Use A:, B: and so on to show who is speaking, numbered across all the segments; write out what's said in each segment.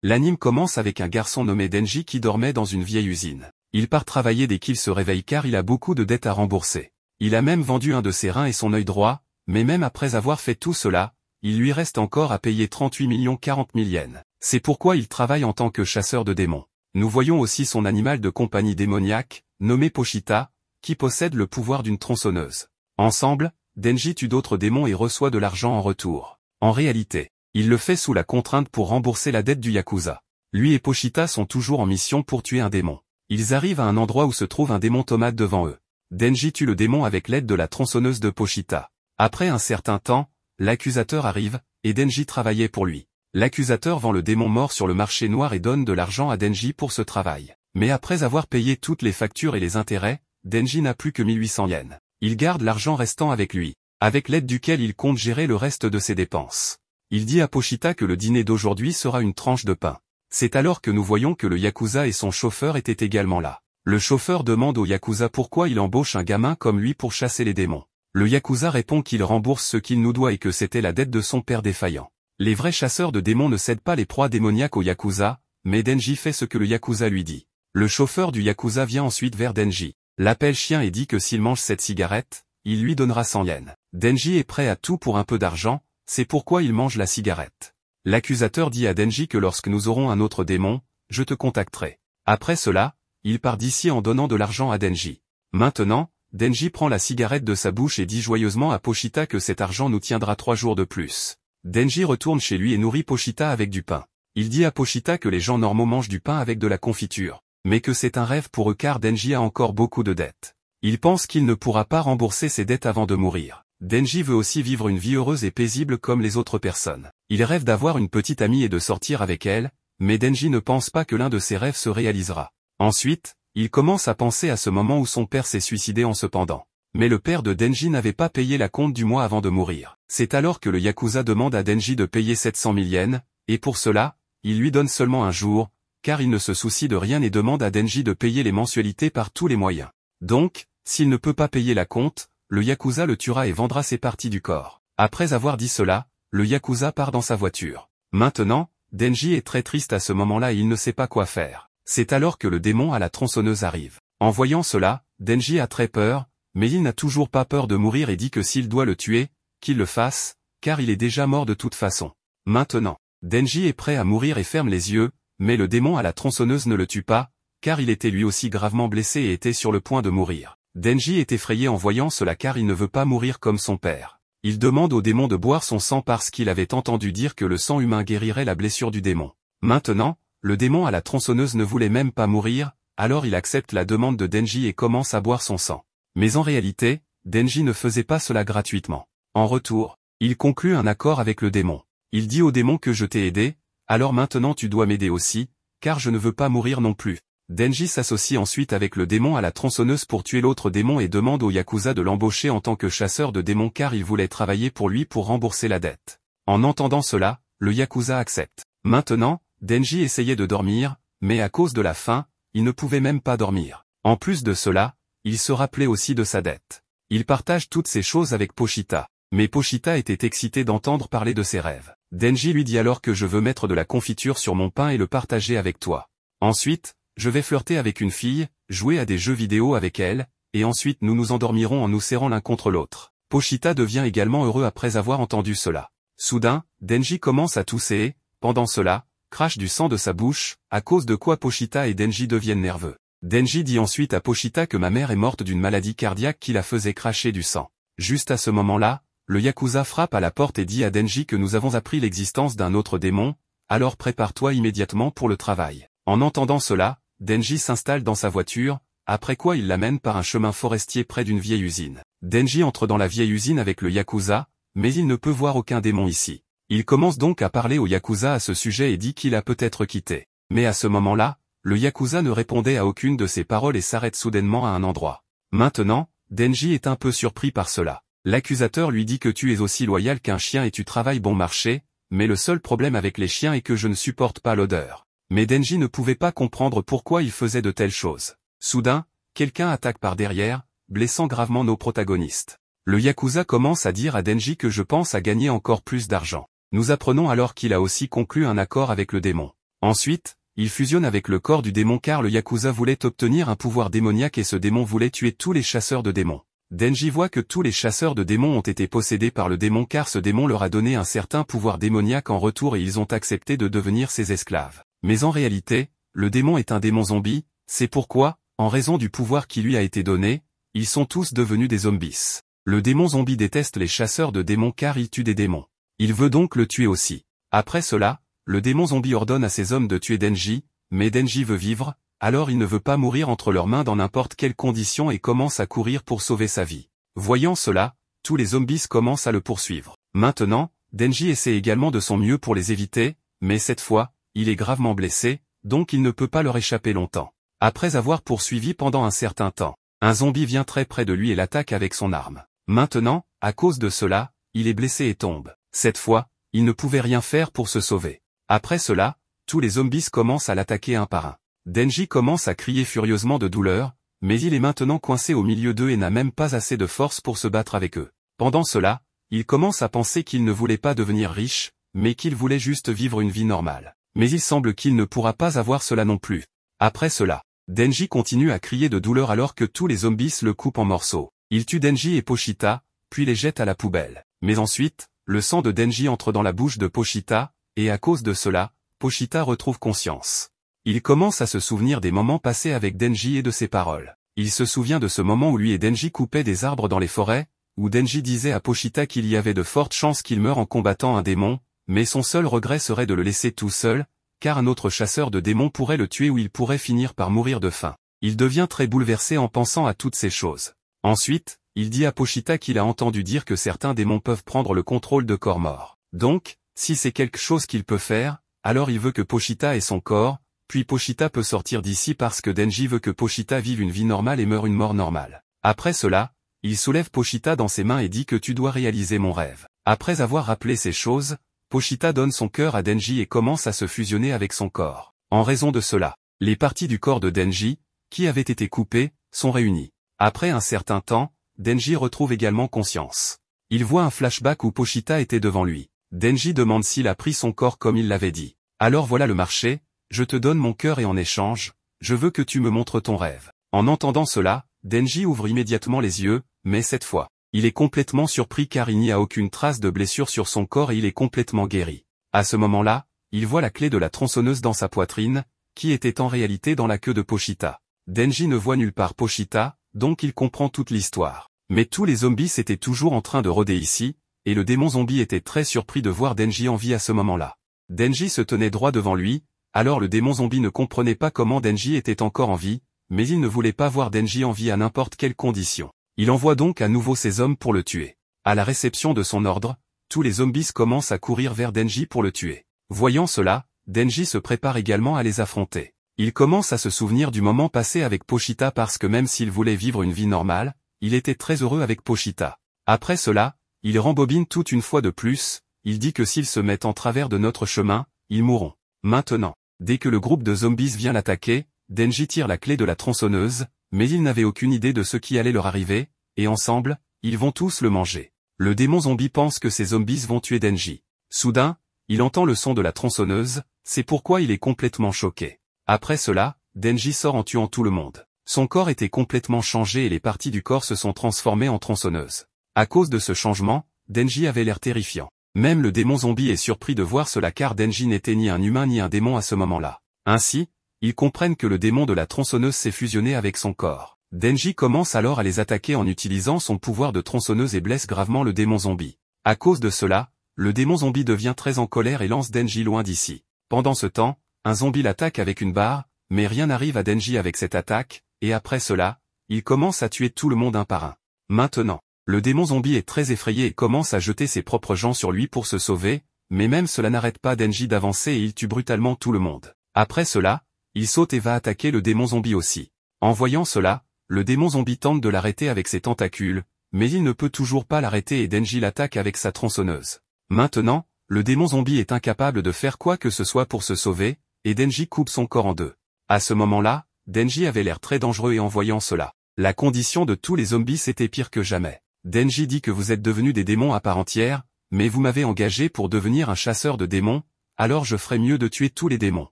A: L'anime commence avec un garçon nommé Denji qui dormait dans une vieille usine. Il part travailler dès qu'il se réveille car il a beaucoup de dettes à rembourser. Il a même vendu un de ses reins et son œil droit, mais même après avoir fait tout cela, il lui reste encore à payer 38 millions 40 000 yens. C'est pourquoi il travaille en tant que chasseur de démons. Nous voyons aussi son animal de compagnie démoniaque, nommé Pochita, qui possède le pouvoir d'une tronçonneuse. Ensemble, Denji tue d'autres démons et reçoit de l'argent en retour. En réalité, il le fait sous la contrainte pour rembourser la dette du Yakuza. Lui et Pochita sont toujours en mission pour tuer un démon. Ils arrivent à un endroit où se trouve un démon tomate devant eux. Denji tue le démon avec l'aide de la tronçonneuse de Pochita. Après un certain temps, l'accusateur arrive, et Denji travaillait pour lui. L'accusateur vend le démon mort sur le marché noir et donne de l'argent à Denji pour ce travail. Mais après avoir payé toutes les factures et les intérêts, Denji n'a plus que 1800 yens. Il garde l'argent restant avec lui, avec l'aide duquel il compte gérer le reste de ses dépenses. Il dit à Pochita que le dîner d'aujourd'hui sera une tranche de pain. C'est alors que nous voyons que le Yakuza et son chauffeur étaient également là. Le chauffeur demande au Yakuza pourquoi il embauche un gamin comme lui pour chasser les démons. Le Yakuza répond qu'il rembourse ce qu'il nous doit et que c'était la dette de son père défaillant. Les vrais chasseurs de démons ne cèdent pas les proies démoniaques au Yakuza, mais Denji fait ce que le Yakuza lui dit. Le chauffeur du Yakuza vient ensuite vers Denji. L'appelle chien et dit que s'il mange cette cigarette, il lui donnera 100 yens. Denji est prêt à tout pour un peu d'argent, c'est pourquoi il mange la cigarette. L'accusateur dit à Denji que lorsque nous aurons un autre démon, je te contacterai. Après cela, il part d'ici en donnant de l'argent à Denji. Maintenant, Denji prend la cigarette de sa bouche et dit joyeusement à Pochita que cet argent nous tiendra trois jours de plus. Denji retourne chez lui et nourrit Pochita avec du pain. Il dit à Pochita que les gens normaux mangent du pain avec de la confiture, mais que c'est un rêve pour eux car Denji a encore beaucoup de dettes. Il pense qu'il ne pourra pas rembourser ses dettes avant de mourir. Denji veut aussi vivre une vie heureuse et paisible comme les autres personnes. Il rêve d'avoir une petite amie et de sortir avec elle, mais Denji ne pense pas que l'un de ses rêves se réalisera. Ensuite, il commence à penser à ce moment où son père s'est suicidé en cependant. Mais le père de Denji n'avait pas payé la compte du mois avant de mourir. C'est alors que le Yakuza demande à Denji de payer 700 000 et pour cela, il lui donne seulement un jour, car il ne se soucie de rien et demande à Denji de payer les mensualités par tous les moyens. Donc, s'il ne peut pas payer la compte, le Yakuza le tuera et vendra ses parties du corps. Après avoir dit cela, le Yakuza part dans sa voiture. Maintenant, Denji est très triste à ce moment-là et il ne sait pas quoi faire. C'est alors que le démon à la tronçonneuse arrive. En voyant cela, Denji a très peur, mais il n'a toujours pas peur de mourir et dit que s'il doit le tuer, qu'il le fasse, car il est déjà mort de toute façon. Maintenant, Denji est prêt à mourir et ferme les yeux, mais le démon à la tronçonneuse ne le tue pas, car il était lui aussi gravement blessé et était sur le point de mourir. Denji est effrayé en voyant cela car il ne veut pas mourir comme son père. Il demande au démon de boire son sang parce qu'il avait entendu dire que le sang humain guérirait la blessure du démon. Maintenant, le démon à la tronçonneuse ne voulait même pas mourir, alors il accepte la demande de Denji et commence à boire son sang. Mais en réalité, Denji ne faisait pas cela gratuitement. En retour, il conclut un accord avec le démon. Il dit au démon que je t'ai aidé, alors maintenant tu dois m'aider aussi, car je ne veux pas mourir non plus. Denji s'associe ensuite avec le démon à la tronçonneuse pour tuer l'autre démon et demande au Yakuza de l'embaucher en tant que chasseur de démons car il voulait travailler pour lui pour rembourser la dette. En entendant cela, le Yakuza accepte. Maintenant, Denji essayait de dormir, mais à cause de la faim, il ne pouvait même pas dormir. En plus de cela, il se rappelait aussi de sa dette. Il partage toutes ces choses avec Pochita. Mais Pochita était excité d'entendre parler de ses rêves. Denji lui dit alors que je veux mettre de la confiture sur mon pain et le partager avec toi. Ensuite, je vais flirter avec une fille, jouer à des jeux vidéo avec elle, et ensuite nous nous endormirons en nous serrant l'un contre l'autre. Pochita devient également heureux après avoir entendu cela. Soudain, Denji commence à tousser pendant cela, crache du sang de sa bouche, à cause de quoi Pochita et Denji deviennent nerveux. Denji dit ensuite à Pochita que ma mère est morte d'une maladie cardiaque qui la faisait cracher du sang. Juste à ce moment-là, le Yakuza frappe à la porte et dit à Denji que nous avons appris l'existence d'un autre démon, alors prépare-toi immédiatement pour le travail. En entendant cela, Denji s'installe dans sa voiture, après quoi il l'amène par un chemin forestier près d'une vieille usine. Denji entre dans la vieille usine avec le Yakuza, mais il ne peut voir aucun démon ici. Il commence donc à parler au Yakuza à ce sujet et dit qu'il a peut-être quitté. Mais à ce moment-là, le Yakuza ne répondait à aucune de ses paroles et s'arrête soudainement à un endroit. Maintenant, Denji est un peu surpris par cela. L'accusateur lui dit que tu es aussi loyal qu'un chien et tu travailles bon marché, mais le seul problème avec les chiens est que je ne supporte pas l'odeur. Mais Denji ne pouvait pas comprendre pourquoi il faisait de telles choses. Soudain, quelqu'un attaque par derrière, blessant gravement nos protagonistes. Le Yakuza commence à dire à Denji que je pense à gagner encore plus d'argent. Nous apprenons alors qu'il a aussi conclu un accord avec le démon. Ensuite, il fusionne avec le corps du démon car le Yakuza voulait obtenir un pouvoir démoniaque et ce démon voulait tuer tous les chasseurs de démons. Denji voit que tous les chasseurs de démons ont été possédés par le démon car ce démon leur a donné un certain pouvoir démoniaque en retour et ils ont accepté de devenir ses esclaves. Mais en réalité, le démon est un démon zombie, c'est pourquoi, en raison du pouvoir qui lui a été donné, ils sont tous devenus des zombies. Le démon zombie déteste les chasseurs de démons car il tue des démons. Il veut donc le tuer aussi. Après cela, le démon zombie ordonne à ses hommes de tuer Denji, mais Denji veut vivre, alors il ne veut pas mourir entre leurs mains dans n'importe quelle condition et commence à courir pour sauver sa vie. Voyant cela, tous les zombies commencent à le poursuivre. Maintenant, Denji essaie également de son mieux pour les éviter, mais cette fois, il est gravement blessé, donc il ne peut pas leur échapper longtemps. Après avoir poursuivi pendant un certain temps, un zombie vient très près de lui et l'attaque avec son arme. Maintenant, à cause de cela, il est blessé et tombe. Cette fois, il ne pouvait rien faire pour se sauver. Après cela, tous les zombies commencent à l'attaquer un par un. Denji commence à crier furieusement de douleur, mais il est maintenant coincé au milieu d'eux et n'a même pas assez de force pour se battre avec eux. Pendant cela, il commence à penser qu'il ne voulait pas devenir riche, mais qu'il voulait juste vivre une vie normale. Mais il semble qu'il ne pourra pas avoir cela non plus. Après cela, Denji continue à crier de douleur alors que tous les zombies le coupent en morceaux. Il tue Denji et Pochita, puis les jette à la poubelle. Mais ensuite, le sang de Denji entre dans la bouche de Pochita, et à cause de cela, Pochita retrouve conscience. Il commence à se souvenir des moments passés avec Denji et de ses paroles. Il se souvient de ce moment où lui et Denji coupaient des arbres dans les forêts, où Denji disait à Pochita qu'il y avait de fortes chances qu'il meure en combattant un démon, mais son seul regret serait de le laisser tout seul, car un autre chasseur de démons pourrait le tuer ou il pourrait finir par mourir de faim. Il devient très bouleversé en pensant à toutes ces choses. Ensuite, il dit à Pochita qu'il a entendu dire que certains démons peuvent prendre le contrôle de corps morts. Donc, si c'est quelque chose qu'il peut faire, alors il veut que Pochita ait son corps, puis Pochita peut sortir d'ici parce que Denji veut que Pochita vive une vie normale et meure une mort normale. Après cela, il soulève Pochita dans ses mains et dit que tu dois réaliser mon rêve. Après avoir rappelé ces choses, Pochita donne son cœur à Denji et commence à se fusionner avec son corps. En raison de cela, les parties du corps de Denji, qui avaient été coupées, sont réunies. Après un certain temps, Denji retrouve également conscience. Il voit un flashback où Pochita était devant lui. Denji demande s'il a pris son corps comme il l'avait dit. Alors voilà le marché, je te donne mon cœur et en échange, je veux que tu me montres ton rêve. En entendant cela, Denji ouvre immédiatement les yeux, mais cette fois, il est complètement surpris car il n'y a aucune trace de blessure sur son corps et il est complètement guéri. À ce moment-là, il voit la clé de la tronçonneuse dans sa poitrine, qui était en réalité dans la queue de Pochita. Denji ne voit nulle part Pochita, donc il comprend toute l'histoire. Mais tous les zombies s'étaient toujours en train de rôder ici, et le démon zombie était très surpris de voir Denji en vie à ce moment-là. Denji se tenait droit devant lui, alors le démon zombie ne comprenait pas comment Denji était encore en vie, mais il ne voulait pas voir Denji en vie à n'importe quelle condition. Il envoie donc à nouveau ses hommes pour le tuer. À la réception de son ordre, tous les zombies commencent à courir vers Denji pour le tuer. Voyant cela, Denji se prépare également à les affronter. Il commence à se souvenir du moment passé avec Pochita parce que même s'il voulait vivre une vie normale, il était très heureux avec Pochita. Après cela, il rembobine toute une fois de plus, il dit que s'ils se mettent en travers de notre chemin, ils mourront. Maintenant, dès que le groupe de zombies vient l'attaquer, Denji tire la clé de la tronçonneuse, mais il n'avait aucune idée de ce qui allait leur arriver, et ensemble, ils vont tous le manger. Le démon zombie pense que ces zombies vont tuer Denji. Soudain, il entend le son de la tronçonneuse, c'est pourquoi il est complètement choqué. Après cela, Denji sort en tuant tout le monde. Son corps était complètement changé et les parties du corps se sont transformées en tronçonneuses. À cause de ce changement, Denji avait l'air terrifiant. Même le démon zombie est surpris de voir cela car Denji n'était ni un humain ni un démon à ce moment-là. Ainsi, ils comprennent que le démon de la tronçonneuse s'est fusionné avec son corps. Denji commence alors à les attaquer en utilisant son pouvoir de tronçonneuse et blesse gravement le démon zombie. À cause de cela, le démon zombie devient très en colère et lance Denji loin d'ici. Pendant ce temps, un zombie l'attaque avec une barre, mais rien n'arrive à Denji avec cette attaque, et après cela, il commence à tuer tout le monde un par un. Maintenant, le démon zombie est très effrayé et commence à jeter ses propres gens sur lui pour se sauver, mais même cela n'arrête pas Denji d'avancer et il tue brutalement tout le monde. Après cela, il saute et va attaquer le démon zombie aussi. En voyant cela, le démon zombie tente de l'arrêter avec ses tentacules, mais il ne peut toujours pas l'arrêter et Denji l'attaque avec sa tronçonneuse. Maintenant, le démon zombie est incapable de faire quoi que ce soit pour se sauver, et Denji coupe son corps en deux. À ce moment-là, Denji avait l'air très dangereux et en voyant cela, la condition de tous les zombies c'était pire que jamais. Denji dit que vous êtes devenus des démons à part entière, mais vous m'avez engagé pour devenir un chasseur de démons, alors je ferai mieux de tuer tous les démons.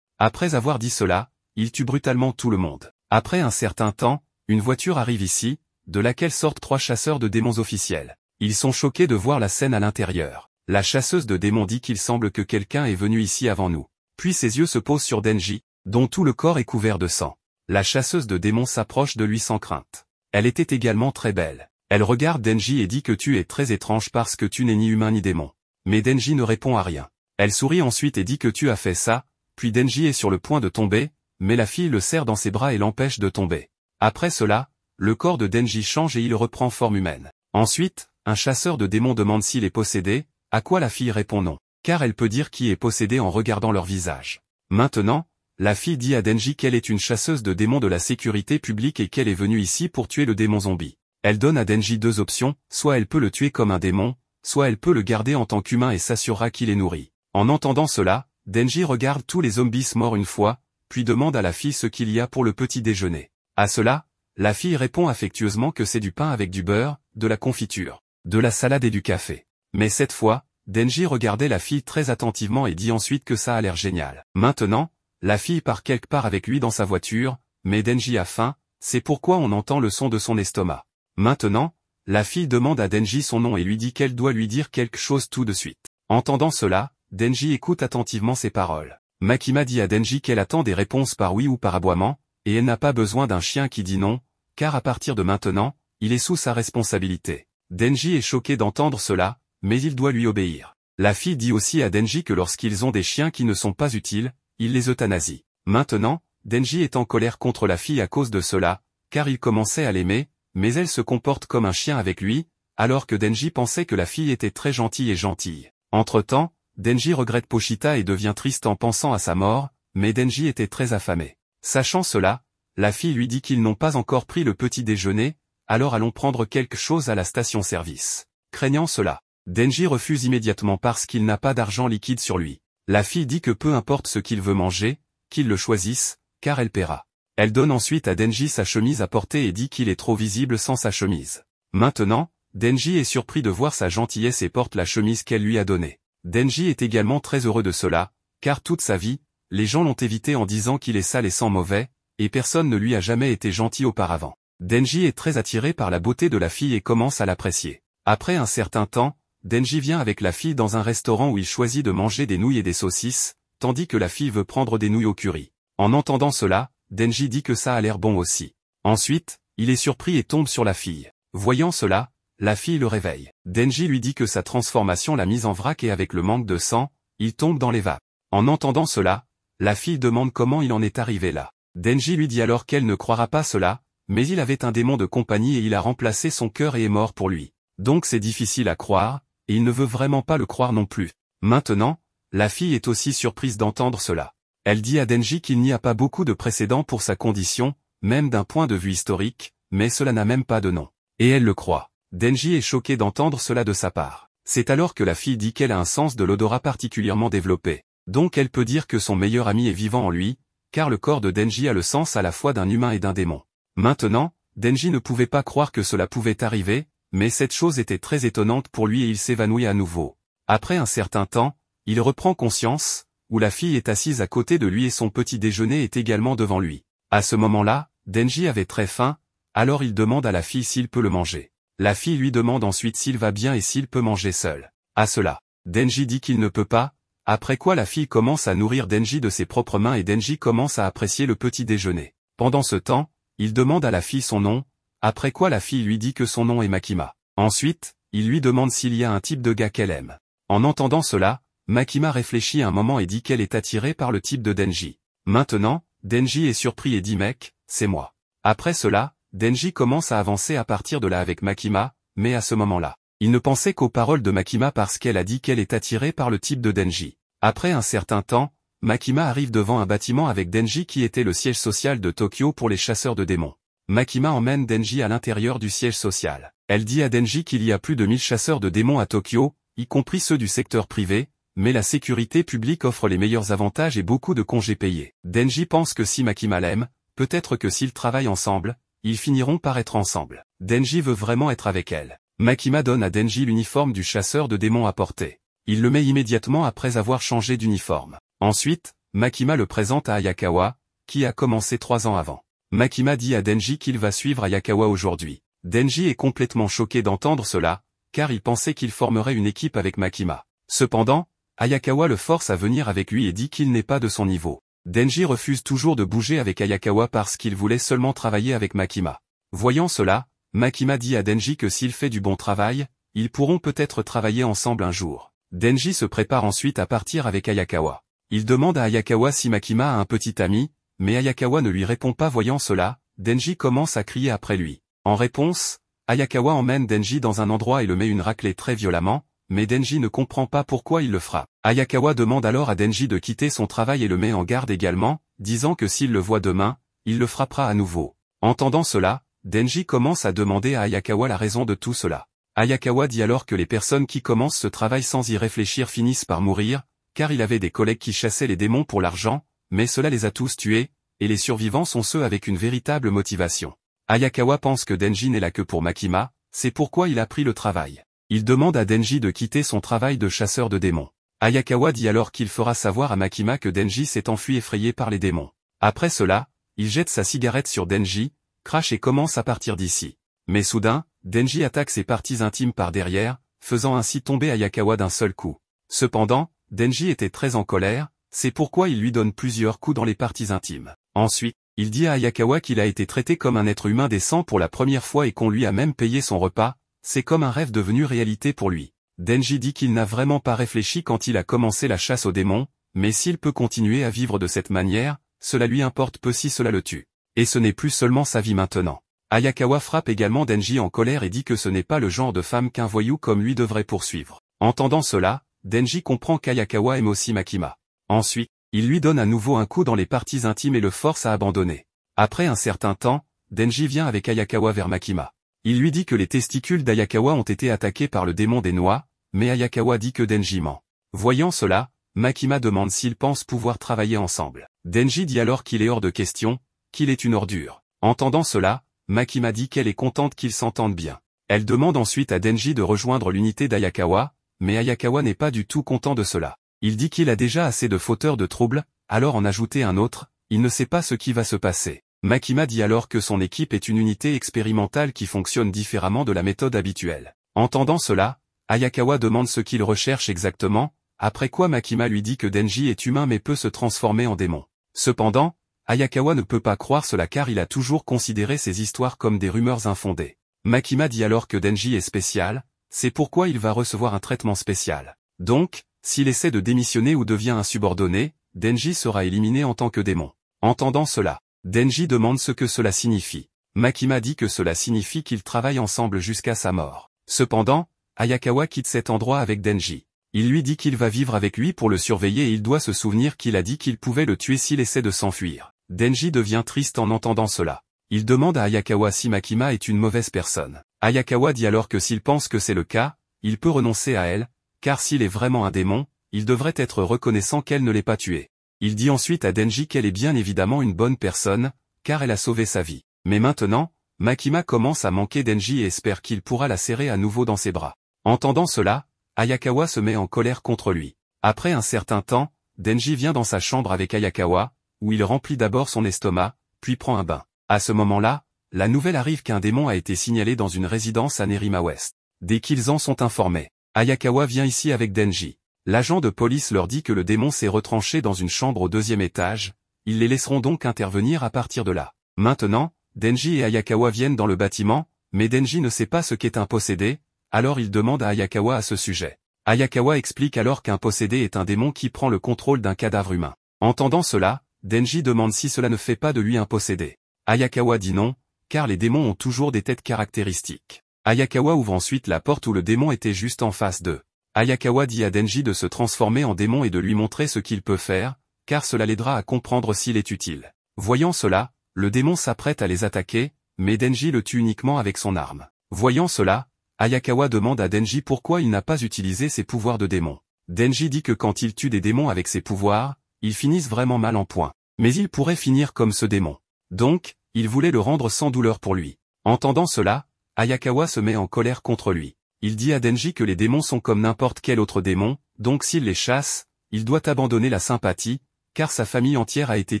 A: Après avoir dit cela, il tue brutalement tout le monde. Après un certain temps, une voiture arrive ici, de laquelle sortent trois chasseurs de démons officiels. Ils sont choqués de voir la scène à l'intérieur. La chasseuse de démons dit qu'il semble que quelqu'un est venu ici avant nous. Puis ses yeux se posent sur Denji, dont tout le corps est couvert de sang. La chasseuse de démons s'approche de lui sans crainte. Elle était également très belle. Elle regarde Denji et dit que tu es très étrange parce que tu n'es ni humain ni démon. Mais Denji ne répond à rien. Elle sourit ensuite et dit que tu as fait ça, puis Denji est sur le point de tomber, mais la fille le serre dans ses bras et l'empêche de tomber. Après cela, le corps de Denji change et il reprend forme humaine. Ensuite, un chasseur de démons demande s'il est possédé, à quoi la fille répond non, car elle peut dire qui est possédé en regardant leur visage. Maintenant, la fille dit à Denji qu'elle est une chasseuse de démons de la sécurité publique et qu'elle est venue ici pour tuer le démon zombie. Elle donne à Denji deux options, soit elle peut le tuer comme un démon, soit elle peut le garder en tant qu'humain et s'assurera qu'il est nourri. En entendant cela, Denji regarde tous les zombies morts une fois, puis demande à la fille ce qu'il y a pour le petit déjeuner. À cela, la fille répond affectueusement que c'est du pain avec du beurre, de la confiture, de la salade et du café. Mais cette fois, Denji regardait la fille très attentivement et dit ensuite que ça a l'air génial. Maintenant, la fille part quelque part avec lui dans sa voiture, mais Denji a faim, c'est pourquoi on entend le son de son estomac. Maintenant, la fille demande à Denji son nom et lui dit qu'elle doit lui dire quelque chose tout de suite. Entendant cela, Denji écoute attentivement ses paroles. Makima dit à Denji qu'elle attend des réponses par oui ou par aboiement, et elle n'a pas besoin d'un chien qui dit non, car à partir de maintenant, il est sous sa responsabilité. Denji est choqué d'entendre cela, mais il doit lui obéir. La fille dit aussi à Denji que lorsqu'ils ont des chiens qui ne sont pas utiles, il les euthanasie. Maintenant, Denji est en colère contre la fille à cause de cela, car il commençait à l'aimer, mais elle se comporte comme un chien avec lui, alors que Denji pensait que la fille était très gentille et gentille. Entre-temps, Denji regrette Pochita et devient triste en pensant à sa mort, mais Denji était très affamé. Sachant cela, la fille lui dit qu'ils n'ont pas encore pris le petit déjeuner, alors allons prendre quelque chose à la station-service. Craignant cela, Denji refuse immédiatement parce qu'il n'a pas d'argent liquide sur lui. La fille dit que peu importe ce qu'il veut manger, qu'il le choisisse, car elle paiera. Elle donne ensuite à Denji sa chemise à porter et dit qu'il est trop visible sans sa chemise. Maintenant, Denji est surpris de voir sa gentillesse et porte la chemise qu'elle lui a donnée. Denji est également très heureux de cela, car toute sa vie, les gens l'ont évité en disant qu'il est sale et sans mauvais, et personne ne lui a jamais été gentil auparavant. Denji est très attiré par la beauté de la fille et commence à l'apprécier. Après un certain temps, Denji vient avec la fille dans un restaurant où il choisit de manger des nouilles et des saucisses, tandis que la fille veut prendre des nouilles au curry. En entendant cela, Denji dit que ça a l'air bon aussi. Ensuite, il est surpris et tombe sur la fille. Voyant cela, la fille le réveille. Denji lui dit que sa transformation l'a mise en vrac et avec le manque de sang, il tombe dans les vapes. En entendant cela, la fille demande comment il en est arrivé là. Denji lui dit alors qu'elle ne croira pas cela, mais il avait un démon de compagnie et il a remplacé son cœur et est mort pour lui. Donc c'est difficile à croire, et il ne veut vraiment pas le croire non plus. Maintenant, la fille est aussi surprise d'entendre cela. Elle dit à Denji qu'il n'y a pas beaucoup de précédents pour sa condition, même d'un point de vue historique, mais cela n'a même pas de nom. Et elle le croit. Denji est choqué d'entendre cela de sa part. C'est alors que la fille dit qu'elle a un sens de l'odorat particulièrement développé. Donc elle peut dire que son meilleur ami est vivant en lui, car le corps de Denji a le sens à la fois d'un humain et d'un démon. Maintenant, Denji ne pouvait pas croire que cela pouvait arriver, mais cette chose était très étonnante pour lui et il s'évanouit à nouveau. Après un certain temps, il reprend conscience, où la fille est assise à côté de lui et son petit déjeuner est également devant lui. À ce moment-là, Denji avait très faim, alors il demande à la fille s'il peut le manger. La fille lui demande ensuite s'il va bien et s'il peut manger seul. À cela, Denji dit qu'il ne peut pas, après quoi la fille commence à nourrir Denji de ses propres mains et Denji commence à apprécier le petit déjeuner. Pendant ce temps, il demande à la fille son nom, après quoi la fille lui dit que son nom est Makima. Ensuite, il lui demande s'il y a un type de gars qu'elle aime. En entendant cela, Makima réfléchit un moment et dit qu'elle est attirée par le type de Denji. Maintenant, Denji est surpris et dit mec, c'est moi. Après cela, Denji commence à avancer à partir de là avec Makima, mais à ce moment-là, il ne pensait qu'aux paroles de Makima parce qu'elle a dit qu'elle est attirée par le type de Denji. Après un certain temps, Makima arrive devant un bâtiment avec Denji qui était le siège social de Tokyo pour les chasseurs de démons. Makima emmène Denji à l'intérieur du siège social. Elle dit à Denji qu'il y a plus de 1000 chasseurs de démons à Tokyo, y compris ceux du secteur privé, mais la sécurité publique offre les meilleurs avantages et beaucoup de congés payés. Denji pense que si Makima l'aime, peut-être que s'ils travaillent ensemble, ils finiront par être ensemble. Denji veut vraiment être avec elle. Makima donne à Denji l'uniforme du chasseur de démons à porter. Il le met immédiatement après avoir changé d'uniforme. Ensuite, Makima le présente à Ayakawa, qui a commencé trois ans avant. Makima dit à Denji qu'il va suivre Ayakawa aujourd'hui. Denji est complètement choqué d'entendre cela, car il pensait qu'il formerait une équipe avec Makima. Cependant, Ayakawa le force à venir avec lui et dit qu'il n'est pas de son niveau. Denji refuse toujours de bouger avec Ayakawa parce qu'il voulait seulement travailler avec Makima. Voyant cela, Makima dit à Denji que s'il fait du bon travail, ils pourront peut-être travailler ensemble un jour. Denji se prépare ensuite à partir avec Ayakawa. Il demande à Ayakawa si Makima a un petit ami, mais Ayakawa ne lui répond pas voyant cela, Denji commence à crier après lui. En réponse, Ayakawa emmène Denji dans un endroit et le met une raclée très violemment, mais Denji ne comprend pas pourquoi il le frappe. Ayakawa demande alors à Denji de quitter son travail et le met en garde également, disant que s'il le voit demain, il le frappera à nouveau. Entendant cela, Denji commence à demander à Ayakawa la raison de tout cela. Ayakawa dit alors que les personnes qui commencent ce travail sans y réfléchir finissent par mourir, car il avait des collègues qui chassaient les démons pour l'argent, mais cela les a tous tués, et les survivants sont ceux avec une véritable motivation. Ayakawa pense que Denji n'est là que pour Makima, c'est pourquoi il a pris le travail. Il demande à Denji de quitter son travail de chasseur de démons. Ayakawa dit alors qu'il fera savoir à Makima que Denji s'est enfui effrayé par les démons. Après cela, il jette sa cigarette sur Denji, Crash et commence à partir d'ici. Mais soudain, Denji attaque ses parties intimes par derrière, faisant ainsi tomber Ayakawa d'un seul coup. Cependant, Denji était très en colère, c'est pourquoi il lui donne plusieurs coups dans les parties intimes. Ensuite, il dit à Ayakawa qu'il a été traité comme un être humain décent pour la première fois et qu'on lui a même payé son repas, c'est comme un rêve devenu réalité pour lui. Denji dit qu'il n'a vraiment pas réfléchi quand il a commencé la chasse aux démons, mais s'il peut continuer à vivre de cette manière, cela lui importe peu si cela le tue. Et ce n'est plus seulement sa vie maintenant. Ayakawa frappe également Denji en colère et dit que ce n'est pas le genre de femme qu'un voyou comme lui devrait poursuivre. Entendant cela, Denji comprend qu'Ayakawa aime aussi Makima. Ensuite, il lui donne à nouveau un coup dans les parties intimes et le force à abandonner. Après un certain temps, Denji vient avec Ayakawa vers Makima. Il lui dit que les testicules d'Ayakawa ont été attaqués par le démon des noix, mais Ayakawa dit que Denji ment. Voyant cela, Makima demande s'il pense pouvoir travailler ensemble. Denji dit alors qu'il est hors de question, qu'il est une ordure. Entendant cela, Makima dit qu'elle est contente qu'ils s'entendent bien. Elle demande ensuite à Denji de rejoindre l'unité d'Ayakawa, mais Ayakawa n'est pas du tout content de cela. Il dit qu'il a déjà assez de fauteurs de troubles, alors en ajouter un autre, il ne sait pas ce qui va se passer. Makima dit alors que son équipe est une unité expérimentale qui fonctionne différemment de la méthode habituelle. Entendant cela, Ayakawa demande ce qu'il recherche exactement, après quoi Makima lui dit que Denji est humain mais peut se transformer en démon. Cependant, Ayakawa ne peut pas croire cela car il a toujours considéré ces histoires comme des rumeurs infondées. Makima dit alors que Denji est spécial, c'est pourquoi il va recevoir un traitement spécial. Donc, s'il essaie de démissionner ou devient un subordonné, Denji sera éliminé en tant que démon. Entendant cela, Denji demande ce que cela signifie. Makima dit que cela signifie qu'ils travaillent ensemble jusqu'à sa mort. Cependant, Ayakawa quitte cet endroit avec Denji. Il lui dit qu'il va vivre avec lui pour le surveiller et il doit se souvenir qu'il a dit qu'il pouvait le tuer s'il essaie de s'enfuir. Denji devient triste en entendant cela. Il demande à Ayakawa si Makima est une mauvaise personne. Ayakawa dit alors que s'il pense que c'est le cas, il peut renoncer à elle, car s'il est vraiment un démon, il devrait être reconnaissant qu'elle ne l'ait pas tué. Il dit ensuite à Denji qu'elle est bien évidemment une bonne personne, car elle a sauvé sa vie. Mais maintenant, Makima commence à manquer Denji et espère qu'il pourra la serrer à nouveau dans ses bras. Entendant cela, Ayakawa se met en colère contre lui. Après un certain temps, Denji vient dans sa chambre avec Ayakawa, où il remplit d'abord son estomac, puis prend un bain. À ce moment-là, la nouvelle arrive qu'un démon a été signalé dans une résidence à Nerima West. Dès qu'ils en sont informés, Ayakawa vient ici avec Denji. L'agent de police leur dit que le démon s'est retranché dans une chambre au deuxième étage, ils les laisseront donc intervenir à partir de là. Maintenant, Denji et Ayakawa viennent dans le bâtiment, mais Denji ne sait pas ce qu'est un possédé, alors il demande à Ayakawa à ce sujet. Ayakawa explique alors qu'un possédé est un démon qui prend le contrôle d'un cadavre humain. Entendant cela, Denji demande si cela ne fait pas de lui un possédé. Ayakawa dit non, car les démons ont toujours des têtes caractéristiques. Ayakawa ouvre ensuite la porte où le démon était juste en face d'eux. Ayakawa dit à Denji de se transformer en démon et de lui montrer ce qu'il peut faire, car cela l'aidera à comprendre s'il est utile. Voyant cela, le démon s'apprête à les attaquer, mais Denji le tue uniquement avec son arme. Voyant cela, Ayakawa demande à Denji pourquoi il n'a pas utilisé ses pouvoirs de démon. Denji dit que quand il tue des démons avec ses pouvoirs, ils finissent vraiment mal en point. Mais il pourrait finir comme ce démon. Donc, il voulait le rendre sans douleur pour lui. Entendant cela, Ayakawa se met en colère contre lui. Il dit à Denji que les démons sont comme n'importe quel autre démon, donc s'il les chasse, il doit abandonner la sympathie, car sa famille entière a été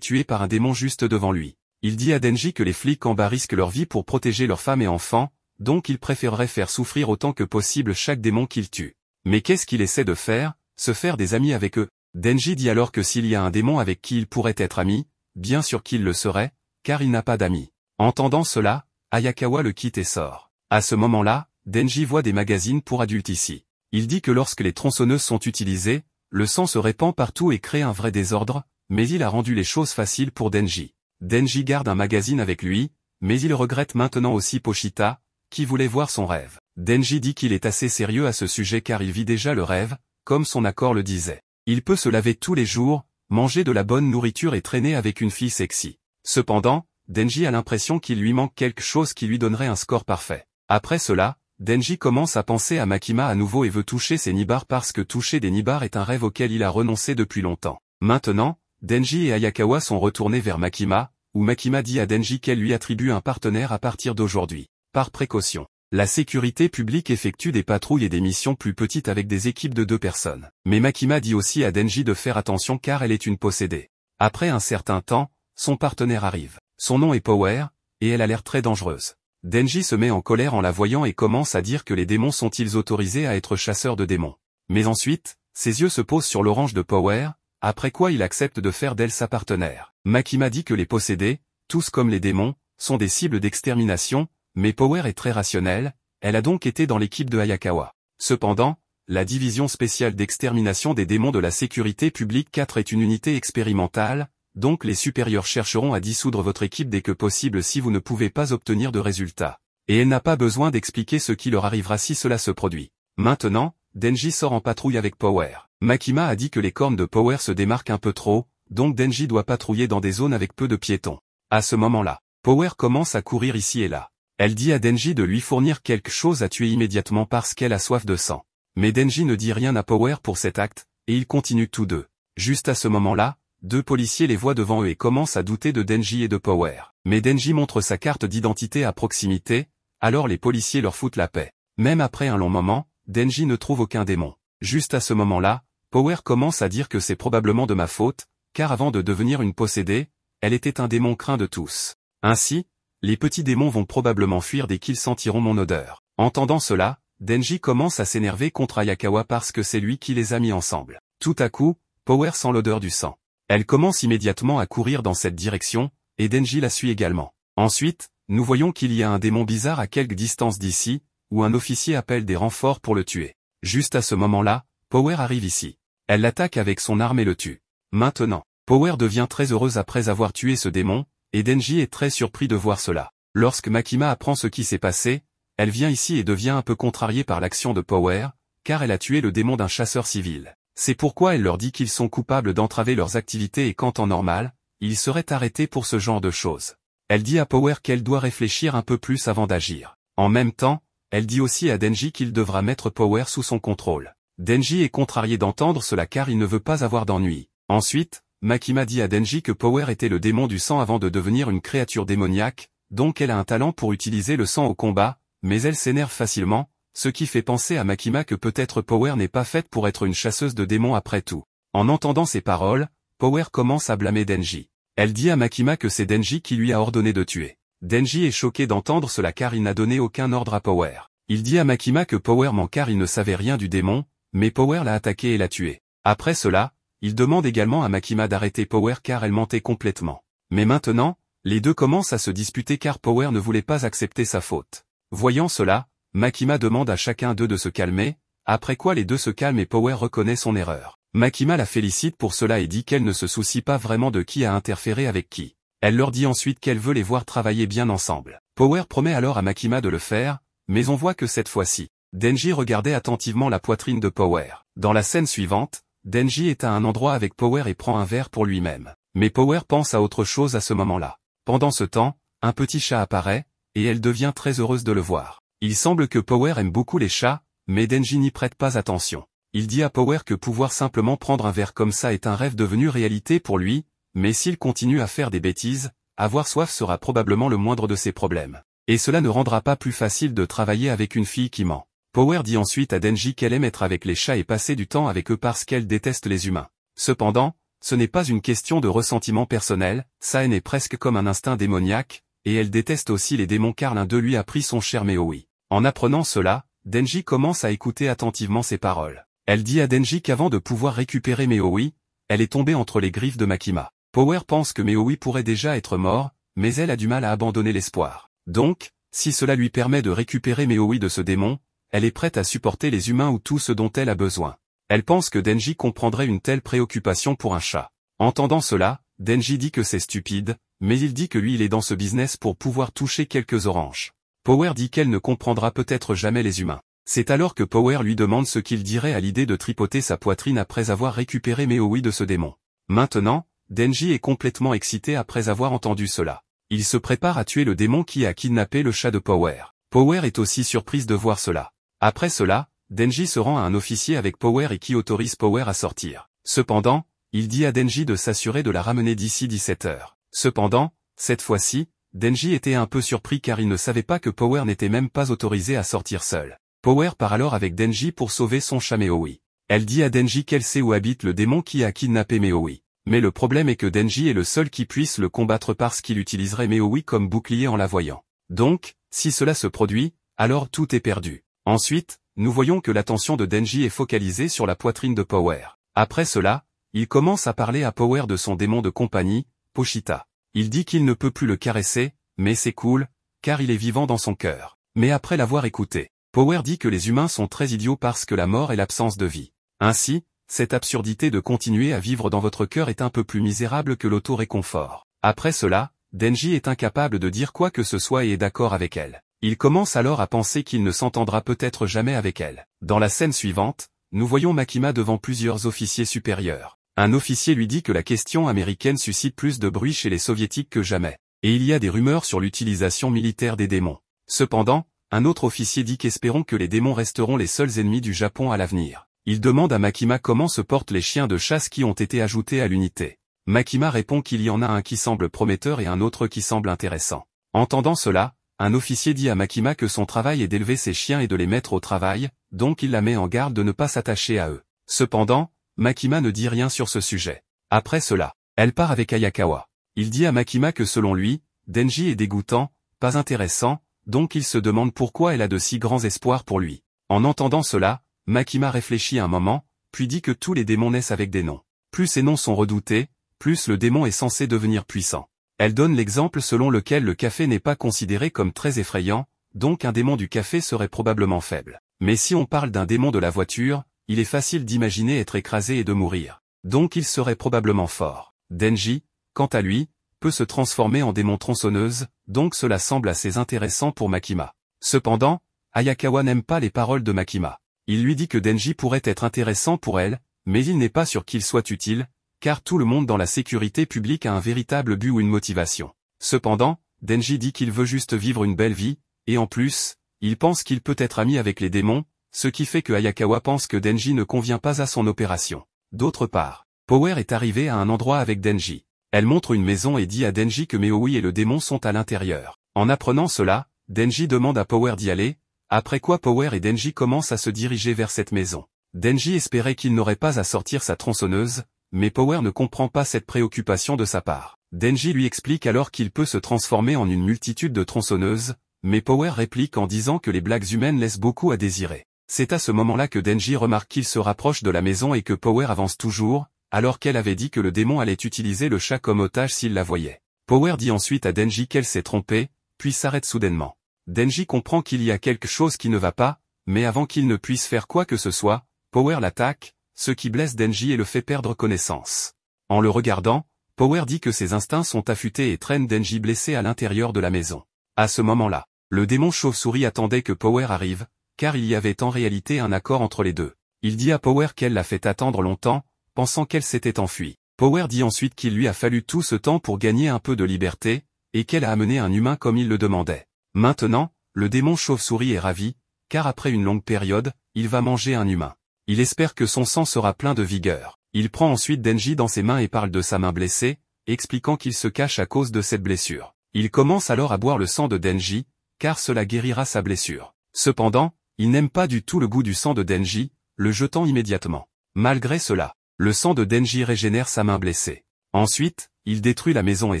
A: tuée par un démon juste devant lui. Il dit à Denji que les flics en bas risquent leur vie pour protéger leurs femmes et enfants, donc il préférerait faire souffrir autant que possible chaque démon qu'il tue. Mais qu'est-ce qu'il essaie de faire Se faire des amis avec eux Denji dit alors que s'il y a un démon avec qui il pourrait être ami, bien sûr qu'il le serait, car il n'a pas d'amis. Entendant cela, Ayakawa le quitte et sort. À ce moment-là, Denji voit des magazines pour adultes ici. Il dit que lorsque les tronçonneuses sont utilisées, le sang se répand partout et crée un vrai désordre, mais il a rendu les choses faciles pour Denji. Denji garde un magazine avec lui, mais il regrette maintenant aussi Pochita, qui voulait voir son rêve. Denji dit qu'il est assez sérieux à ce sujet car il vit déjà le rêve, comme son accord le disait. Il peut se laver tous les jours, manger de la bonne nourriture et traîner avec une fille sexy. Cependant, Denji a l'impression qu'il lui manque quelque chose qui lui donnerait un score parfait. Après cela, Denji commence à penser à Makima à nouveau et veut toucher ses nibars parce que toucher des nibars est un rêve auquel il a renoncé depuis longtemps. Maintenant, Denji et Ayakawa sont retournés vers Makima, où Makima dit à Denji qu'elle lui attribue un partenaire à partir d'aujourd'hui. Par précaution. La sécurité publique effectue des patrouilles et des missions plus petites avec des équipes de deux personnes. Mais Makima dit aussi à Denji de faire attention car elle est une possédée. Après un certain temps, son partenaire arrive. Son nom est Power, et elle a l'air très dangereuse. Denji se met en colère en la voyant et commence à dire que les démons sont-ils autorisés à être chasseurs de démons. Mais ensuite, ses yeux se posent sur l'orange de Power, après quoi il accepte de faire d'elle sa partenaire. Makima dit que les possédés, tous comme les démons, sont des cibles d'extermination, mais Power est très rationnelle, elle a donc été dans l'équipe de Hayakawa. Cependant, la division spéciale d'extermination des démons de la sécurité publique 4 est une unité expérimentale, donc les supérieurs chercheront à dissoudre votre équipe dès que possible si vous ne pouvez pas obtenir de résultats. Et elle n'a pas besoin d'expliquer ce qui leur arrivera si cela se produit. Maintenant, Denji sort en patrouille avec Power. Makima a dit que les cornes de Power se démarquent un peu trop, donc Denji doit patrouiller dans des zones avec peu de piétons. À ce moment-là, Power commence à courir ici et là. Elle dit à Denji de lui fournir quelque chose à tuer immédiatement parce qu'elle a soif de sang. Mais Denji ne dit rien à Power pour cet acte, et ils continuent tous deux. Juste à ce moment-là, deux policiers les voient devant eux et commencent à douter de Denji et de Power. Mais Denji montre sa carte d'identité à proximité, alors les policiers leur foutent la paix. Même après un long moment, Denji ne trouve aucun démon. Juste à ce moment-là, Power commence à dire que c'est probablement de ma faute, car avant de devenir une possédée, elle était un démon craint de tous. Ainsi, les petits démons vont probablement fuir dès qu'ils sentiront mon odeur. Entendant cela, Denji commence à s'énerver contre Ayakawa parce que c'est lui qui les a mis ensemble. Tout à coup, Power sent l'odeur du sang. Elle commence immédiatement à courir dans cette direction, et Denji la suit également. Ensuite, nous voyons qu'il y a un démon bizarre à quelque distance d'ici, où un officier appelle des renforts pour le tuer. Juste à ce moment-là, Power arrive ici. Elle l'attaque avec son arme et le tue. Maintenant, Power devient très heureuse après avoir tué ce démon, et Denji est très surpris de voir cela. Lorsque Makima apprend ce qui s'est passé, elle vient ici et devient un peu contrariée par l'action de Power, car elle a tué le démon d'un chasseur civil. C'est pourquoi elle leur dit qu'ils sont coupables d'entraver leurs activités et qu'en temps normal, ils seraient arrêtés pour ce genre de choses. Elle dit à Power qu'elle doit réfléchir un peu plus avant d'agir. En même temps, elle dit aussi à Denji qu'il devra mettre Power sous son contrôle. Denji est contrarié d'entendre cela car il ne veut pas avoir d'ennui. Ensuite, Makima dit à Denji que Power était le démon du sang avant de devenir une créature démoniaque, donc elle a un talent pour utiliser le sang au combat, mais elle s'énerve facilement, ce qui fait penser à Makima que peut-être Power n'est pas faite pour être une chasseuse de démons après tout. En entendant ces paroles, Power commence à blâmer Denji. Elle dit à Makima que c'est Denji qui lui a ordonné de tuer. Denji est choqué d'entendre cela car il n'a donné aucun ordre à Power. Il dit à Makima que Power ment car il ne savait rien du démon, mais Power l'a attaqué et l'a tué. Après cela, il demande également à Makima d'arrêter Power car elle mentait complètement. Mais maintenant, les deux commencent à se disputer car Power ne voulait pas accepter sa faute. Voyant cela, Makima demande à chacun d'eux de se calmer, après quoi les deux se calment et Power reconnaît son erreur. Makima la félicite pour cela et dit qu'elle ne se soucie pas vraiment de qui a interféré avec qui. Elle leur dit ensuite qu'elle veut les voir travailler bien ensemble. Power promet alors à Makima de le faire, mais on voit que cette fois-ci, Denji regardait attentivement la poitrine de Power. Dans la scène suivante, Denji est à un endroit avec Power et prend un verre pour lui-même. Mais Power pense à autre chose à ce moment-là. Pendant ce temps, un petit chat apparaît, et elle devient très heureuse de le voir. Il semble que Power aime beaucoup les chats, mais Denji n'y prête pas attention. Il dit à Power que pouvoir simplement prendre un verre comme ça est un rêve devenu réalité pour lui, mais s'il continue à faire des bêtises, avoir soif sera probablement le moindre de ses problèmes. Et cela ne rendra pas plus facile de travailler avec une fille qui ment. Power dit ensuite à Denji qu'elle aime être avec les chats et passer du temps avec eux parce qu'elle déteste les humains. Cependant, ce n'est pas une question de ressentiment personnel, sa haine est presque comme un instinct démoniaque, et elle déteste aussi les démons car l'un de lui a pris son cher Meoi. En apprenant cela, Denji commence à écouter attentivement ses paroles. Elle dit à Denji qu'avant de pouvoir récupérer Meoi, elle est tombée entre les griffes de Makima. Power pense que Meoi pourrait déjà être mort, mais elle a du mal à abandonner l'espoir. Donc, si cela lui permet de récupérer Meoi de ce démon, elle est prête à supporter les humains ou tout ce dont elle a besoin. Elle pense que Denji comprendrait une telle préoccupation pour un chat. Entendant cela, Denji dit que c'est stupide, mais il dit que lui il est dans ce business pour pouvoir toucher quelques oranges. Power dit qu'elle ne comprendra peut-être jamais les humains. C'est alors que Power lui demande ce qu'il dirait à l'idée de tripoter sa poitrine après avoir récupéré Meowi de ce démon. Maintenant, Denji est complètement excité après avoir entendu cela. Il se prépare à tuer le démon qui a kidnappé le chat de Power. Power est aussi surprise de voir cela. Après cela, Denji se rend à un officier avec Power et qui autorise Power à sortir. Cependant, il dit à Denji de s'assurer de la ramener d'ici 17 heures. Cependant, cette fois-ci, Denji était un peu surpris car il ne savait pas que Power n'était même pas autorisé à sortir seul. Power part alors avec Denji pour sauver son chat Meoi. Elle dit à Denji qu'elle sait où habite le démon qui a kidnappé Meoi. Mais le problème est que Denji est le seul qui puisse le combattre parce qu'il utiliserait Meoi comme bouclier en la voyant. Donc, si cela se produit, alors tout est perdu. Ensuite, nous voyons que l'attention de Denji est focalisée sur la poitrine de Power. Après cela, il commence à parler à Power de son démon de compagnie, Pochita. Il dit qu'il ne peut plus le caresser, mais c'est cool, car il est vivant dans son cœur. Mais après l'avoir écouté, Power dit que les humains sont très idiots parce que la mort est l'absence de vie. Ainsi, cette absurdité de continuer à vivre dans votre cœur est un peu plus misérable que l'auto-réconfort. Après cela, Denji est incapable de dire quoi que ce soit et est d'accord avec elle. Il commence alors à penser qu'il ne s'entendra peut-être jamais avec elle. Dans la scène suivante, nous voyons Makima devant plusieurs officiers supérieurs. Un officier lui dit que la question américaine suscite plus de bruit chez les soviétiques que jamais. Et il y a des rumeurs sur l'utilisation militaire des démons. Cependant, un autre officier dit qu'espérons que les démons resteront les seuls ennemis du Japon à l'avenir. Il demande à Makima comment se portent les chiens de chasse qui ont été ajoutés à l'unité. Makima répond qu'il y en a un qui semble prometteur et un autre qui semble intéressant. Entendant cela, un officier dit à Makima que son travail est d'élever ses chiens et de les mettre au travail, donc il la met en garde de ne pas s'attacher à eux. Cependant, Makima ne dit rien sur ce sujet. Après cela, elle part avec Ayakawa. Il dit à Makima que selon lui, Denji est dégoûtant, pas intéressant, donc il se demande pourquoi elle a de si grands espoirs pour lui. En entendant cela, Makima réfléchit un moment, puis dit que tous les démons naissent avec des noms. Plus ces noms sont redoutés, plus le démon est censé devenir puissant. Elle donne l'exemple selon lequel le café n'est pas considéré comme très effrayant, donc un démon du café serait probablement faible. Mais si on parle d'un démon de la voiture, il est facile d'imaginer être écrasé et de mourir. Donc il serait probablement fort. Denji, quant à lui, peut se transformer en démon tronçonneuse, donc cela semble assez intéressant pour Makima. Cependant, Ayakawa n'aime pas les paroles de Makima. Il lui dit que Denji pourrait être intéressant pour elle, mais il n'est pas sûr qu'il soit utile, car tout le monde dans la sécurité publique a un véritable but ou une motivation. Cependant, Denji dit qu'il veut juste vivre une belle vie, et en plus, il pense qu'il peut être ami avec les démons, ce qui fait que Ayakawa pense que Denji ne convient pas à son opération. D'autre part, Power est arrivé à un endroit avec Denji. Elle montre une maison et dit à Denji que Meoi et le démon sont à l'intérieur. En apprenant cela, Denji demande à Power d'y aller, après quoi Power et Denji commencent à se diriger vers cette maison. Denji espérait qu'il n'aurait pas à sortir sa tronçonneuse, mais Power ne comprend pas cette préoccupation de sa part. Denji lui explique alors qu'il peut se transformer en une multitude de tronçonneuses, mais Power réplique en disant que les blagues humaines laissent beaucoup à désirer. C'est à ce moment-là que Denji remarque qu'il se rapproche de la maison et que Power avance toujours, alors qu'elle avait dit que le démon allait utiliser le chat comme otage s'il la voyait. Power dit ensuite à Denji qu'elle s'est trompée, puis s'arrête soudainement. Denji comprend qu'il y a quelque chose qui ne va pas, mais avant qu'il ne puisse faire quoi que ce soit, Power l'attaque, ce qui blesse Denji et le fait perdre connaissance. En le regardant, Power dit que ses instincts sont affûtés et traîne Denji blessé à l'intérieur de la maison. À ce moment-là, le démon chauve-souris attendait que Power arrive, car il y avait en réalité un accord entre les deux. Il dit à Power qu'elle l'a fait attendre longtemps, pensant qu'elle s'était enfuie. Power dit ensuite qu'il lui a fallu tout ce temps pour gagner un peu de liberté, et qu'elle a amené un humain comme il le demandait. Maintenant, le démon chauve-souris est ravi, car après une longue période, il va manger un humain. Il espère que son sang sera plein de vigueur. Il prend ensuite Denji dans ses mains et parle de sa main blessée, expliquant qu'il se cache à cause de cette blessure. Il commence alors à boire le sang de Denji, car cela guérira sa blessure. Cependant, il n'aime pas du tout le goût du sang de Denji, le jetant immédiatement. Malgré cela, le sang de Denji régénère sa main blessée. Ensuite, il détruit la maison et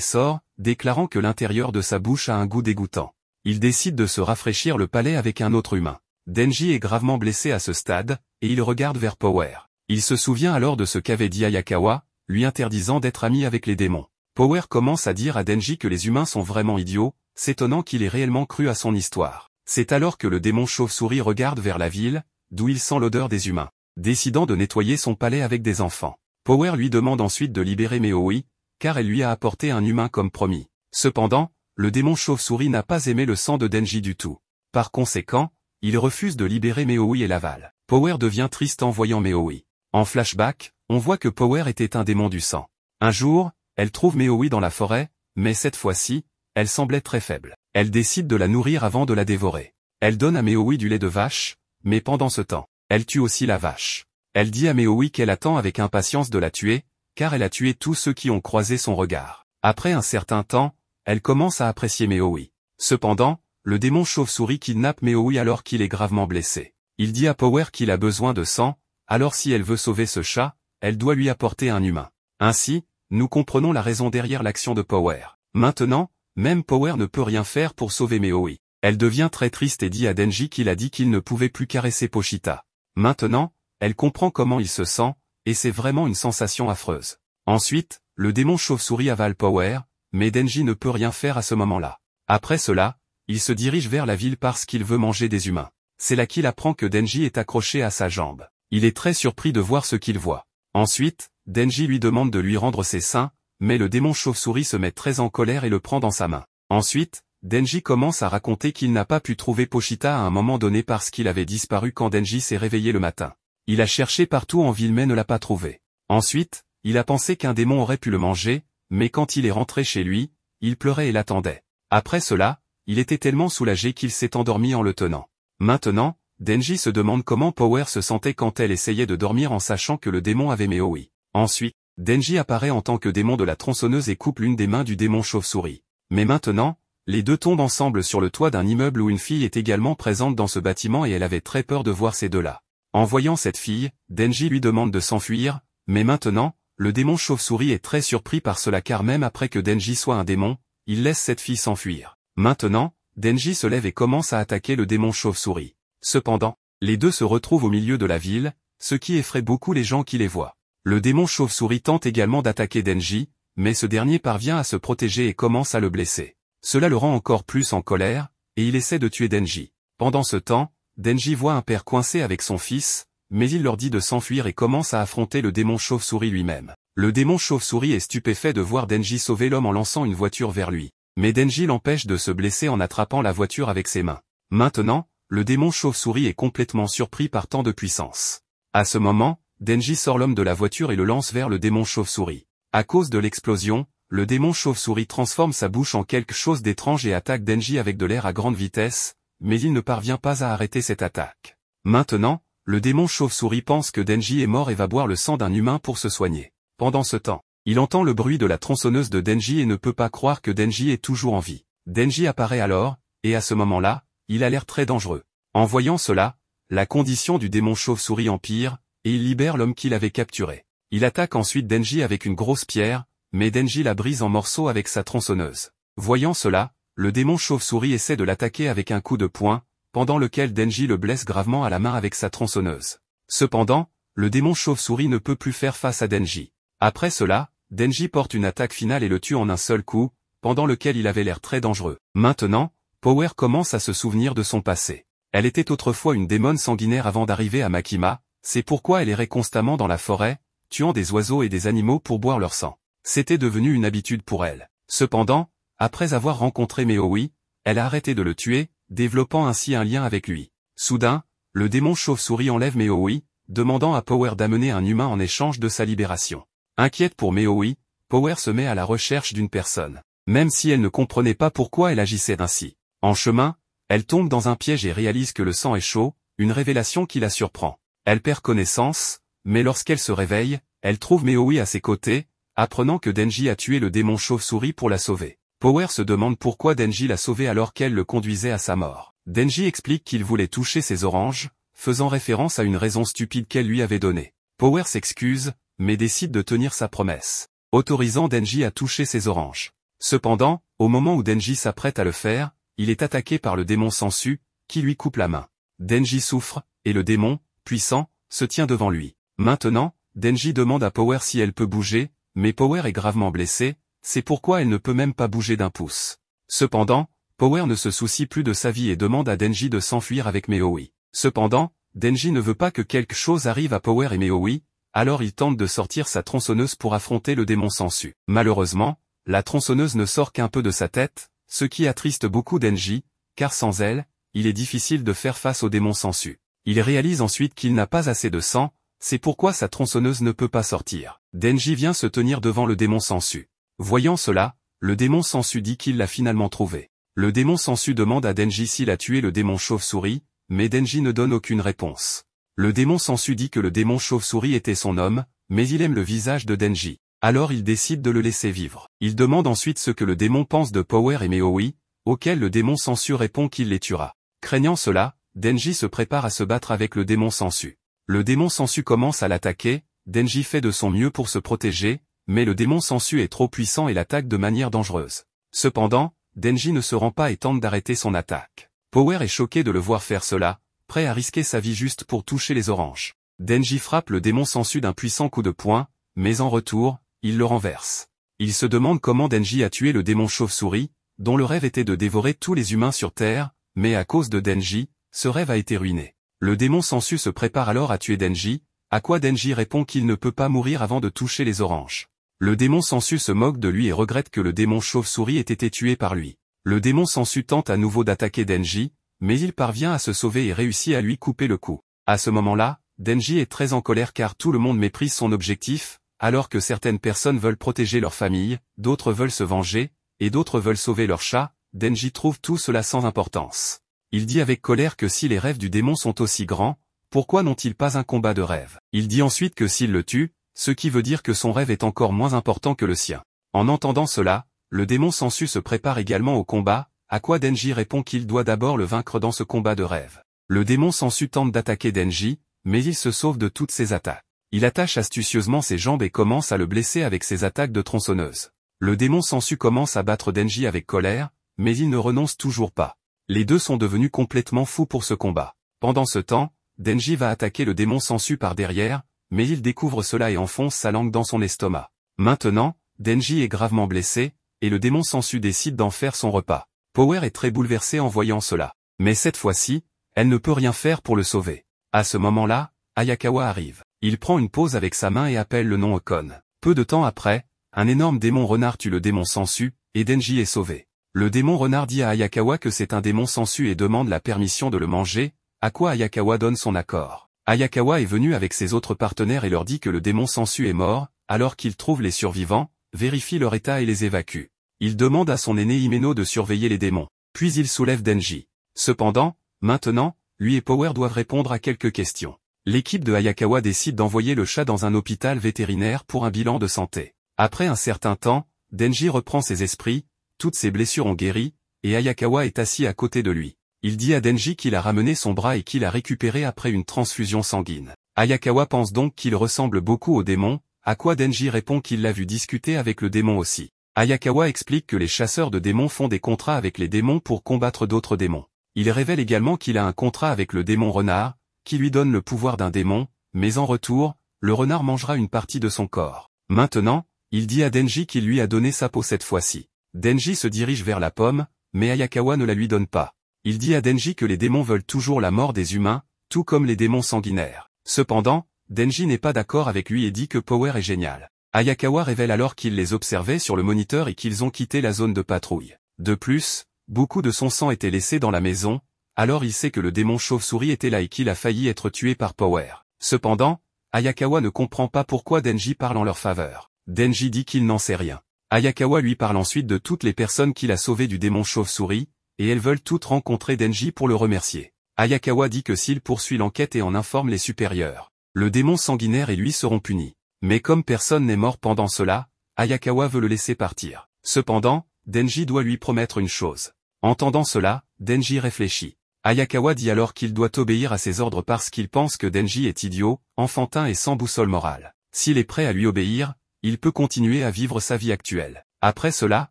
A: sort, déclarant que l'intérieur de sa bouche a un goût dégoûtant. Il décide de se rafraîchir le palais avec un autre humain. Denji est gravement blessé à ce stade, et il regarde vers Power. Il se souvient alors de ce qu'avait dit Ayakawa, lui interdisant d'être ami avec les démons. Power commence à dire à Denji que les humains sont vraiment idiots, s'étonnant qu'il ait réellement cru à son histoire. C'est alors que le démon chauve-souris regarde vers la ville, d'où il sent l'odeur des humains, décidant de nettoyer son palais avec des enfants. Power lui demande ensuite de libérer Meoi, car elle lui a apporté un humain comme promis. Cependant, le démon chauve-souris n'a pas aimé le sang de Denji du tout. Par conséquent, il refuse de libérer Meoi et Laval. Power devient triste en voyant Meoi. En flashback, on voit que Power était un démon du sang. Un jour, elle trouve Meoi dans la forêt, mais cette fois-ci, elle semblait très faible. Elle décide de la nourrir avant de la dévorer. Elle donne à Meoi du lait de vache, mais pendant ce temps, elle tue aussi la vache. Elle dit à Meoi qu'elle attend avec impatience de la tuer, car elle a tué tous ceux qui ont croisé son regard. Après un certain temps, elle commence à apprécier Meoi. Cependant, le démon chauve-souris kidnappe Meowi alors qu'il est gravement blessé. Il dit à Power qu'il a besoin de sang, alors si elle veut sauver ce chat, elle doit lui apporter un humain. Ainsi, nous comprenons la raison derrière l'action de Power. Maintenant, même Power ne peut rien faire pour sauver Meoi. Elle devient très triste et dit à Denji qu'il a dit qu'il ne pouvait plus caresser Pochita. Maintenant, elle comprend comment il se sent, et c'est vraiment une sensation affreuse. Ensuite, le démon chauve-souris avale Power, mais Denji ne peut rien faire à ce moment-là. Après cela, il se dirige vers la ville parce qu'il veut manger des humains. C'est là qu'il apprend que Denji est accroché à sa jambe. Il est très surpris de voir ce qu'il voit. Ensuite, Denji lui demande de lui rendre ses seins, mais le démon chauve-souris se met très en colère et le prend dans sa main. Ensuite, Denji commence à raconter qu'il n'a pas pu trouver Pochita à un moment donné parce qu'il avait disparu quand Denji s'est réveillé le matin. Il a cherché partout en ville mais ne l'a pas trouvé. Ensuite, il a pensé qu'un démon aurait pu le manger, mais quand il est rentré chez lui, il pleurait et l'attendait. Après cela, il était tellement soulagé qu'il s'est endormi en le tenant. Maintenant, Denji se demande comment Power se sentait quand elle essayait de dormir en sachant que le démon avait Meoi. Ensuite, Denji apparaît en tant que démon de la tronçonneuse et coupe l'une des mains du démon chauve-souris. Mais maintenant, les deux tombent ensemble sur le toit d'un immeuble où une fille est également présente dans ce bâtiment et elle avait très peur de voir ces deux-là. En voyant cette fille, Denji lui demande de s'enfuir, mais maintenant, le démon chauve-souris est très surpris par cela car même après que Denji soit un démon, il laisse cette fille s'enfuir. Maintenant, Denji se lève et commence à attaquer le démon chauve-souris. Cependant, les deux se retrouvent au milieu de la ville, ce qui effraie beaucoup les gens qui les voient. Le démon chauve-souris tente également d'attaquer Denji, mais ce dernier parvient à se protéger et commence à le blesser. Cela le rend encore plus en colère, et il essaie de tuer Denji. Pendant ce temps, Denji voit un père coincé avec son fils, mais il leur dit de s'enfuir et commence à affronter le démon chauve-souris lui-même. Le démon chauve-souris est stupéfait de voir Denji sauver l'homme en lançant une voiture vers lui mais Denji l'empêche de se blesser en attrapant la voiture avec ses mains. Maintenant, le démon chauve-souris est complètement surpris par tant de puissance. À ce moment, Denji sort l'homme de la voiture et le lance vers le démon chauve-souris. À cause de l'explosion, le démon chauve-souris transforme sa bouche en quelque chose d'étrange et attaque Denji avec de l'air à grande vitesse, mais il ne parvient pas à arrêter cette attaque. Maintenant, le démon chauve-souris pense que Denji est mort et va boire le sang d'un humain pour se soigner. Pendant ce temps, il entend le bruit de la tronçonneuse de Denji et ne peut pas croire que Denji est toujours en vie. Denji apparaît alors, et à ce moment-là, il a l'air très dangereux. En voyant cela, la condition du démon chauve-souris empire, et il libère l'homme qu'il avait capturé. Il attaque ensuite Denji avec une grosse pierre, mais Denji la brise en morceaux avec sa tronçonneuse. Voyant cela, le démon chauve-souris essaie de l'attaquer avec un coup de poing, pendant lequel Denji le blesse gravement à la main avec sa tronçonneuse. Cependant, le démon chauve-souris ne peut plus faire face à Denji. Après cela, Denji porte une attaque finale et le tue en un seul coup, pendant lequel il avait l'air très dangereux. Maintenant, Power commence à se souvenir de son passé. Elle était autrefois une démone sanguinaire avant d'arriver à Makima, c'est pourquoi elle errait constamment dans la forêt, tuant des oiseaux et des animaux pour boire leur sang. C'était devenu une habitude pour elle. Cependant, après avoir rencontré Meoi, elle a arrêté de le tuer, développant ainsi un lien avec lui. Soudain, le démon chauve-souris enlève Meoi, demandant à Power d'amener un humain en échange de sa libération. Inquiète pour Meoi, Power se met à la recherche d'une personne, même si elle ne comprenait pas pourquoi elle agissait ainsi. En chemin, elle tombe dans un piège et réalise que le sang est chaud, une révélation qui la surprend. Elle perd connaissance, mais lorsqu'elle se réveille, elle trouve Meoi à ses côtés, apprenant que Denji a tué le démon chauve-souris pour la sauver. Power se demande pourquoi Denji l'a sauvée alors qu'elle le conduisait à sa mort. Denji explique qu'il voulait toucher ses oranges, faisant référence à une raison stupide qu'elle lui avait donnée. Power s'excuse, mais décide de tenir sa promesse, autorisant Denji à toucher ses oranges. Cependant, au moment où Denji s'apprête à le faire, il est attaqué par le démon Sansu, qui lui coupe la main. Denji souffre, et le démon, puissant, se tient devant lui. Maintenant, Denji demande à Power si elle peut bouger, mais Power est gravement blessée, c'est pourquoi elle ne peut même pas bouger d'un pouce. Cependant, Power ne se soucie plus de sa vie et demande à Denji de s'enfuir avec Meoi. Cependant, Denji ne veut pas que quelque chose arrive à Power et Meoi, alors il tente de sortir sa tronçonneuse pour affronter le démon sensu. Malheureusement, la tronçonneuse ne sort qu'un peu de sa tête, ce qui attriste beaucoup Denji, car sans elle, il est difficile de faire face au démon sensu. Il réalise ensuite qu'il n'a pas assez de sang, c'est pourquoi sa tronçonneuse ne peut pas sortir. Denji vient se tenir devant le démon sensu. Voyant cela, le démon sensu dit qu'il l'a finalement trouvé. Le démon sensu demande à Denji s'il a tué le démon chauve-souris, mais Denji ne donne aucune réponse. Le démon sensu dit que le démon chauve-souris était son homme, mais il aime le visage de Denji. Alors il décide de le laisser vivre. Il demande ensuite ce que le démon pense de Power et Meoi, auquel le démon sensu répond qu'il les tuera. Craignant cela, Denji se prépare à se battre avec le démon sensu. Le démon sensu commence à l'attaquer, Denji fait de son mieux pour se protéger, mais le démon sensu est trop puissant et l'attaque de manière dangereuse. Cependant, Denji ne se rend pas et tente d'arrêter son attaque. Power est choqué de le voir faire cela, prêt à risquer sa vie juste pour toucher les oranges. Denji frappe le démon sensu d'un puissant coup de poing, mais en retour, il le renverse. Il se demande comment Denji a tué le démon chauve-souris, dont le rêve était de dévorer tous les humains sur Terre, mais à cause de Denji, ce rêve a été ruiné. Le démon sensu se prépare alors à tuer Denji, à quoi Denji répond qu'il ne peut pas mourir avant de toucher les oranges. Le démon sensu se moque de lui et regrette que le démon chauve-souris ait été tué par lui. Le démon sensu tente à nouveau d'attaquer Denji, mais il parvient à se sauver et réussit à lui couper le cou. À ce moment-là, Denji est très en colère car tout le monde méprise son objectif, alors que certaines personnes veulent protéger leur famille, d'autres veulent se venger, et d'autres veulent sauver leur chat, Denji trouve tout cela sans importance. Il dit avec colère que si les rêves du démon sont aussi grands, pourquoi n'ont-ils pas un combat de rêve Il dit ensuite que s'il le tue, ce qui veut dire que son rêve est encore moins important que le sien. En entendant cela, le démon sensu se prépare également au combat, à quoi Denji répond qu'il doit d'abord le vaincre dans ce combat de rêve. Le démon sensu tente d'attaquer Denji, mais il se sauve de toutes ses attaques. Il attache astucieusement ses jambes et commence à le blesser avec ses attaques de tronçonneuse. Le démon sensu commence à battre Denji avec colère, mais il ne renonce toujours pas. Les deux sont devenus complètement fous pour ce combat. Pendant ce temps, Denji va attaquer le démon sensu par derrière, mais il découvre cela et enfonce sa langue dans son estomac. Maintenant, Denji est gravement blessé, et le démon sensu décide d'en faire son repas. Power est très bouleversée en voyant cela. Mais cette fois-ci, elle ne peut rien faire pour le sauver. À ce moment-là, Ayakawa arrive. Il prend une pause avec sa main et appelle le nom Okon. Peu de temps après, un énorme démon renard tue le démon sensu, et Denji est sauvé. Le démon renard dit à Ayakawa que c'est un démon sensu et demande la permission de le manger, à quoi Ayakawa donne son accord. Ayakawa est venu avec ses autres partenaires et leur dit que le démon sensu est mort, alors qu'il trouve les survivants, vérifie leur état et les évacue. Il demande à son aîné Imeno de surveiller les démons. Puis il soulève Denji. Cependant, maintenant, lui et Power doivent répondre à quelques questions. L'équipe de Ayakawa décide d'envoyer le chat dans un hôpital vétérinaire pour un bilan de santé. Après un certain temps, Denji reprend ses esprits, toutes ses blessures ont guéri, et Ayakawa est assis à côté de lui. Il dit à Denji qu'il a ramené son bras et qu'il a récupéré après une transfusion sanguine. Ayakawa pense donc qu'il ressemble beaucoup au démon, à quoi Denji répond qu'il l'a vu discuter avec le démon aussi. Ayakawa explique que les chasseurs de démons font des contrats avec les démons pour combattre d'autres démons. Il révèle également qu'il a un contrat avec le démon renard, qui lui donne le pouvoir d'un démon, mais en retour, le renard mangera une partie de son corps. Maintenant, il dit à Denji qu'il lui a donné sa peau cette fois-ci. Denji se dirige vers la pomme, mais Ayakawa ne la lui donne pas. Il dit à Denji que les démons veulent toujours la mort des humains, tout comme les démons sanguinaires. Cependant, Denji n'est pas d'accord avec lui et dit que Power est génial. Ayakawa révèle alors qu'il les observait sur le moniteur et qu'ils ont quitté la zone de patrouille. De plus, beaucoup de son sang était laissé dans la maison, alors il sait que le démon chauve-souris était là et qu'il a failli être tué par Power. Cependant, Ayakawa ne comprend pas pourquoi Denji parle en leur faveur. Denji dit qu'il n'en sait rien. Ayakawa lui parle ensuite de toutes les personnes qu'il a sauvées du démon chauve-souris, et elles veulent toutes rencontrer Denji pour le remercier. Ayakawa dit que s'il poursuit l'enquête et en informe les supérieurs, le démon sanguinaire et lui seront punis. Mais comme personne n'est mort pendant cela, Ayakawa veut le laisser partir. Cependant, Denji doit lui promettre une chose. Entendant cela, Denji réfléchit. Ayakawa dit alors qu'il doit obéir à ses ordres parce qu'il pense que Denji est idiot, enfantin et sans boussole morale. S'il est prêt à lui obéir, il peut continuer à vivre sa vie actuelle. Après cela,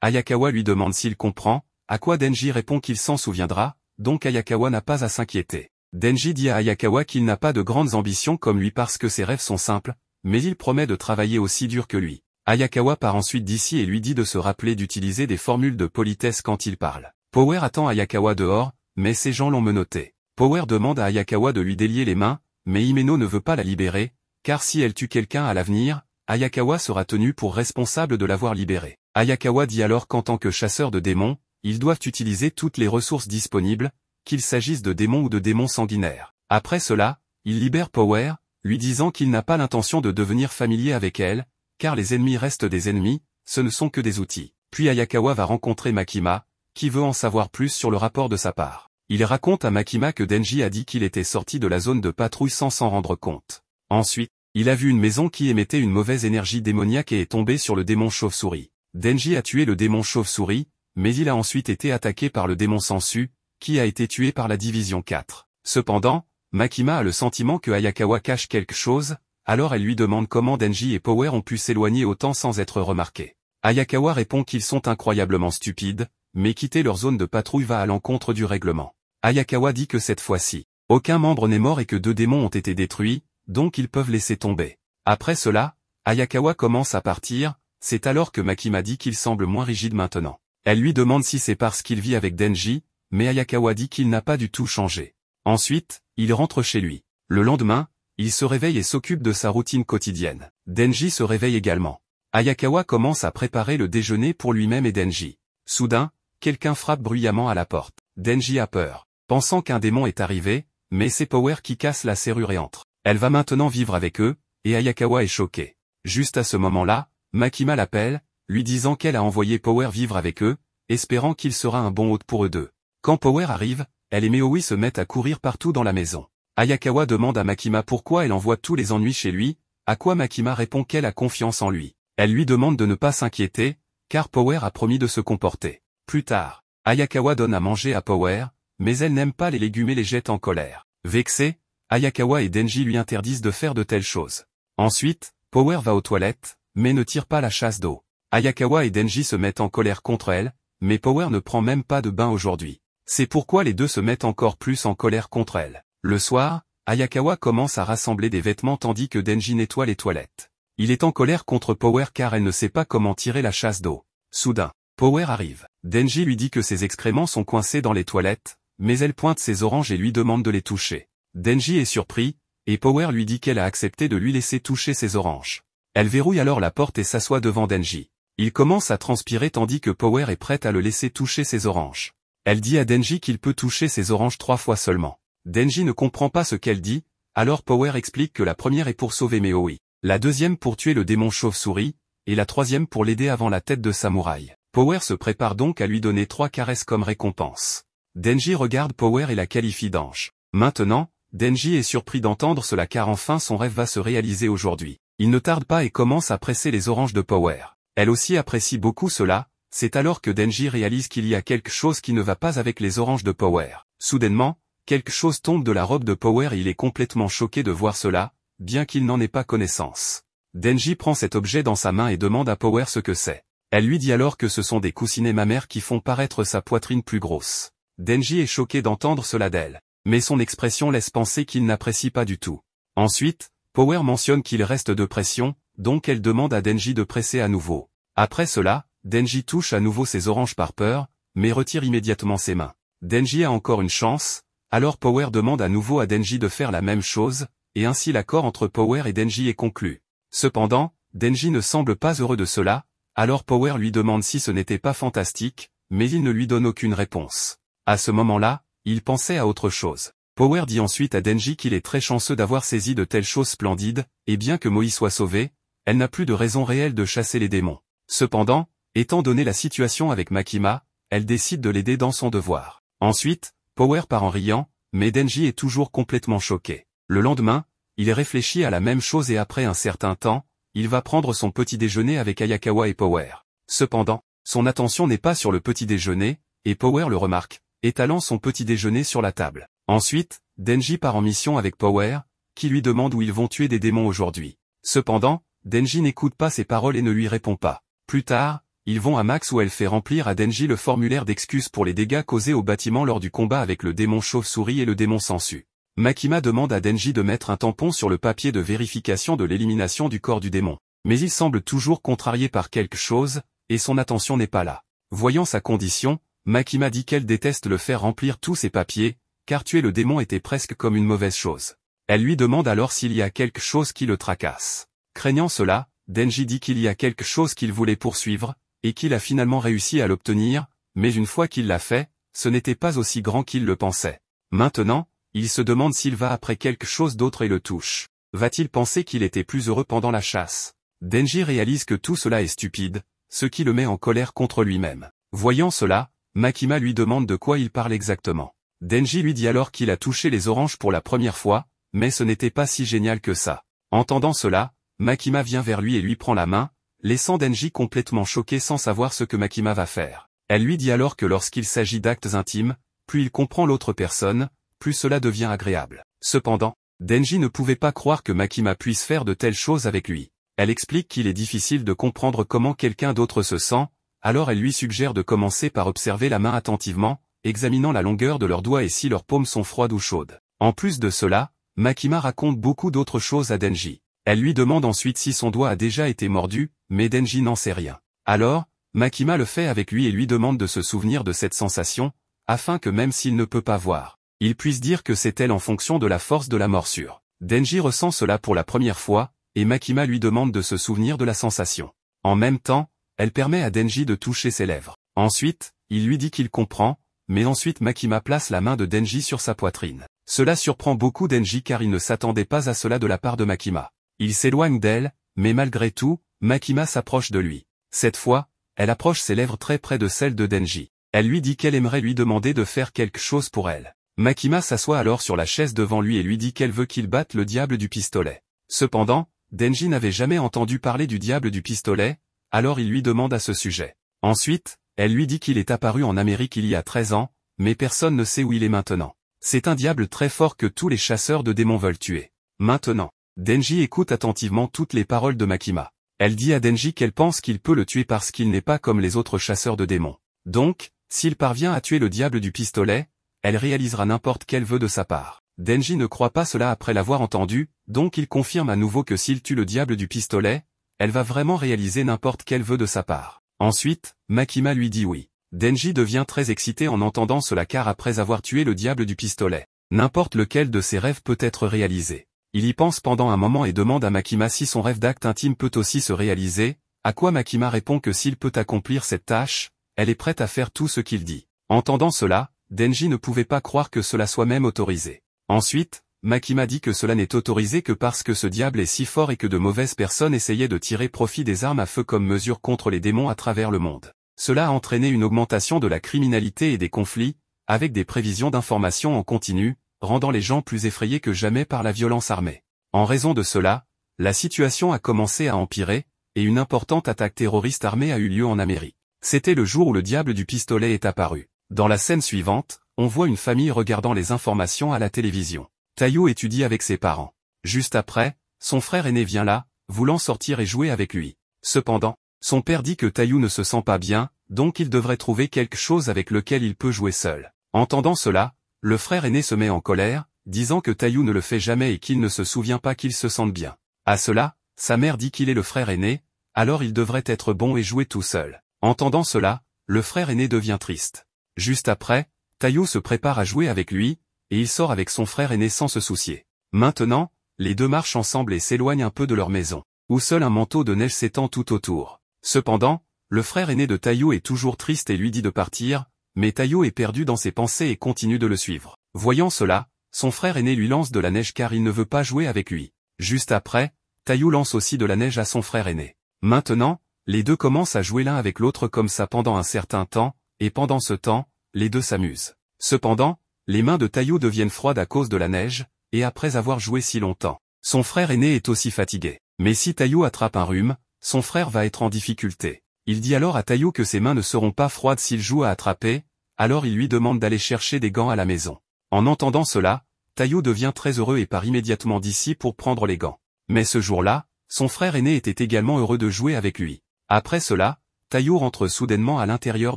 A: Ayakawa lui demande s'il comprend, à quoi Denji répond qu'il s'en souviendra, donc Ayakawa n'a pas à s'inquiéter. Denji dit à Ayakawa qu'il n'a pas de grandes ambitions comme lui parce que ses rêves sont simples, mais il promet de travailler aussi dur que lui. Ayakawa part ensuite d'ici et lui dit de se rappeler d'utiliser des formules de politesse quand il parle. Power attend Ayakawa dehors, mais ses gens l'ont menotté. Power demande à Ayakawa de lui délier les mains, mais Himeno ne veut pas la libérer, car si elle tue quelqu'un à l'avenir, Ayakawa sera tenu pour responsable de l'avoir libérée. Ayakawa dit alors qu'en tant que chasseur de démons, ils doivent utiliser toutes les ressources disponibles, qu'il s'agisse de démons ou de démons sanguinaires. Après cela, il libère Power, lui disant qu'il n'a pas l'intention de devenir familier avec elle, car les ennemis restent des ennemis, ce ne sont que des outils. Puis Ayakawa va rencontrer Makima, qui veut en savoir plus sur le rapport de sa part. Il raconte à Makima que Denji a dit qu'il était sorti de la zone de patrouille sans s'en rendre compte. Ensuite, il a vu une maison qui émettait une mauvaise énergie démoniaque et est tombé sur le démon chauve-souris. Denji a tué le démon chauve-souris, mais il a ensuite été attaqué par le démon Sensu, qui a été tué par la division 4. Cependant, Makima a le sentiment que Ayakawa cache quelque chose, alors elle lui demande comment Denji et Power ont pu s'éloigner autant sans être remarqués. Ayakawa répond qu'ils sont incroyablement stupides, mais quitter leur zone de patrouille va à l'encontre du règlement. Ayakawa dit que cette fois-ci, aucun membre n'est mort et que deux démons ont été détruits, donc ils peuvent laisser tomber. Après cela, Ayakawa commence à partir, c'est alors que Makima dit qu'il semble moins rigide maintenant. Elle lui demande si c'est parce qu'il vit avec Denji, mais Ayakawa dit qu'il n'a pas du tout changé. Ensuite, il rentre chez lui. Le lendemain, il se réveille et s'occupe de sa routine quotidienne. Denji se réveille également. Ayakawa commence à préparer le déjeuner pour lui-même et Denji. Soudain, quelqu'un frappe bruyamment à la porte. Denji a peur, pensant qu'un démon est arrivé, mais c'est Power qui casse la serrure et entre. Elle va maintenant vivre avec eux, et Ayakawa est choquée. Juste à ce moment-là, Makima l'appelle, lui disant qu'elle a envoyé Power vivre avec eux, espérant qu'il sera un bon hôte pour eux deux. Quand Power arrive, elle et Meoi se mettent à courir partout dans la maison. Ayakawa demande à Makima pourquoi elle envoie tous les ennuis chez lui, à quoi Makima répond qu'elle a confiance en lui. Elle lui demande de ne pas s'inquiéter, car Power a promis de se comporter. Plus tard, Ayakawa donne à manger à Power, mais elle n'aime pas les légumes et les jette en colère. Vexé, Ayakawa et Denji lui interdisent de faire de telles choses. Ensuite, Power va aux toilettes, mais ne tire pas la chasse d'eau. Ayakawa et Denji se mettent en colère contre elle, mais Power ne prend même pas de bain aujourd'hui. C'est pourquoi les deux se mettent encore plus en colère contre elle. Le soir, Ayakawa commence à rassembler des vêtements tandis que Denji nettoie les toilettes. Il est en colère contre Power car elle ne sait pas comment tirer la chasse d'eau. Soudain, Power arrive. Denji lui dit que ses excréments sont coincés dans les toilettes, mais elle pointe ses oranges et lui demande de les toucher. Denji est surpris, et Power lui dit qu'elle a accepté de lui laisser toucher ses oranges. Elle verrouille alors la porte et s'assoit devant Denji. Il commence à transpirer tandis que Power est prête à le laisser toucher ses oranges. Elle dit à Denji qu'il peut toucher ses oranges trois fois seulement. Denji ne comprend pas ce qu'elle dit, alors Power explique que la première est pour sauver Meoi, la deuxième pour tuer le démon chauve-souris, et la troisième pour l'aider avant la tête de samouraï. Power se prépare donc à lui donner trois caresses comme récompense. Denji regarde Power et la qualifie d'ange. Maintenant, Denji est surpris d'entendre cela car enfin son rêve va se réaliser aujourd'hui. Il ne tarde pas et commence à presser les oranges de Power. Elle aussi apprécie beaucoup cela, c'est alors que Denji réalise qu'il y a quelque chose qui ne va pas avec les oranges de Power. Soudainement, quelque chose tombe de la robe de Power et il est complètement choqué de voir cela, bien qu'il n'en ait pas connaissance. Denji prend cet objet dans sa main et demande à Power ce que c'est. Elle lui dit alors que ce sont des coussinets mammaires qui font paraître sa poitrine plus grosse. Denji est choqué d'entendre cela d'elle, mais son expression laisse penser qu'il n'apprécie pas du tout. Ensuite, Power mentionne qu'il reste de pression, donc elle demande à Denji de presser à nouveau. Après cela, Denji touche à nouveau ses oranges par peur, mais retire immédiatement ses mains. Denji a encore une chance, alors Power demande à nouveau à Denji de faire la même chose, et ainsi l'accord entre Power et Denji est conclu. Cependant, Denji ne semble pas heureux de cela, alors Power lui demande si ce n'était pas fantastique, mais il ne lui donne aucune réponse. À ce moment-là, il pensait à autre chose. Power dit ensuite à Denji qu'il est très chanceux d'avoir saisi de telles choses splendides, et bien que Moï soit sauvée, elle n'a plus de raison réelle de chasser les démons. Cependant, Étant donné la situation avec Makima, elle décide de l'aider dans son devoir. Ensuite, Power part en riant, mais Denji est toujours complètement choqué. Le lendemain, il réfléchit à la même chose et après un certain temps, il va prendre son petit déjeuner avec Ayakawa et Power. Cependant, son attention n'est pas sur le petit déjeuner, et Power le remarque, étalant son petit déjeuner sur la table. Ensuite, Denji part en mission avec Power, qui lui demande où ils vont tuer des démons aujourd'hui. Cependant, Denji n'écoute pas ses paroles et ne lui répond pas. Plus tard, ils vont à Max où elle fait remplir à Denji le formulaire d'excuses pour les dégâts causés au bâtiment lors du combat avec le démon chauve-souris et le démon sensu. Makima demande à Denji de mettre un tampon sur le papier de vérification de l'élimination du corps du démon. Mais il semble toujours contrarié par quelque chose, et son attention n'est pas là. Voyant sa condition, Makima dit qu'elle déteste le faire remplir tous ses papiers, car tuer le démon était presque comme une mauvaise chose. Elle lui demande alors s'il y a quelque chose qui le tracasse. Craignant cela, Denji dit qu'il y a quelque chose qu'il voulait poursuivre, et qu'il a finalement réussi à l'obtenir, mais une fois qu'il l'a fait, ce n'était pas aussi grand qu'il le pensait. Maintenant, il se demande s'il va après quelque chose d'autre et le touche. Va-t-il penser qu'il était plus heureux pendant la chasse Denji réalise que tout cela est stupide, ce qui le met en colère contre lui-même. Voyant cela, Makima lui demande de quoi il parle exactement. Denji lui dit alors qu'il a touché les oranges pour la première fois, mais ce n'était pas si génial que ça. Entendant cela, Makima vient vers lui et lui prend la main, laissant Denji complètement choqué sans savoir ce que Makima va faire. Elle lui dit alors que lorsqu'il s'agit d'actes intimes, plus il comprend l'autre personne, plus cela devient agréable. Cependant, Denji ne pouvait pas croire que Makima puisse faire de telles choses avec lui. Elle explique qu'il est difficile de comprendre comment quelqu'un d'autre se sent, alors elle lui suggère de commencer par observer la main attentivement, examinant la longueur de leurs doigts et si leurs paumes sont froides ou chaudes. En plus de cela, Makima raconte beaucoup d'autres choses à Denji. Elle lui demande ensuite si son doigt a déjà été mordu, mais Denji n'en sait rien. Alors, Makima le fait avec lui et lui demande de se souvenir de cette sensation, afin que même s'il ne peut pas voir, il puisse dire que c'est elle en fonction de la force de la morsure. Denji ressent cela pour la première fois, et Makima lui demande de se souvenir de la sensation. En même temps, elle permet à Denji de toucher ses lèvres. Ensuite, il lui dit qu'il comprend, mais ensuite Makima place la main de Denji sur sa poitrine. Cela surprend beaucoup Denji car il ne s'attendait pas à cela de la part de Makima. Il s'éloigne d'elle, mais malgré tout, Makima s'approche de lui. Cette fois, elle approche ses lèvres très près de celles de Denji. Elle lui dit qu'elle aimerait lui demander de faire quelque chose pour elle. Makima s'assoit alors sur la chaise devant lui et lui dit qu'elle veut qu'il batte le diable du pistolet. Cependant, Denji n'avait jamais entendu parler du diable du pistolet, alors il lui demande à ce sujet. Ensuite, elle lui dit qu'il est apparu en Amérique il y a 13 ans, mais personne ne sait où il est maintenant. C'est un diable très fort que tous les chasseurs de démons veulent tuer. Maintenant, Denji écoute attentivement toutes les paroles de Makima. Elle dit à Denji qu'elle pense qu'il peut le tuer parce qu'il n'est pas comme les autres chasseurs de démons. Donc, s'il parvient à tuer le diable du pistolet, elle réalisera n'importe quel vœu de sa part. Denji ne croit pas cela après l'avoir entendu, donc il confirme à nouveau que s'il tue le diable du pistolet, elle va vraiment réaliser n'importe quel vœu de sa part. Ensuite, Makima lui dit oui. Denji devient très excité en entendant cela car après avoir tué le diable du pistolet, n'importe lequel de ses rêves peut être réalisé. Il y pense pendant un moment et demande à Makima si son rêve d'acte intime peut aussi se réaliser, à quoi Makima répond que s'il peut accomplir cette tâche, elle est prête à faire tout ce qu'il dit. Entendant cela, Denji ne pouvait pas croire que cela soit même autorisé. Ensuite, Makima dit que cela n'est autorisé que parce que ce diable est si fort et que de mauvaises personnes essayaient de tirer profit des armes à feu comme mesure contre les démons à travers le monde. Cela a entraîné une augmentation de la criminalité et des conflits, avec des prévisions d'information en continu, rendant les gens plus effrayés que jamais par la violence armée. En raison de cela, la situation a commencé à empirer, et une importante attaque terroriste armée a eu lieu en Amérique. C'était le jour où le diable du pistolet est apparu. Dans la scène suivante, on voit une famille regardant les informations à la télévision. Tayou étudie avec ses parents. Juste après, son frère aîné vient là, voulant sortir et jouer avec lui. Cependant, son père dit que Tayou ne se sent pas bien, donc il devrait trouver quelque chose avec lequel il peut jouer seul. Entendant cela, le frère aîné se met en colère, disant que Tayou ne le fait jamais et qu'il ne se souvient pas qu'il se sente bien. À cela, sa mère dit qu'il est le frère aîné, alors il devrait être bon et jouer tout seul. Entendant cela, le frère aîné devient triste. Juste après, Tayou se prépare à jouer avec lui, et il sort avec son frère aîné sans se soucier. Maintenant, les deux marchent ensemble et s'éloignent un peu de leur maison, où seul un manteau de neige s'étend tout autour. Cependant, le frère aîné de Tayou est toujours triste et lui dit de partir, mais Taillot est perdu dans ses pensées et continue de le suivre. Voyant cela, son frère aîné lui lance de la neige car il ne veut pas jouer avec lui. Juste après, Tayou lance aussi de la neige à son frère aîné. Maintenant, les deux commencent à jouer l'un avec l'autre comme ça pendant un certain temps, et pendant ce temps, les deux s'amusent. Cependant, les mains de Tayou deviennent froides à cause de la neige, et après avoir joué si longtemps, son frère aîné est aussi fatigué. Mais si Tayou attrape un rhume, son frère va être en difficulté. Il dit alors à Tayou que ses mains ne seront pas froides s'il joue à attraper, alors il lui demande d'aller chercher des gants à la maison. En entendant cela, Tayou devient très heureux et part immédiatement d'ici pour prendre les gants. Mais ce jour-là, son frère aîné était également heureux de jouer avec lui. Après cela, Tayou rentre soudainement à l'intérieur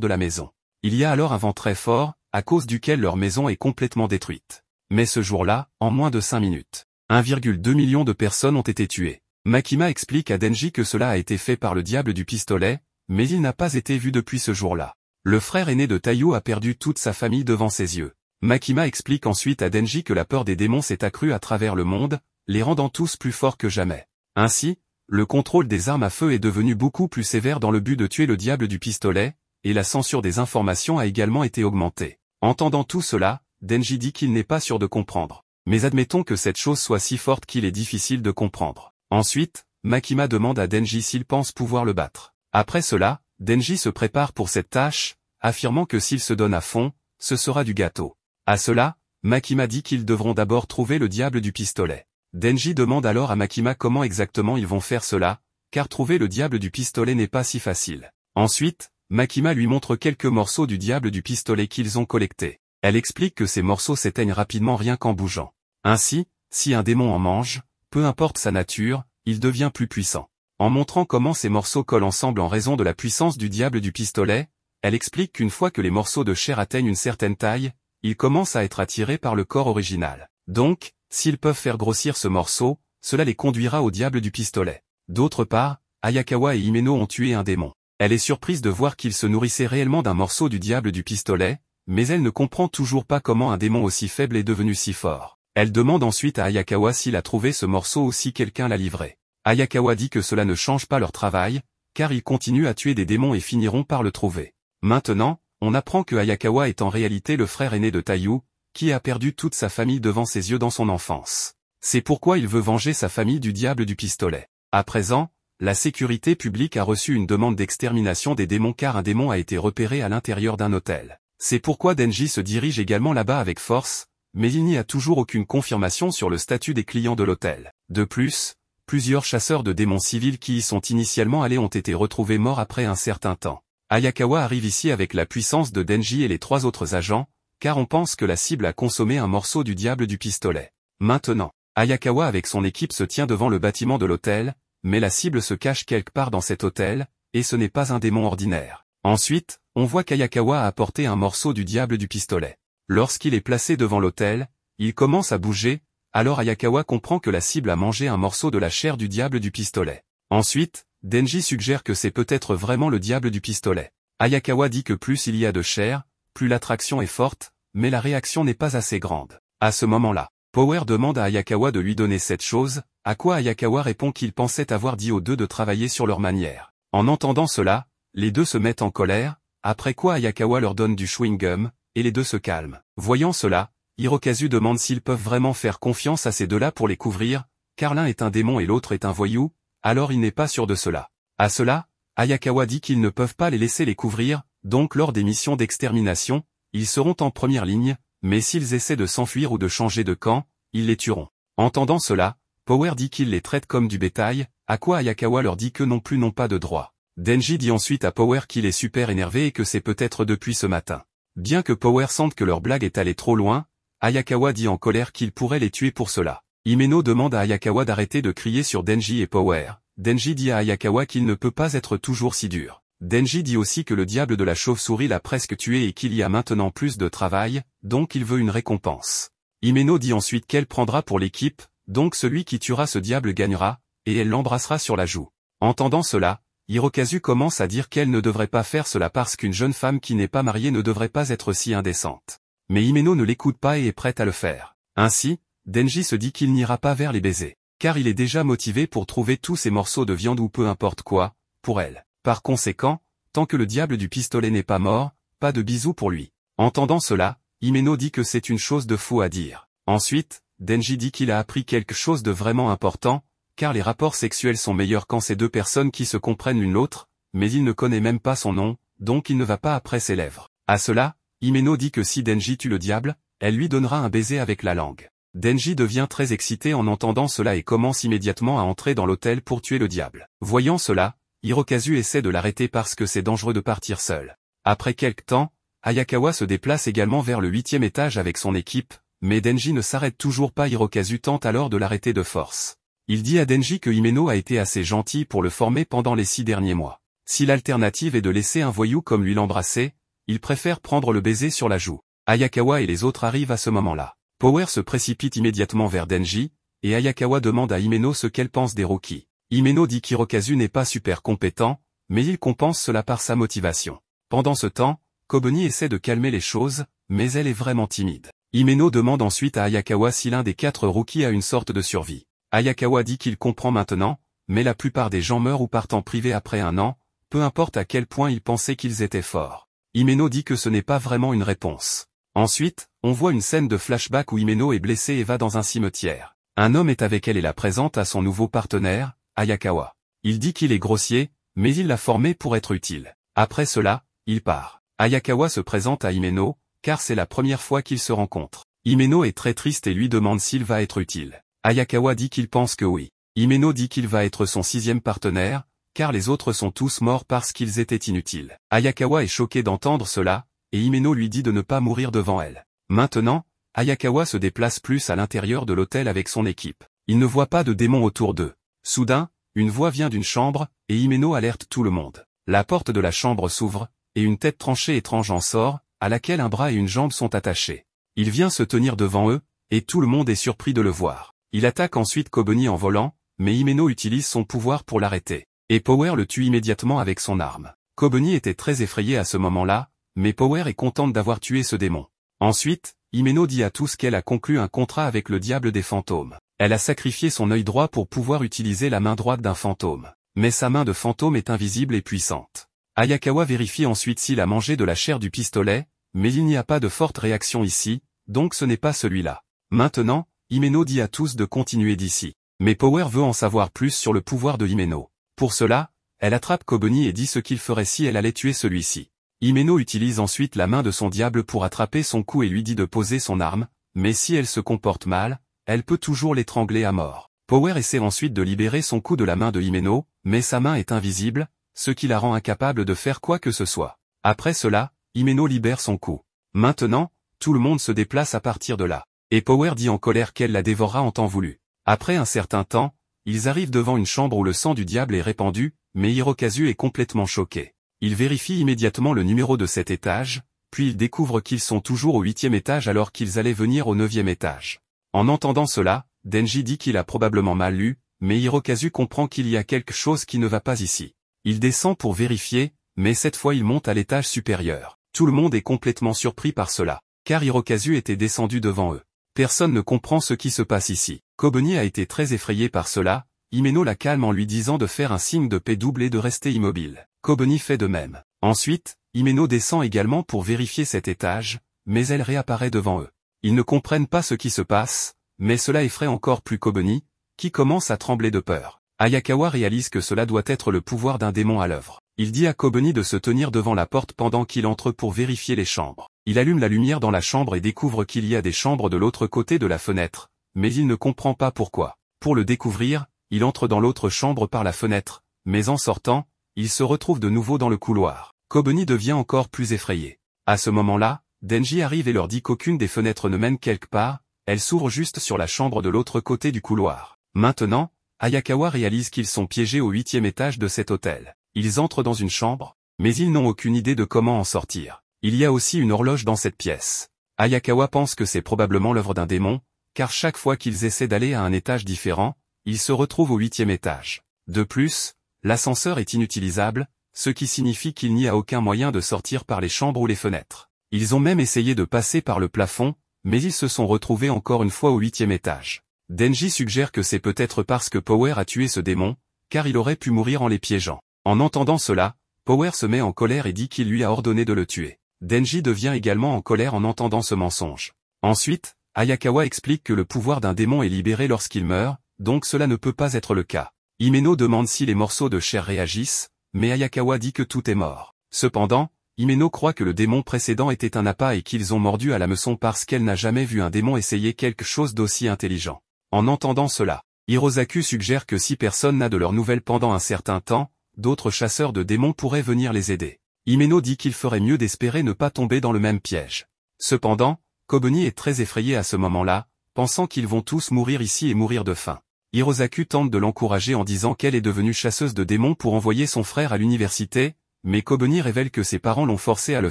A: de la maison. Il y a alors un vent très fort, à cause duquel leur maison est complètement détruite. Mais ce jour-là, en moins de 5 minutes, 1,2 million de personnes ont été tuées. Makima explique à Denji que cela a été fait par le diable du pistolet, mais il n'a pas été vu depuis ce jour-là. Le frère aîné de Tayo a perdu toute sa famille devant ses yeux. Makima explique ensuite à Denji que la peur des démons s'est accrue à travers le monde, les rendant tous plus forts que jamais. Ainsi, le contrôle des armes à feu est devenu beaucoup plus sévère dans le but de tuer le diable du pistolet, et la censure des informations a également été augmentée. Entendant tout cela, Denji dit qu'il n'est pas sûr de comprendre. Mais admettons que cette chose soit si forte qu'il est difficile de comprendre. Ensuite, Makima demande à Denji s'il pense pouvoir le battre. Après cela, Denji se prépare pour cette tâche, affirmant que s'il se donne à fond, ce sera du gâteau. À cela, Makima dit qu'ils devront d'abord trouver le diable du pistolet. Denji demande alors à Makima comment exactement ils vont faire cela, car trouver le diable du pistolet n'est pas si facile. Ensuite, Makima lui montre quelques morceaux du diable du pistolet qu'ils ont collectés. Elle explique que ces morceaux s'éteignent rapidement rien qu'en bougeant. Ainsi, si un démon en mange, peu importe sa nature, il devient plus puissant. En montrant comment ces morceaux collent ensemble en raison de la puissance du diable du pistolet, elle explique qu'une fois que les morceaux de chair atteignent une certaine taille, ils commencent à être attirés par le corps original. Donc, s'ils peuvent faire grossir ce morceau, cela les conduira au diable du pistolet. D'autre part, Ayakawa et Himeno ont tué un démon. Elle est surprise de voir qu'il se nourrissait réellement d'un morceau du diable du pistolet, mais elle ne comprend toujours pas comment un démon aussi faible est devenu si fort. Elle demande ensuite à Ayakawa s'il a trouvé ce morceau ou si quelqu'un l'a livré. Ayakawa dit que cela ne change pas leur travail, car ils continuent à tuer des démons et finiront par le trouver. Maintenant, on apprend que Ayakawa est en réalité le frère aîné de Tayu, qui a perdu toute sa famille devant ses yeux dans son enfance. C'est pourquoi il veut venger sa famille du diable du pistolet. À présent, la sécurité publique a reçu une demande d'extermination des démons car un démon a été repéré à l'intérieur d'un hôtel. C'est pourquoi Denji se dirige également là-bas avec force, mais il n'y a toujours aucune confirmation sur le statut des clients de l'hôtel. De plus, Plusieurs chasseurs de démons civils qui y sont initialement allés ont été retrouvés morts après un certain temps. Ayakawa arrive ici avec la puissance de Denji et les trois autres agents, car on pense que la cible a consommé un morceau du diable du pistolet. Maintenant, Ayakawa avec son équipe se tient devant le bâtiment de l'hôtel, mais la cible se cache quelque part dans cet hôtel, et ce n'est pas un démon ordinaire. Ensuite, on voit qu'Ayakawa a apporté un morceau du diable du pistolet. Lorsqu'il est placé devant l'hôtel, il commence à bouger, alors Ayakawa comprend que la cible a mangé un morceau de la chair du diable du pistolet. Ensuite, Denji suggère que c'est peut-être vraiment le diable du pistolet. Ayakawa dit que plus il y a de chair, plus l'attraction est forte, mais la réaction n'est pas assez grande. À ce moment-là, Power demande à Ayakawa de lui donner cette chose, à quoi Ayakawa répond qu'il pensait avoir dit aux deux de travailler sur leur manière. En entendant cela, les deux se mettent en colère, après quoi Ayakawa leur donne du chewing-gum, et les deux se calment. Voyant cela, Hirokazu demande s'ils peuvent vraiment faire confiance à ces deux-là pour les couvrir, car l'un est un démon et l'autre est un voyou, alors il n'est pas sûr de cela. À cela, Ayakawa dit qu'ils ne peuvent pas les laisser les couvrir, donc lors des missions d'extermination, ils seront en première ligne, mais s'ils essaient de s'enfuir ou de changer de camp, ils les tueront. Entendant cela, Power dit qu'il les traite comme du bétail, à quoi Ayakawa leur dit que non plus n'ont pas de droit. Denji dit ensuite à Power qu'il est super énervé et que c'est peut-être depuis ce matin. Bien que Power sente que leur blague est allée trop loin, Ayakawa dit en colère qu'il pourrait les tuer pour cela. Imeno demande à Ayakawa d'arrêter de crier sur Denji et Power. Denji dit à Ayakawa qu'il ne peut pas être toujours si dur. Denji dit aussi que le diable de la chauve-souris l'a presque tué et qu'il y a maintenant plus de travail, donc il veut une récompense. Imeno dit ensuite qu'elle prendra pour l'équipe, donc celui qui tuera ce diable gagnera, et elle l'embrassera sur la joue. Entendant cela, Hirokazu commence à dire qu'elle ne devrait pas faire cela parce qu'une jeune femme qui n'est pas mariée ne devrait pas être si indécente mais Imeno ne l'écoute pas et est prête à le faire. Ainsi, Denji se dit qu'il n'ira pas vers les baisers, car il est déjà motivé pour trouver tous ces morceaux de viande ou peu importe quoi, pour elle. Par conséquent, tant que le diable du pistolet n'est pas mort, pas de bisous pour lui. Entendant cela, Imeno dit que c'est une chose de fou à dire. Ensuite, Denji dit qu'il a appris quelque chose de vraiment important, car les rapports sexuels sont meilleurs quand ces deux personnes qui se comprennent l'une l'autre, mais il ne connaît même pas son nom, donc il ne va pas après ses lèvres. À cela, Himeno dit que si Denji tue le diable, elle lui donnera un baiser avec la langue. Denji devient très excité en entendant cela et commence immédiatement à entrer dans l'hôtel pour tuer le diable. Voyant cela, Hirokazu essaie de l'arrêter parce que c'est dangereux de partir seul. Après quelque temps, Ayakawa se déplace également vers le huitième étage avec son équipe, mais Denji ne s'arrête toujours pas Hirokazu tente alors de l'arrêter de force. Il dit à Denji que Himeno a été assez gentil pour le former pendant les six derniers mois. Si l'alternative est de laisser un voyou comme lui l'embrasser, il préfère prendre le baiser sur la joue. Ayakawa et les autres arrivent à ce moment-là. Power se précipite immédiatement vers Denji, et Ayakawa demande à Himeno ce qu'elle pense des Rookies. Himeno dit qu'Irokazu n'est pas super compétent, mais il compense cela par sa motivation. Pendant ce temps, Kobeni essaie de calmer les choses, mais elle est vraiment timide. Himeno demande ensuite à Ayakawa si l'un des quatre Rookies a une sorte de survie. Ayakawa dit qu'il comprend maintenant, mais la plupart des gens meurent ou partent en privé après un an, peu importe à quel point ils pensaient qu'ils étaient forts. Imeno dit que ce n'est pas vraiment une réponse. Ensuite, on voit une scène de flashback où Imeno est blessée et va dans un cimetière. Un homme est avec elle et la présente à son nouveau partenaire, Ayakawa. Il dit qu'il est grossier, mais il l'a formé pour être utile. Après cela, il part. Ayakawa se présente à Imeno, car c'est la première fois qu'ils se rencontrent. Imeno est très triste et lui demande s'il va être utile. Ayakawa dit qu'il pense que oui. Imeno dit qu'il va être son sixième partenaire, car les autres sont tous morts parce qu'ils étaient inutiles. Ayakawa est choqué d'entendre cela, et Imeno lui dit de ne pas mourir devant elle. Maintenant, Ayakawa se déplace plus à l'intérieur de l'hôtel avec son équipe. Il ne voit pas de démons autour d'eux. Soudain, une voix vient d'une chambre, et Imeno alerte tout le monde. La porte de la chambre s'ouvre, et une tête tranchée étrange en sort, à laquelle un bras et une jambe sont attachés. Il vient se tenir devant eux, et tout le monde est surpris de le voir. Il attaque ensuite Kobeni en volant, mais Imeno utilise son pouvoir pour l'arrêter. Et Power le tue immédiatement avec son arme. Kobeni était très effrayé à ce moment-là, mais Power est contente d'avoir tué ce démon. Ensuite, Imeno dit à tous qu'elle a conclu un contrat avec le diable des fantômes. Elle a sacrifié son œil droit pour pouvoir utiliser la main droite d'un fantôme. Mais sa main de fantôme est invisible et puissante. Ayakawa vérifie ensuite s'il a mangé de la chair du pistolet, mais il n'y a pas de forte réaction ici, donc ce n'est pas celui-là. Maintenant, Imeno dit à tous de continuer d'ici. Mais Power veut en savoir plus sur le pouvoir de Imeno. Pour cela, elle attrape Koboni et dit ce qu'il ferait si elle allait tuer celui-ci. Imeno utilise ensuite la main de son diable pour attraper son cou et lui dit de poser son arme, mais si elle se comporte mal, elle peut toujours l'étrangler à mort. Power essaie ensuite de libérer son cou de la main de Imeno, mais sa main est invisible, ce qui la rend incapable de faire quoi que ce soit. Après cela, Imeno libère son cou. Maintenant, tout le monde se déplace à partir de là. Et Power dit en colère qu'elle la dévorera en temps voulu. Après un certain temps, ils arrivent devant une chambre où le sang du diable est répandu, mais Hirokazu est complètement choqué. Il vérifie immédiatement le numéro de cet étage, puis il découvre qu'ils sont toujours au huitième étage alors qu'ils allaient venir au neuvième étage. En entendant cela, Denji dit qu'il a probablement mal lu, mais Hirokazu comprend qu'il y a quelque chose qui ne va pas ici. Il descend pour vérifier, mais cette fois il monte à l'étage supérieur. Tout le monde est complètement surpris par cela, car Hirokazu était descendu devant eux. Personne ne comprend ce qui se passe ici. Kobeni a été très effrayé par cela, Imeno la calme en lui disant de faire un signe de paix double et de rester immobile. Kobeni fait de même. Ensuite, Imeno descend également pour vérifier cet étage, mais elle réapparaît devant eux. Ils ne comprennent pas ce qui se passe, mais cela effraie encore plus Kobeni, qui commence à trembler de peur. Ayakawa réalise que cela doit être le pouvoir d'un démon à l'œuvre. Il dit à Kobeni de se tenir devant la porte pendant qu'il entre pour vérifier les chambres. Il allume la lumière dans la chambre et découvre qu'il y a des chambres de l'autre côté de la fenêtre, mais il ne comprend pas pourquoi. Pour le découvrir, il entre dans l'autre chambre par la fenêtre, mais en sortant, il se retrouve de nouveau dans le couloir. Kobeni devient encore plus effrayé. À ce moment-là, Denji arrive et leur dit qu'aucune des fenêtres ne mène quelque part, elle s'ouvre juste sur la chambre de l'autre côté du couloir. Maintenant, Ayakawa réalise qu'ils sont piégés au huitième étage de cet hôtel. Ils entrent dans une chambre, mais ils n'ont aucune idée de comment en sortir. Il y a aussi une horloge dans cette pièce. Ayakawa pense que c'est probablement l'œuvre d'un démon, car chaque fois qu'ils essaient d'aller à un étage différent, ils se retrouvent au huitième étage. De plus, l'ascenseur est inutilisable, ce qui signifie qu'il n'y a aucun moyen de sortir par les chambres ou les fenêtres. Ils ont même essayé de passer par le plafond, mais ils se sont retrouvés encore une fois au huitième étage. Denji suggère que c'est peut-être parce que Power a tué ce démon, car il aurait pu mourir en les piégeant. En entendant cela, Power se met en colère et dit qu'il lui a ordonné de le tuer. Denji devient également en colère en entendant ce mensonge. Ensuite, Ayakawa explique que le pouvoir d'un démon est libéré lorsqu'il meurt, donc cela ne peut pas être le cas. Imeno demande si les morceaux de chair réagissent, mais Ayakawa dit que tout est mort. Cependant, Imeno croit que le démon précédent était un appât et qu'ils ont mordu à la meçon parce qu'elle n'a jamais vu un démon essayer quelque chose d'aussi intelligent. En entendant cela, Hirozaku suggère que si personne n'a de leurs nouvelles pendant un certain temps, d'autres chasseurs de démons pourraient venir les aider. Imeno dit qu'il ferait mieux d'espérer ne pas tomber dans le même piège. Cependant, Kobani est très effrayé à ce moment-là, pensant qu'ils vont tous mourir ici et mourir de faim. Hirozaku tente de l'encourager en disant qu'elle est devenue chasseuse de démons pour envoyer son frère à l'université, mais Kobani révèle que ses parents l'ont forcé à le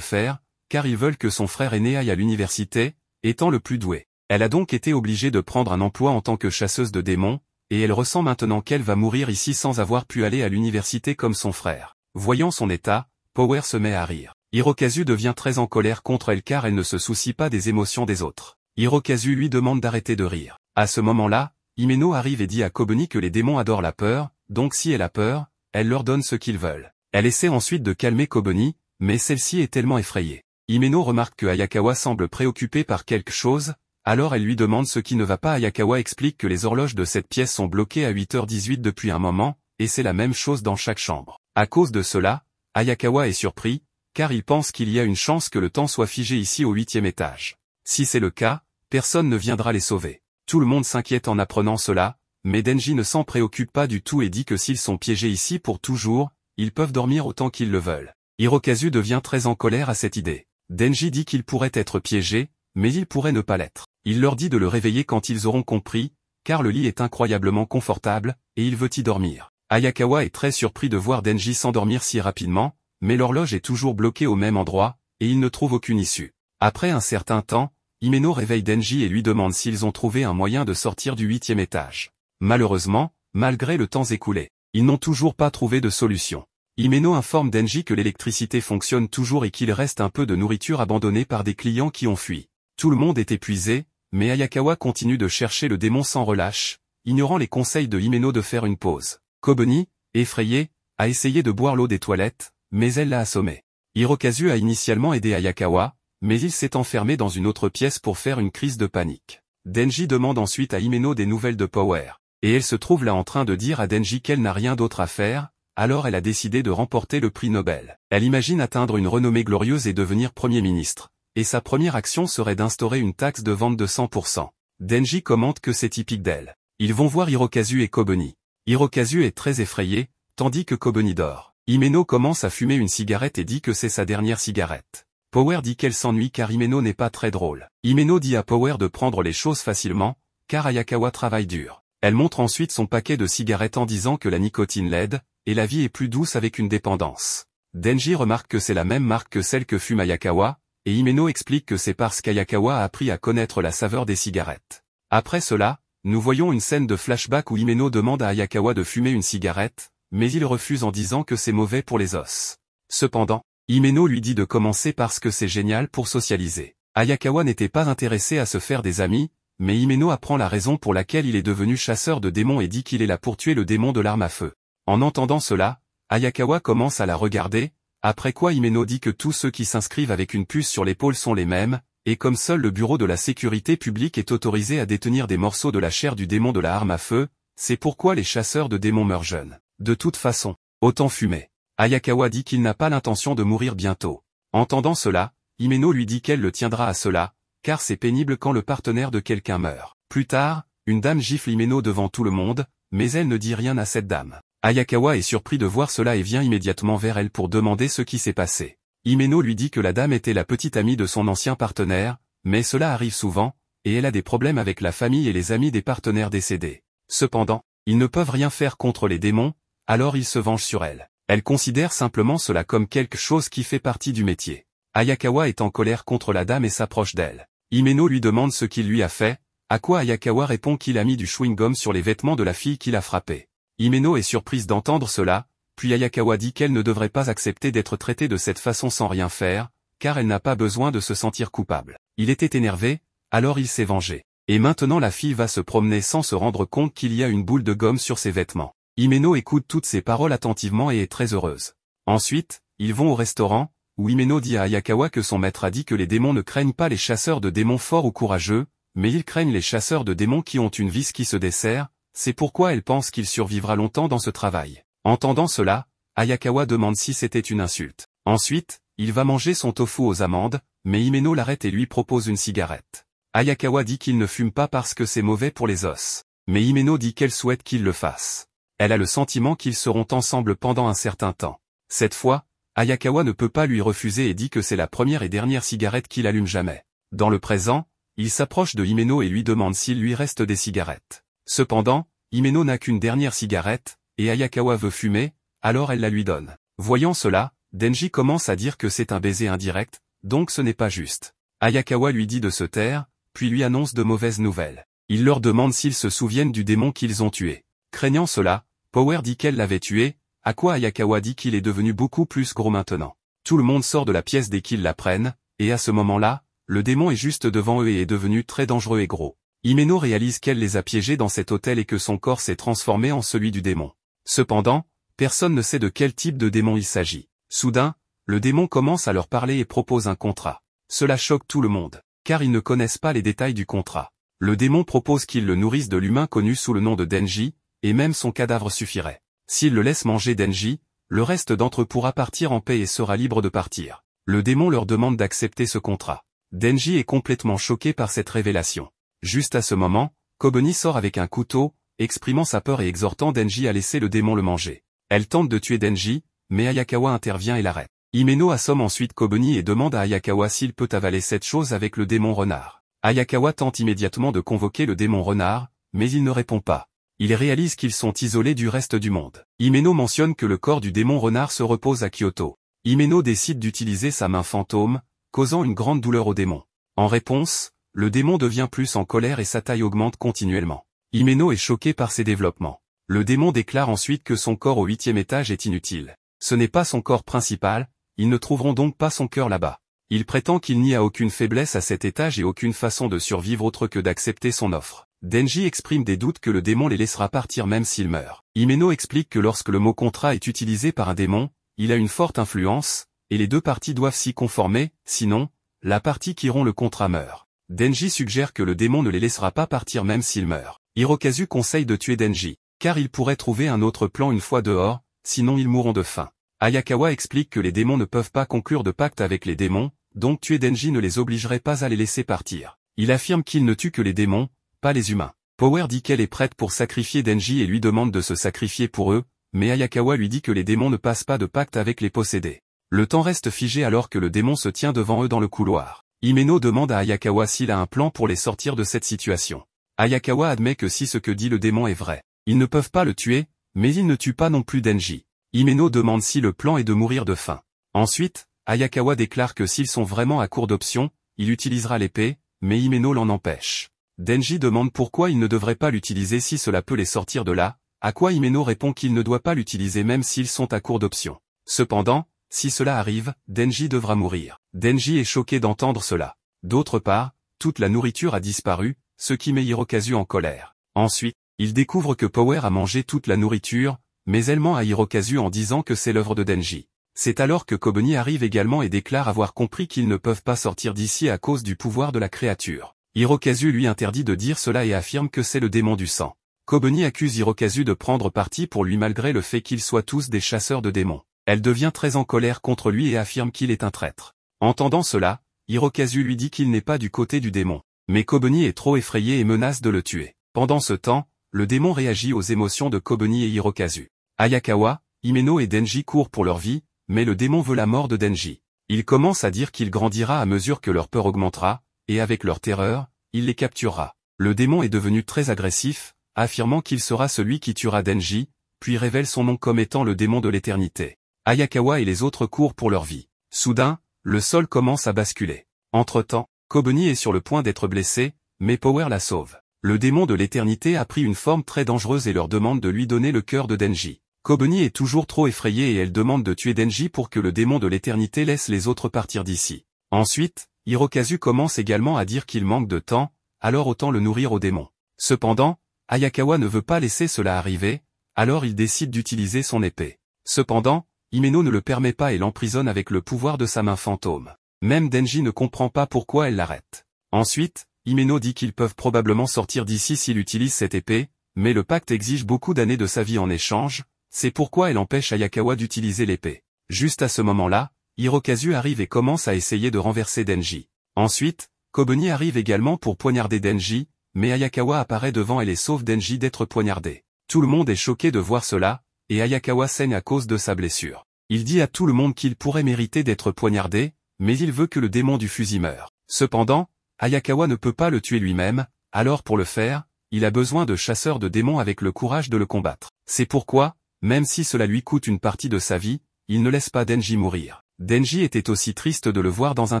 A: faire, car ils veulent que son frère aîné aille à l'université, étant le plus doué. Elle a donc été obligée de prendre un emploi en tant que chasseuse de démons, et elle ressent maintenant qu'elle va mourir ici sans avoir pu aller à l'université comme son frère. Voyant son état, Power se met à rire. Hirokazu devient très en colère contre elle car elle ne se soucie pas des émotions des autres. Hirokazu lui demande d'arrêter de rire. À ce moment-là, Imeno arrive et dit à Koboni que les démons adorent la peur, donc si elle a peur, elle leur donne ce qu'ils veulent. Elle essaie ensuite de calmer Koboni, mais celle-ci est tellement effrayée. Imeno remarque que Ayakawa semble préoccupée par quelque chose, alors elle lui demande ce qui ne va pas Ayakawa explique que les horloges de cette pièce sont bloquées à 8h18 depuis un moment, et c'est la même chose dans chaque chambre. À cause de cela, Ayakawa est surpris, car il pense qu'il y a une chance que le temps soit figé ici au huitième étage. Si c'est le cas, personne ne viendra les sauver. Tout le monde s'inquiète en apprenant cela, mais Denji ne s'en préoccupe pas du tout et dit que s'ils sont piégés ici pour toujours, ils peuvent dormir autant qu'ils le veulent. Hirokazu devient très en colère à cette idée. Denji dit qu'il pourrait être piégé, mais il pourrait ne pas l'être. Il leur dit de le réveiller quand ils auront compris, car le lit est incroyablement confortable, et il veut y dormir. Ayakawa est très surpris de voir Denji s'endormir si rapidement, mais l'horloge est toujours bloquée au même endroit, et il ne trouve aucune issue. Après un certain temps, Imeno réveille Denji et lui demande s'ils ont trouvé un moyen de sortir du huitième étage. Malheureusement, malgré le temps écoulé, ils n'ont toujours pas trouvé de solution. Imeno informe Denji que l'électricité fonctionne toujours et qu'il reste un peu de nourriture abandonnée par des clients qui ont fui. Tout le monde est épuisé, mais Ayakawa continue de chercher le démon sans relâche, ignorant les conseils de Imeno de faire une pause. Kobeni, effrayé, a essayé de boire l'eau des toilettes, mais elle l'a assommé. Hirokazu a initialement aidé Ayakawa, mais il s'est enfermé dans une autre pièce pour faire une crise de panique. Denji demande ensuite à Himeno des nouvelles de Power, et elle se trouve là en train de dire à Denji qu'elle n'a rien d'autre à faire, alors elle a décidé de remporter le prix Nobel. Elle imagine atteindre une renommée glorieuse et devenir Premier ministre, et sa première action serait d'instaurer une taxe de vente de 100%. Denji commente que c'est typique d'elle. Ils vont voir Hirokazu et Kobeni. Hirokazu est très effrayé, tandis que Kobeni dort. Imeno commence à fumer une cigarette et dit que c'est sa dernière cigarette. Power dit qu'elle s'ennuie car Imeno n'est pas très drôle. Imeno dit à Power de prendre les choses facilement, car Ayakawa travaille dur. Elle montre ensuite son paquet de cigarettes en disant que la nicotine l'aide, et la vie est plus douce avec une dépendance. Denji remarque que c'est la même marque que celle que fume Ayakawa, et Imeno explique que c'est parce qu'Ayakawa a appris à connaître la saveur des cigarettes. Après cela, nous voyons une scène de flashback où Imeno demande à Ayakawa de fumer une cigarette, mais il refuse en disant que c'est mauvais pour les os. Cependant, Imeno lui dit de commencer parce que c'est génial pour socialiser. Ayakawa n'était pas intéressé à se faire des amis, mais Imeno apprend la raison pour laquelle il est devenu chasseur de démons et dit qu'il est là pour tuer le démon de l'arme à feu. En entendant cela, Ayakawa commence à la regarder, après quoi Imeno dit que tous ceux qui s'inscrivent avec une puce sur l'épaule sont les mêmes, et comme seul le bureau de la sécurité publique est autorisé à détenir des morceaux de la chair du démon de l'arme à feu, c'est pourquoi les chasseurs de démons meurent jeunes. De toute façon, autant fumer. Ayakawa dit qu'il n'a pas l'intention de mourir bientôt. Entendant cela, Imeno lui dit qu'elle le tiendra à cela, car c'est pénible quand le partenaire de quelqu'un meurt. Plus tard, une dame gifle Imeno devant tout le monde, mais elle ne dit rien à cette dame. Ayakawa est surpris de voir cela et vient immédiatement vers elle pour demander ce qui s'est passé. Imeno lui dit que la dame était la petite amie de son ancien partenaire, mais cela arrive souvent, et elle a des problèmes avec la famille et les amis des partenaires décédés. Cependant, ils ne peuvent rien faire contre les démons, alors il se venge sur elle. Elle considère simplement cela comme quelque chose qui fait partie du métier. Ayakawa est en colère contre la dame et s'approche d'elle. Imeno lui demande ce qu'il lui a fait, à quoi Ayakawa répond qu'il a mis du chewing-gum sur les vêtements de la fille qu'il a frappée. Imeno est surprise d'entendre cela, puis Ayakawa dit qu'elle ne devrait pas accepter d'être traitée de cette façon sans rien faire, car elle n'a pas besoin de se sentir coupable. Il était énervé, alors il s'est vengé. Et maintenant la fille va se promener sans se rendre compte qu'il y a une boule de gomme sur ses vêtements. Imeno écoute toutes ces paroles attentivement et est très heureuse. Ensuite, ils vont au restaurant, où Imeno dit à Ayakawa que son maître a dit que les démons ne craignent pas les chasseurs de démons forts ou courageux, mais ils craignent les chasseurs de démons qui ont une vis qui se dessert, c'est pourquoi elle pense qu'il survivra longtemps dans ce travail. Entendant cela, Ayakawa demande si c'était une insulte. Ensuite, il va manger son tofu aux amandes, mais Imeno l'arrête et lui propose une cigarette. Ayakawa dit qu'il ne fume pas parce que c'est mauvais pour les os. Mais Imeno dit qu'elle souhaite qu'il le fasse elle a le sentiment qu'ils seront ensemble pendant un certain temps. Cette fois, Ayakawa ne peut pas lui refuser et dit que c'est la première et dernière cigarette qu'il allume jamais. Dans le présent, il s'approche de Himeno et lui demande s'il lui reste des cigarettes. Cependant, Himeno n'a qu'une dernière cigarette, et Ayakawa veut fumer, alors elle la lui donne. Voyant cela, Denji commence à dire que c'est un baiser indirect, donc ce n'est pas juste. Ayakawa lui dit de se taire, puis lui annonce de mauvaises nouvelles. Il leur demande s'ils se souviennent du démon qu'ils ont tué. Craignant cela, Power dit qu'elle l'avait tué, à quoi Ayakawa dit qu'il est devenu beaucoup plus gros maintenant. Tout le monde sort de la pièce dès qu'ils la prennent, et à ce moment-là, le démon est juste devant eux et est devenu très dangereux et gros. Imeno réalise qu'elle les a piégés dans cet hôtel et que son corps s'est transformé en celui du démon. Cependant, personne ne sait de quel type de démon il s'agit. Soudain, le démon commence à leur parler et propose un contrat. Cela choque tout le monde, car ils ne connaissent pas les détails du contrat. Le démon propose qu'ils le nourrissent de l'humain connu sous le nom de Denji, et même son cadavre suffirait. S'il le laisse manger Denji, le reste d'entre eux pourra partir en paix et sera libre de partir. Le démon leur demande d'accepter ce contrat. Denji est complètement choqué par cette révélation. Juste à ce moment, Kobani sort avec un couteau, exprimant sa peur et exhortant Denji à laisser le démon le manger. Elle tente de tuer Denji, mais Ayakawa intervient et l'arrête. Imeno assomme ensuite Kobani et demande à Ayakawa s'il peut avaler cette chose avec le démon renard. Ayakawa tente immédiatement de convoquer le démon renard, mais il ne répond pas ils réalisent qu'ils sont isolés du reste du monde. Imeno mentionne que le corps du démon renard se repose à Kyoto. Imeno décide d'utiliser sa main fantôme, causant une grande douleur au démon. En réponse, le démon devient plus en colère et sa taille augmente continuellement. Imeno est choqué par ces développements. Le démon déclare ensuite que son corps au huitième étage est inutile. Ce n'est pas son corps principal, ils ne trouveront donc pas son cœur là-bas. Il prétend qu'il n'y a aucune faiblesse à cet étage et aucune façon de survivre autre que d'accepter son offre. Denji exprime des doutes que le démon les laissera partir même s'il meurt. Imeno explique que lorsque le mot contrat est utilisé par un démon, il a une forte influence, et les deux parties doivent s'y conformer, sinon, la partie qui rompt le contrat meurt. Denji suggère que le démon ne les laissera pas partir même s'il meurt. Hirokazu conseille de tuer Denji, car il pourrait trouver un autre plan une fois dehors, sinon ils mourront de faim. Ayakawa explique que les démons ne peuvent pas conclure de pacte avec les démons, donc tuer Denji ne les obligerait pas à les laisser partir. Il affirme qu'il ne tue que les démons, pas les humains. Power dit qu'elle est prête pour sacrifier Denji et lui demande de se sacrifier pour eux, mais Ayakawa lui dit que les démons ne passent pas de pacte avec les possédés. Le temps reste figé alors que le démon se tient devant eux dans le couloir. Imeno demande à Ayakawa s'il a un plan pour les sortir de cette situation. Ayakawa admet que si ce que dit le démon est vrai, ils ne peuvent pas le tuer, mais ils ne tuent pas non plus Denji. Imeno demande si le plan est de mourir de faim. Ensuite, Ayakawa déclare que s'ils sont vraiment à court d'options, il utilisera l'épée, mais Imeno l'en empêche. Denji demande pourquoi il ne devrait pas l'utiliser si cela peut les sortir de là, à quoi Imeno répond qu'il ne doit pas l'utiliser même s'ils sont à court d'options. Cependant, si cela arrive, Denji devra mourir. Denji est choqué d'entendre cela. D'autre part, toute la nourriture a disparu, ce qui met Hirokazu en colère. Ensuite, il découvre que Power a mangé toute la nourriture, mais elle ment à Hirokazu en disant que c'est l'œuvre de Denji. C'est alors que Kobeni arrive également et déclare avoir compris qu'ils ne peuvent pas sortir d'ici à cause du pouvoir de la créature. Hirokazu lui interdit de dire cela et affirme que c'est le démon du sang. Kobeni accuse Hirokazu de prendre parti pour lui malgré le fait qu'ils soient tous des chasseurs de démons. Elle devient très en colère contre lui et affirme qu'il est un traître. Entendant cela, Hirokazu lui dit qu'il n'est pas du côté du démon. Mais Kobeni est trop effrayé et menace de le tuer. Pendant ce temps, le démon réagit aux émotions de Kobeni et Hirokazu. Ayakawa, Imeno et Denji courent pour leur vie, mais le démon veut la mort de Denji. Il commence à dire qu'il grandira à mesure que leur peur augmentera, et avec leur terreur, il les capturera. Le démon est devenu très agressif, affirmant qu'il sera celui qui tuera Denji, puis révèle son nom comme étant le démon de l'éternité. Ayakawa et les autres courent pour leur vie. Soudain, le sol commence à basculer. Entre-temps, Kobeni est sur le point d'être blessé, mais Power la sauve. Le démon de l'éternité a pris une forme très dangereuse et leur demande de lui donner le cœur de Denji. Kobeni est toujours trop effrayée et elle demande de tuer Denji pour que le démon de l'éternité laisse les autres partir d'ici. Ensuite, Hirokazu commence également à dire qu'il manque de temps, alors autant le nourrir au démon. Cependant, Ayakawa ne veut pas laisser cela arriver, alors il décide d'utiliser son épée. Cependant, Imeno ne le permet pas et l'emprisonne avec le pouvoir de sa main fantôme. Même Denji ne comprend pas pourquoi elle l'arrête. Ensuite, Imeno dit qu'ils peuvent probablement sortir d'ici s'il utilise cette épée, mais le pacte exige beaucoup d'années de sa vie en échange, c'est pourquoi elle empêche Ayakawa d'utiliser l'épée. Juste à ce moment-là, Hirokazu arrive et commence à essayer de renverser Denji. Ensuite, Kobeni arrive également pour poignarder Denji, mais Ayakawa apparaît devant et les sauve Denji d'être poignardé. Tout le monde est choqué de voir cela, et Ayakawa saigne à cause de sa blessure. Il dit à tout le monde qu'il pourrait mériter d'être poignardé, mais il veut que le démon du fusil meure. Cependant, Ayakawa ne peut pas le tuer lui-même, alors pour le faire, il a besoin de chasseurs de démons avec le courage de le combattre. C'est pourquoi, même si cela lui coûte une partie de sa vie, il ne laisse pas Denji mourir. Denji était aussi triste de le voir dans un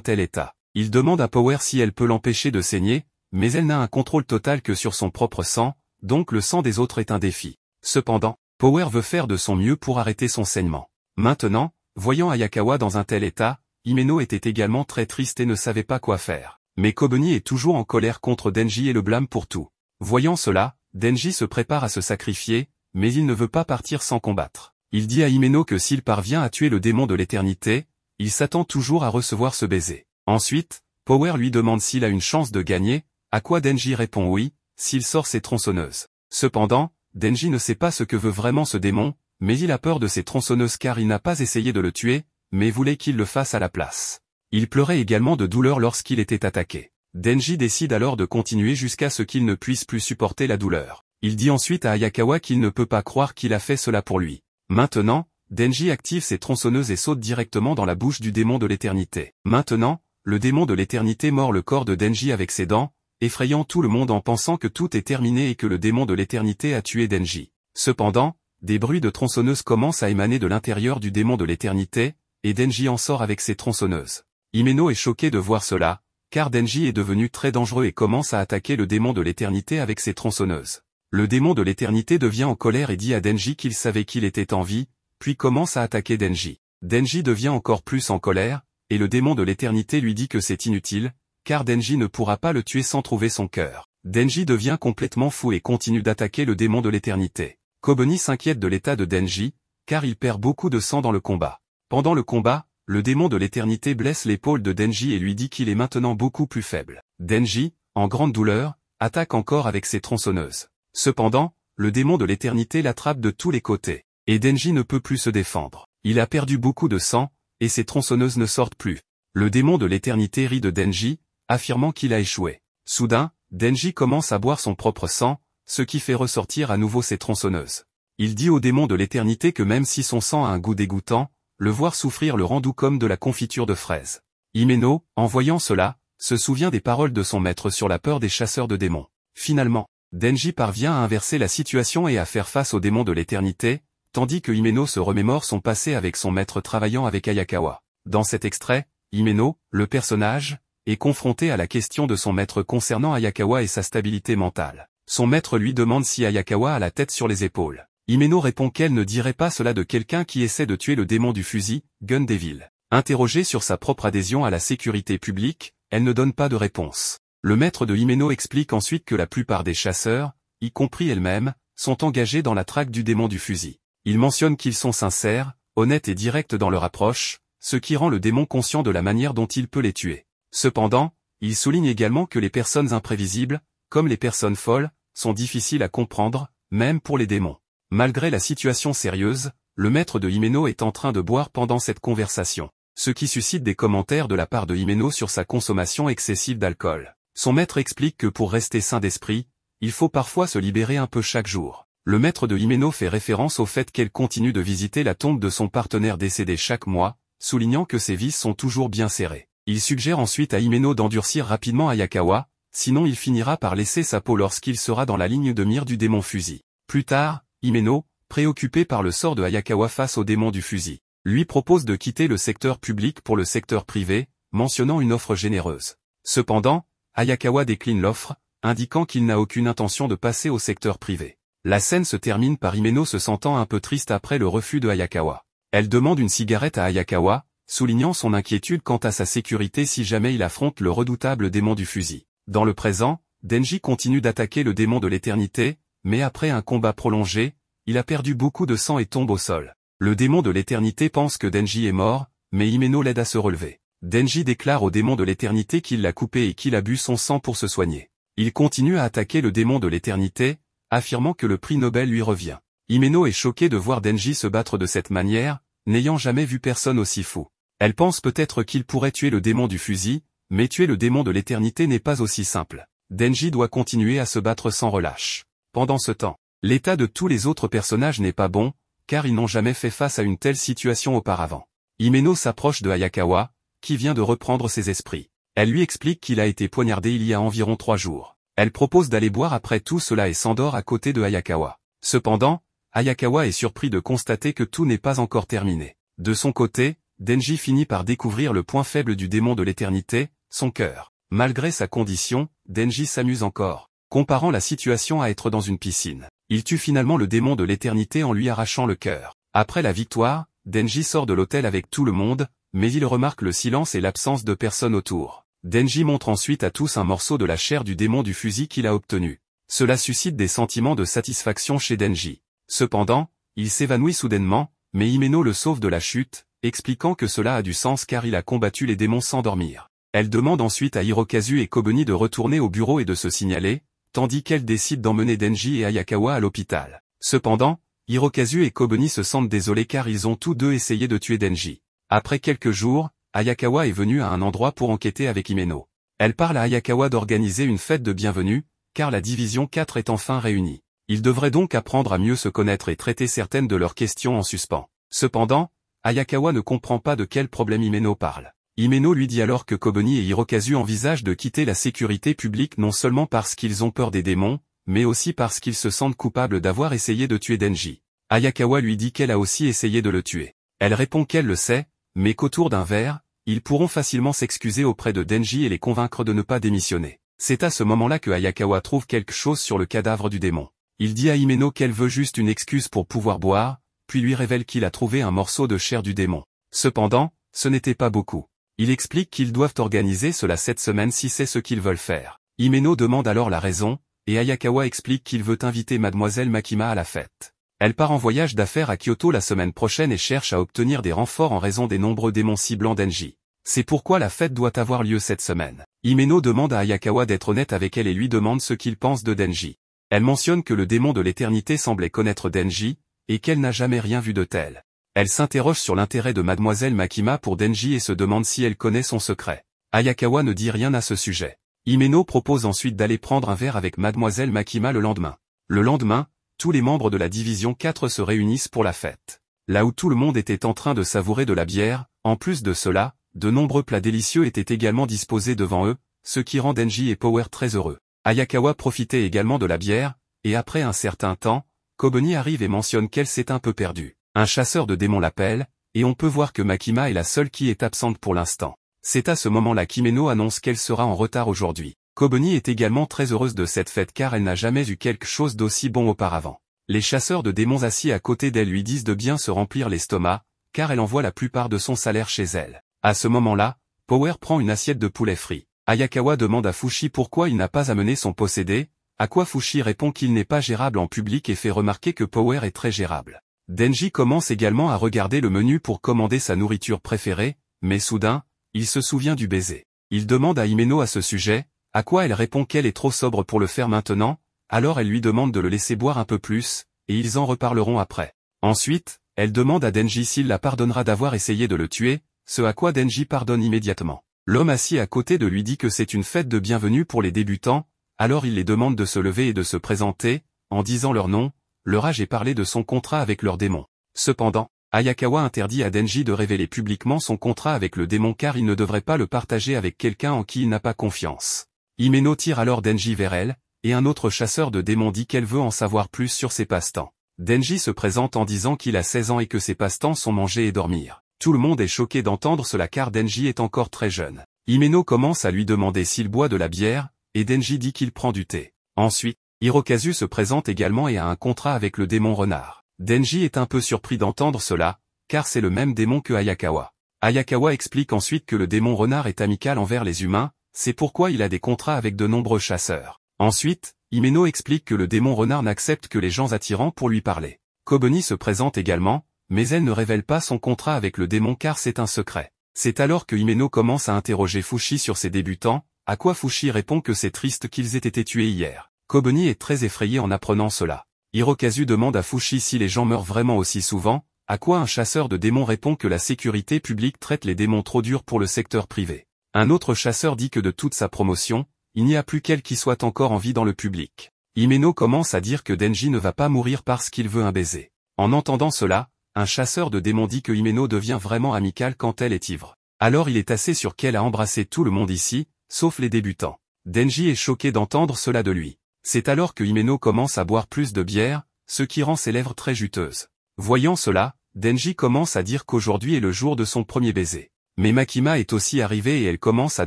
A: tel état. Il demande à Power si elle peut l'empêcher de saigner, mais elle n'a un contrôle total que sur son propre sang, donc le sang des autres est un défi. Cependant, Power veut faire de son mieux pour arrêter son saignement. Maintenant, voyant Ayakawa dans un tel état, Himeno était également très triste et ne savait pas quoi faire. Mais Kobeni est toujours en colère contre Denji et le blâme pour tout. Voyant cela, Denji se prépare à se sacrifier, mais il ne veut pas partir sans combattre. Il dit à Himeno que s'il parvient à tuer le démon de l'éternité, il s'attend toujours à recevoir ce baiser. Ensuite, Power lui demande s'il a une chance de gagner, à quoi Denji répond oui, s'il sort ses tronçonneuses. Cependant, Denji ne sait pas ce que veut vraiment ce démon, mais il a peur de ses tronçonneuses car il n'a pas essayé de le tuer, mais voulait qu'il le fasse à la place. Il pleurait également de douleur lorsqu'il était attaqué. Denji décide alors de continuer jusqu'à ce qu'il ne puisse plus supporter la douleur. Il dit ensuite à Ayakawa qu'il ne peut pas croire qu'il a fait cela pour lui. Maintenant, Denji active ses tronçonneuses et saute directement dans la bouche du démon de l'éternité. Maintenant, le démon de l'éternité mord le corps de Denji avec ses dents, effrayant tout le monde en pensant que tout est terminé et que le démon de l'éternité a tué Denji. Cependant, des bruits de tronçonneuses commencent à émaner de l'intérieur du démon de l'éternité, et Denji en sort avec ses tronçonneuses. Himeno est choqué de voir cela, car Denji est devenu très dangereux et commence à attaquer le démon de l'éternité avec ses tronçonneuses. Le démon de l'éternité devient en colère et dit à Denji qu'il savait qu'il était en vie, puis commence à attaquer Denji. Denji devient encore plus en colère, et le démon de l'éternité lui dit que c'est inutile, car Denji ne pourra pas le tuer sans trouver son cœur. Denji devient complètement fou et continue d'attaquer le démon de l'éternité. Kobani s'inquiète de l'état de Denji, car il perd beaucoup de sang dans le combat. Pendant le combat, le démon de l'éternité blesse l'épaule de Denji et lui dit qu'il est maintenant beaucoup plus faible. Denji, en grande douleur, attaque encore avec ses tronçonneuses. Cependant, le démon de l'éternité l'attrape de tous les côtés. Et Denji ne peut plus se défendre. Il a perdu beaucoup de sang, et ses tronçonneuses ne sortent plus. Le démon de l'éternité rit de Denji, affirmant qu'il a échoué. Soudain, Denji commence à boire son propre sang, ce qui fait ressortir à nouveau ses tronçonneuses. Il dit au démon de l'éternité que même si son sang a un goût dégoûtant, le voir souffrir le rend comme de la confiture de fraises. Himeno, en voyant cela, se souvient des paroles de son maître sur la peur des chasseurs de démons. Finalement, Denji parvient à inverser la situation et à faire face au démon de l'éternité, tandis que Imeno se remémore son passé avec son maître travaillant avec Ayakawa. Dans cet extrait, Imeno, le personnage, est confronté à la question de son maître concernant Ayakawa et sa stabilité mentale. Son maître lui demande si Ayakawa a la tête sur les épaules. Imeno répond qu'elle ne dirait pas cela de quelqu'un qui essaie de tuer le démon du fusil, Gun Devil. Interrogée sur sa propre adhésion à la sécurité publique, elle ne donne pas de réponse. Le maître de Imeno explique ensuite que la plupart des chasseurs, y compris elle-même, sont engagés dans la traque du démon du fusil. Il mentionne qu'ils sont sincères, honnêtes et directs dans leur approche, ce qui rend le démon conscient de la manière dont il peut les tuer. Cependant, il souligne également que les personnes imprévisibles, comme les personnes folles, sont difficiles à comprendre, même pour les démons. Malgré la situation sérieuse, le maître de Himeno est en train de boire pendant cette conversation, ce qui suscite des commentaires de la part de Himeno sur sa consommation excessive d'alcool. Son maître explique que pour rester sain d'esprit, il faut parfois se libérer un peu chaque jour. Le maître de Himeno fait référence au fait qu'elle continue de visiter la tombe de son partenaire décédé chaque mois, soulignant que ses vis sont toujours bien serrées. Il suggère ensuite à Himeno d'endurcir rapidement Ayakawa, sinon il finira par laisser sa peau lorsqu'il sera dans la ligne de mire du démon fusil. Plus tard, Himeno, préoccupé par le sort de Ayakawa face au démon du fusil, lui propose de quitter le secteur public pour le secteur privé, mentionnant une offre généreuse. Cependant, Ayakawa décline l'offre, indiquant qu'il n'a aucune intention de passer au secteur privé. La scène se termine par Imeno se sentant un peu triste après le refus de Ayakawa. Elle demande une cigarette à Ayakawa, soulignant son inquiétude quant à sa sécurité si jamais il affronte le redoutable démon du fusil. Dans le présent, Denji continue d'attaquer le démon de l'éternité, mais après un combat prolongé, il a perdu beaucoup de sang et tombe au sol. Le démon de l'éternité pense que Denji est mort, mais Imeno l'aide à se relever. Denji déclare au démon de l'éternité qu'il l'a coupé et qu'il a bu son sang pour se soigner. Il continue à attaquer le démon de l'éternité, affirmant que le prix Nobel lui revient. Imeno est choquée de voir Denji se battre de cette manière, n'ayant jamais vu personne aussi fou. Elle pense peut-être qu'il pourrait tuer le démon du fusil, mais tuer le démon de l'éternité n'est pas aussi simple. Denji doit continuer à se battre sans relâche. Pendant ce temps, l'état de tous les autres personnages n'est pas bon, car ils n'ont jamais fait face à une telle situation auparavant. Imeno s'approche de Ayakawa, qui vient de reprendre ses esprits. Elle lui explique qu'il a été poignardé il y a environ trois jours. Elle propose d'aller boire après tout cela et s'endort à côté de Ayakawa. Cependant, Ayakawa est surpris de constater que tout n'est pas encore terminé. De son côté, Denji finit par découvrir le point faible du démon de l'éternité, son cœur. Malgré sa condition, Denji s'amuse encore, comparant la situation à être dans une piscine. Il tue finalement le démon de l'éternité en lui arrachant le cœur. Après la victoire, Denji sort de l'hôtel avec tout le monde, mais il remarque le silence et l'absence de personnes autour. Denji montre ensuite à tous un morceau de la chair du démon du fusil qu'il a obtenu. Cela suscite des sentiments de satisfaction chez Denji. Cependant, il s'évanouit soudainement, mais Himeno le sauve de la chute, expliquant que cela a du sens car il a combattu les démons sans dormir. Elle demande ensuite à Hirokazu et Kobeni de retourner au bureau et de se signaler, tandis qu'elle décide d'emmener Denji et Ayakawa à l'hôpital. Cependant, Hirokazu et Kobeni se sentent désolés car ils ont tous deux essayé de tuer Denji. Après quelques jours, Ayakawa est venue à un endroit pour enquêter avec Imeno. Elle parle à Ayakawa d'organiser une fête de bienvenue, car la division 4 est enfin réunie. Ils devraient donc apprendre à mieux se connaître et traiter certaines de leurs questions en suspens. Cependant, Ayakawa ne comprend pas de quel problème Imeno parle. Imeno lui dit alors que Kobani et Hirokazu envisagent de quitter la sécurité publique non seulement parce qu'ils ont peur des démons, mais aussi parce qu'ils se sentent coupables d'avoir essayé de tuer Denji. Ayakawa lui dit qu'elle a aussi essayé de le tuer. Elle répond qu'elle le sait, mais qu'autour d'un verre, ils pourront facilement s'excuser auprès de Denji et les convaincre de ne pas démissionner. C'est à ce moment-là que Ayakawa trouve quelque chose sur le cadavre du démon. Il dit à Himeno qu'elle veut juste une excuse pour pouvoir boire, puis lui révèle qu'il a trouvé un morceau de chair du démon. Cependant, ce n'était pas beaucoup. Il explique qu'ils doivent organiser cela cette semaine si c'est ce qu'ils veulent faire. Himeno demande alors la raison, et Ayakawa explique qu'il veut inviter mademoiselle Makima à la fête. Elle part en voyage d'affaires à Kyoto la semaine prochaine et cherche à obtenir des renforts en raison des nombreux démons ciblants d'Enji. C'est pourquoi la fête doit avoir lieu cette semaine. Imeno demande à Ayakawa d'être honnête avec elle et lui demande ce qu'il pense de Denji. Elle mentionne que le démon de l'éternité semblait connaître Denji, et qu'elle n'a jamais rien vu de tel. Elle s'interroge sur l'intérêt de Mademoiselle Makima pour Denji et se demande si elle connaît son secret. Ayakawa ne dit rien à ce sujet. Imeno propose ensuite d'aller prendre un verre avec Mademoiselle Makima le lendemain. Le lendemain, tous les membres de la division 4 se réunissent pour la fête. Là où tout le monde était en train de savourer de la bière, en plus de cela, de nombreux plats délicieux étaient également disposés devant eux, ce qui rend Denji et Power très heureux. Ayakawa profitait également de la bière, et après un certain temps, Kobani arrive et mentionne qu'elle s'est un peu perdue. Un chasseur de démons l'appelle, et on peut voir que Makima est la seule qui est absente pour l'instant. C'est à ce moment-là qu'Imeno annonce qu'elle sera en retard aujourd'hui. Kobani est également très heureuse de cette fête car elle n'a jamais eu quelque chose d'aussi bon auparavant. Les chasseurs de démons assis à côté d'elle lui disent de bien se remplir l'estomac, car elle envoie la plupart de son salaire chez elle. À ce moment-là, Power prend une assiette de poulet frit. Ayakawa demande à Fushi pourquoi il n'a pas amené son possédé, à quoi Fushi répond qu'il n'est pas gérable en public et fait remarquer que Power est très gérable. Denji commence également à regarder le menu pour commander sa nourriture préférée, mais soudain, il se souvient du baiser. Il demande à Himeno à ce sujet, à quoi elle répond qu'elle est trop sobre pour le faire maintenant, alors elle lui demande de le laisser boire un peu plus, et ils en reparleront après. Ensuite, elle demande à Denji s'il la pardonnera d'avoir essayé de le tuer, ce à quoi Denji pardonne immédiatement. L'homme assis à côté de lui dit que c'est une fête de bienvenue pour les débutants, alors il les demande de se lever et de se présenter, en disant leur nom, leur âge et parler de son contrat avec leur démon. Cependant, Ayakawa interdit à Denji de révéler publiquement son contrat avec le démon car il ne devrait pas le partager avec quelqu'un en qui il n'a pas confiance. Imeno tire alors Denji vers elle, et un autre chasseur de démons dit qu'elle veut en savoir plus sur ses passe-temps. Denji se présente en disant qu'il a 16 ans et que ses passe-temps sont manger et dormir. Tout le monde est choqué d'entendre cela car Denji est encore très jeune. Imeno commence à lui demander s'il boit de la bière, et Denji dit qu'il prend du thé. Ensuite, Hirokazu se présente également et a un contrat avec le démon renard. Denji est un peu surpris d'entendre cela, car c'est le même démon que Ayakawa. Ayakawa explique ensuite que le démon renard est amical envers les humains, c'est pourquoi il a des contrats avec de nombreux chasseurs. Ensuite, Imeno explique que le démon renard n'accepte que les gens attirants pour lui parler. Kobani se présente également, mais elle ne révèle pas son contrat avec le démon car c'est un secret. C'est alors que Imeno commence à interroger Fushi sur ses débutants, à quoi Fushi répond que c'est triste qu'ils aient été tués hier. Kobani est très effrayé en apprenant cela. Hirokazu demande à Fushi si les gens meurent vraiment aussi souvent, à quoi un chasseur de démons répond que la sécurité publique traite les démons trop durs pour le secteur privé. Un autre chasseur dit que de toute sa promotion, il n'y a plus qu'elle qui soit encore en vie dans le public. Himeno commence à dire que Denji ne va pas mourir parce qu'il veut un baiser. En entendant cela, un chasseur de démons dit que Imeno devient vraiment amical quand elle est ivre. Alors il est assez sûr qu'elle a embrassé tout le monde ici, sauf les débutants. Denji est choqué d'entendre cela de lui. C'est alors que Imeno commence à boire plus de bière, ce qui rend ses lèvres très juteuses. Voyant cela, Denji commence à dire qu'aujourd'hui est le jour de son premier baiser. Mais Makima est aussi arrivée et elle commence à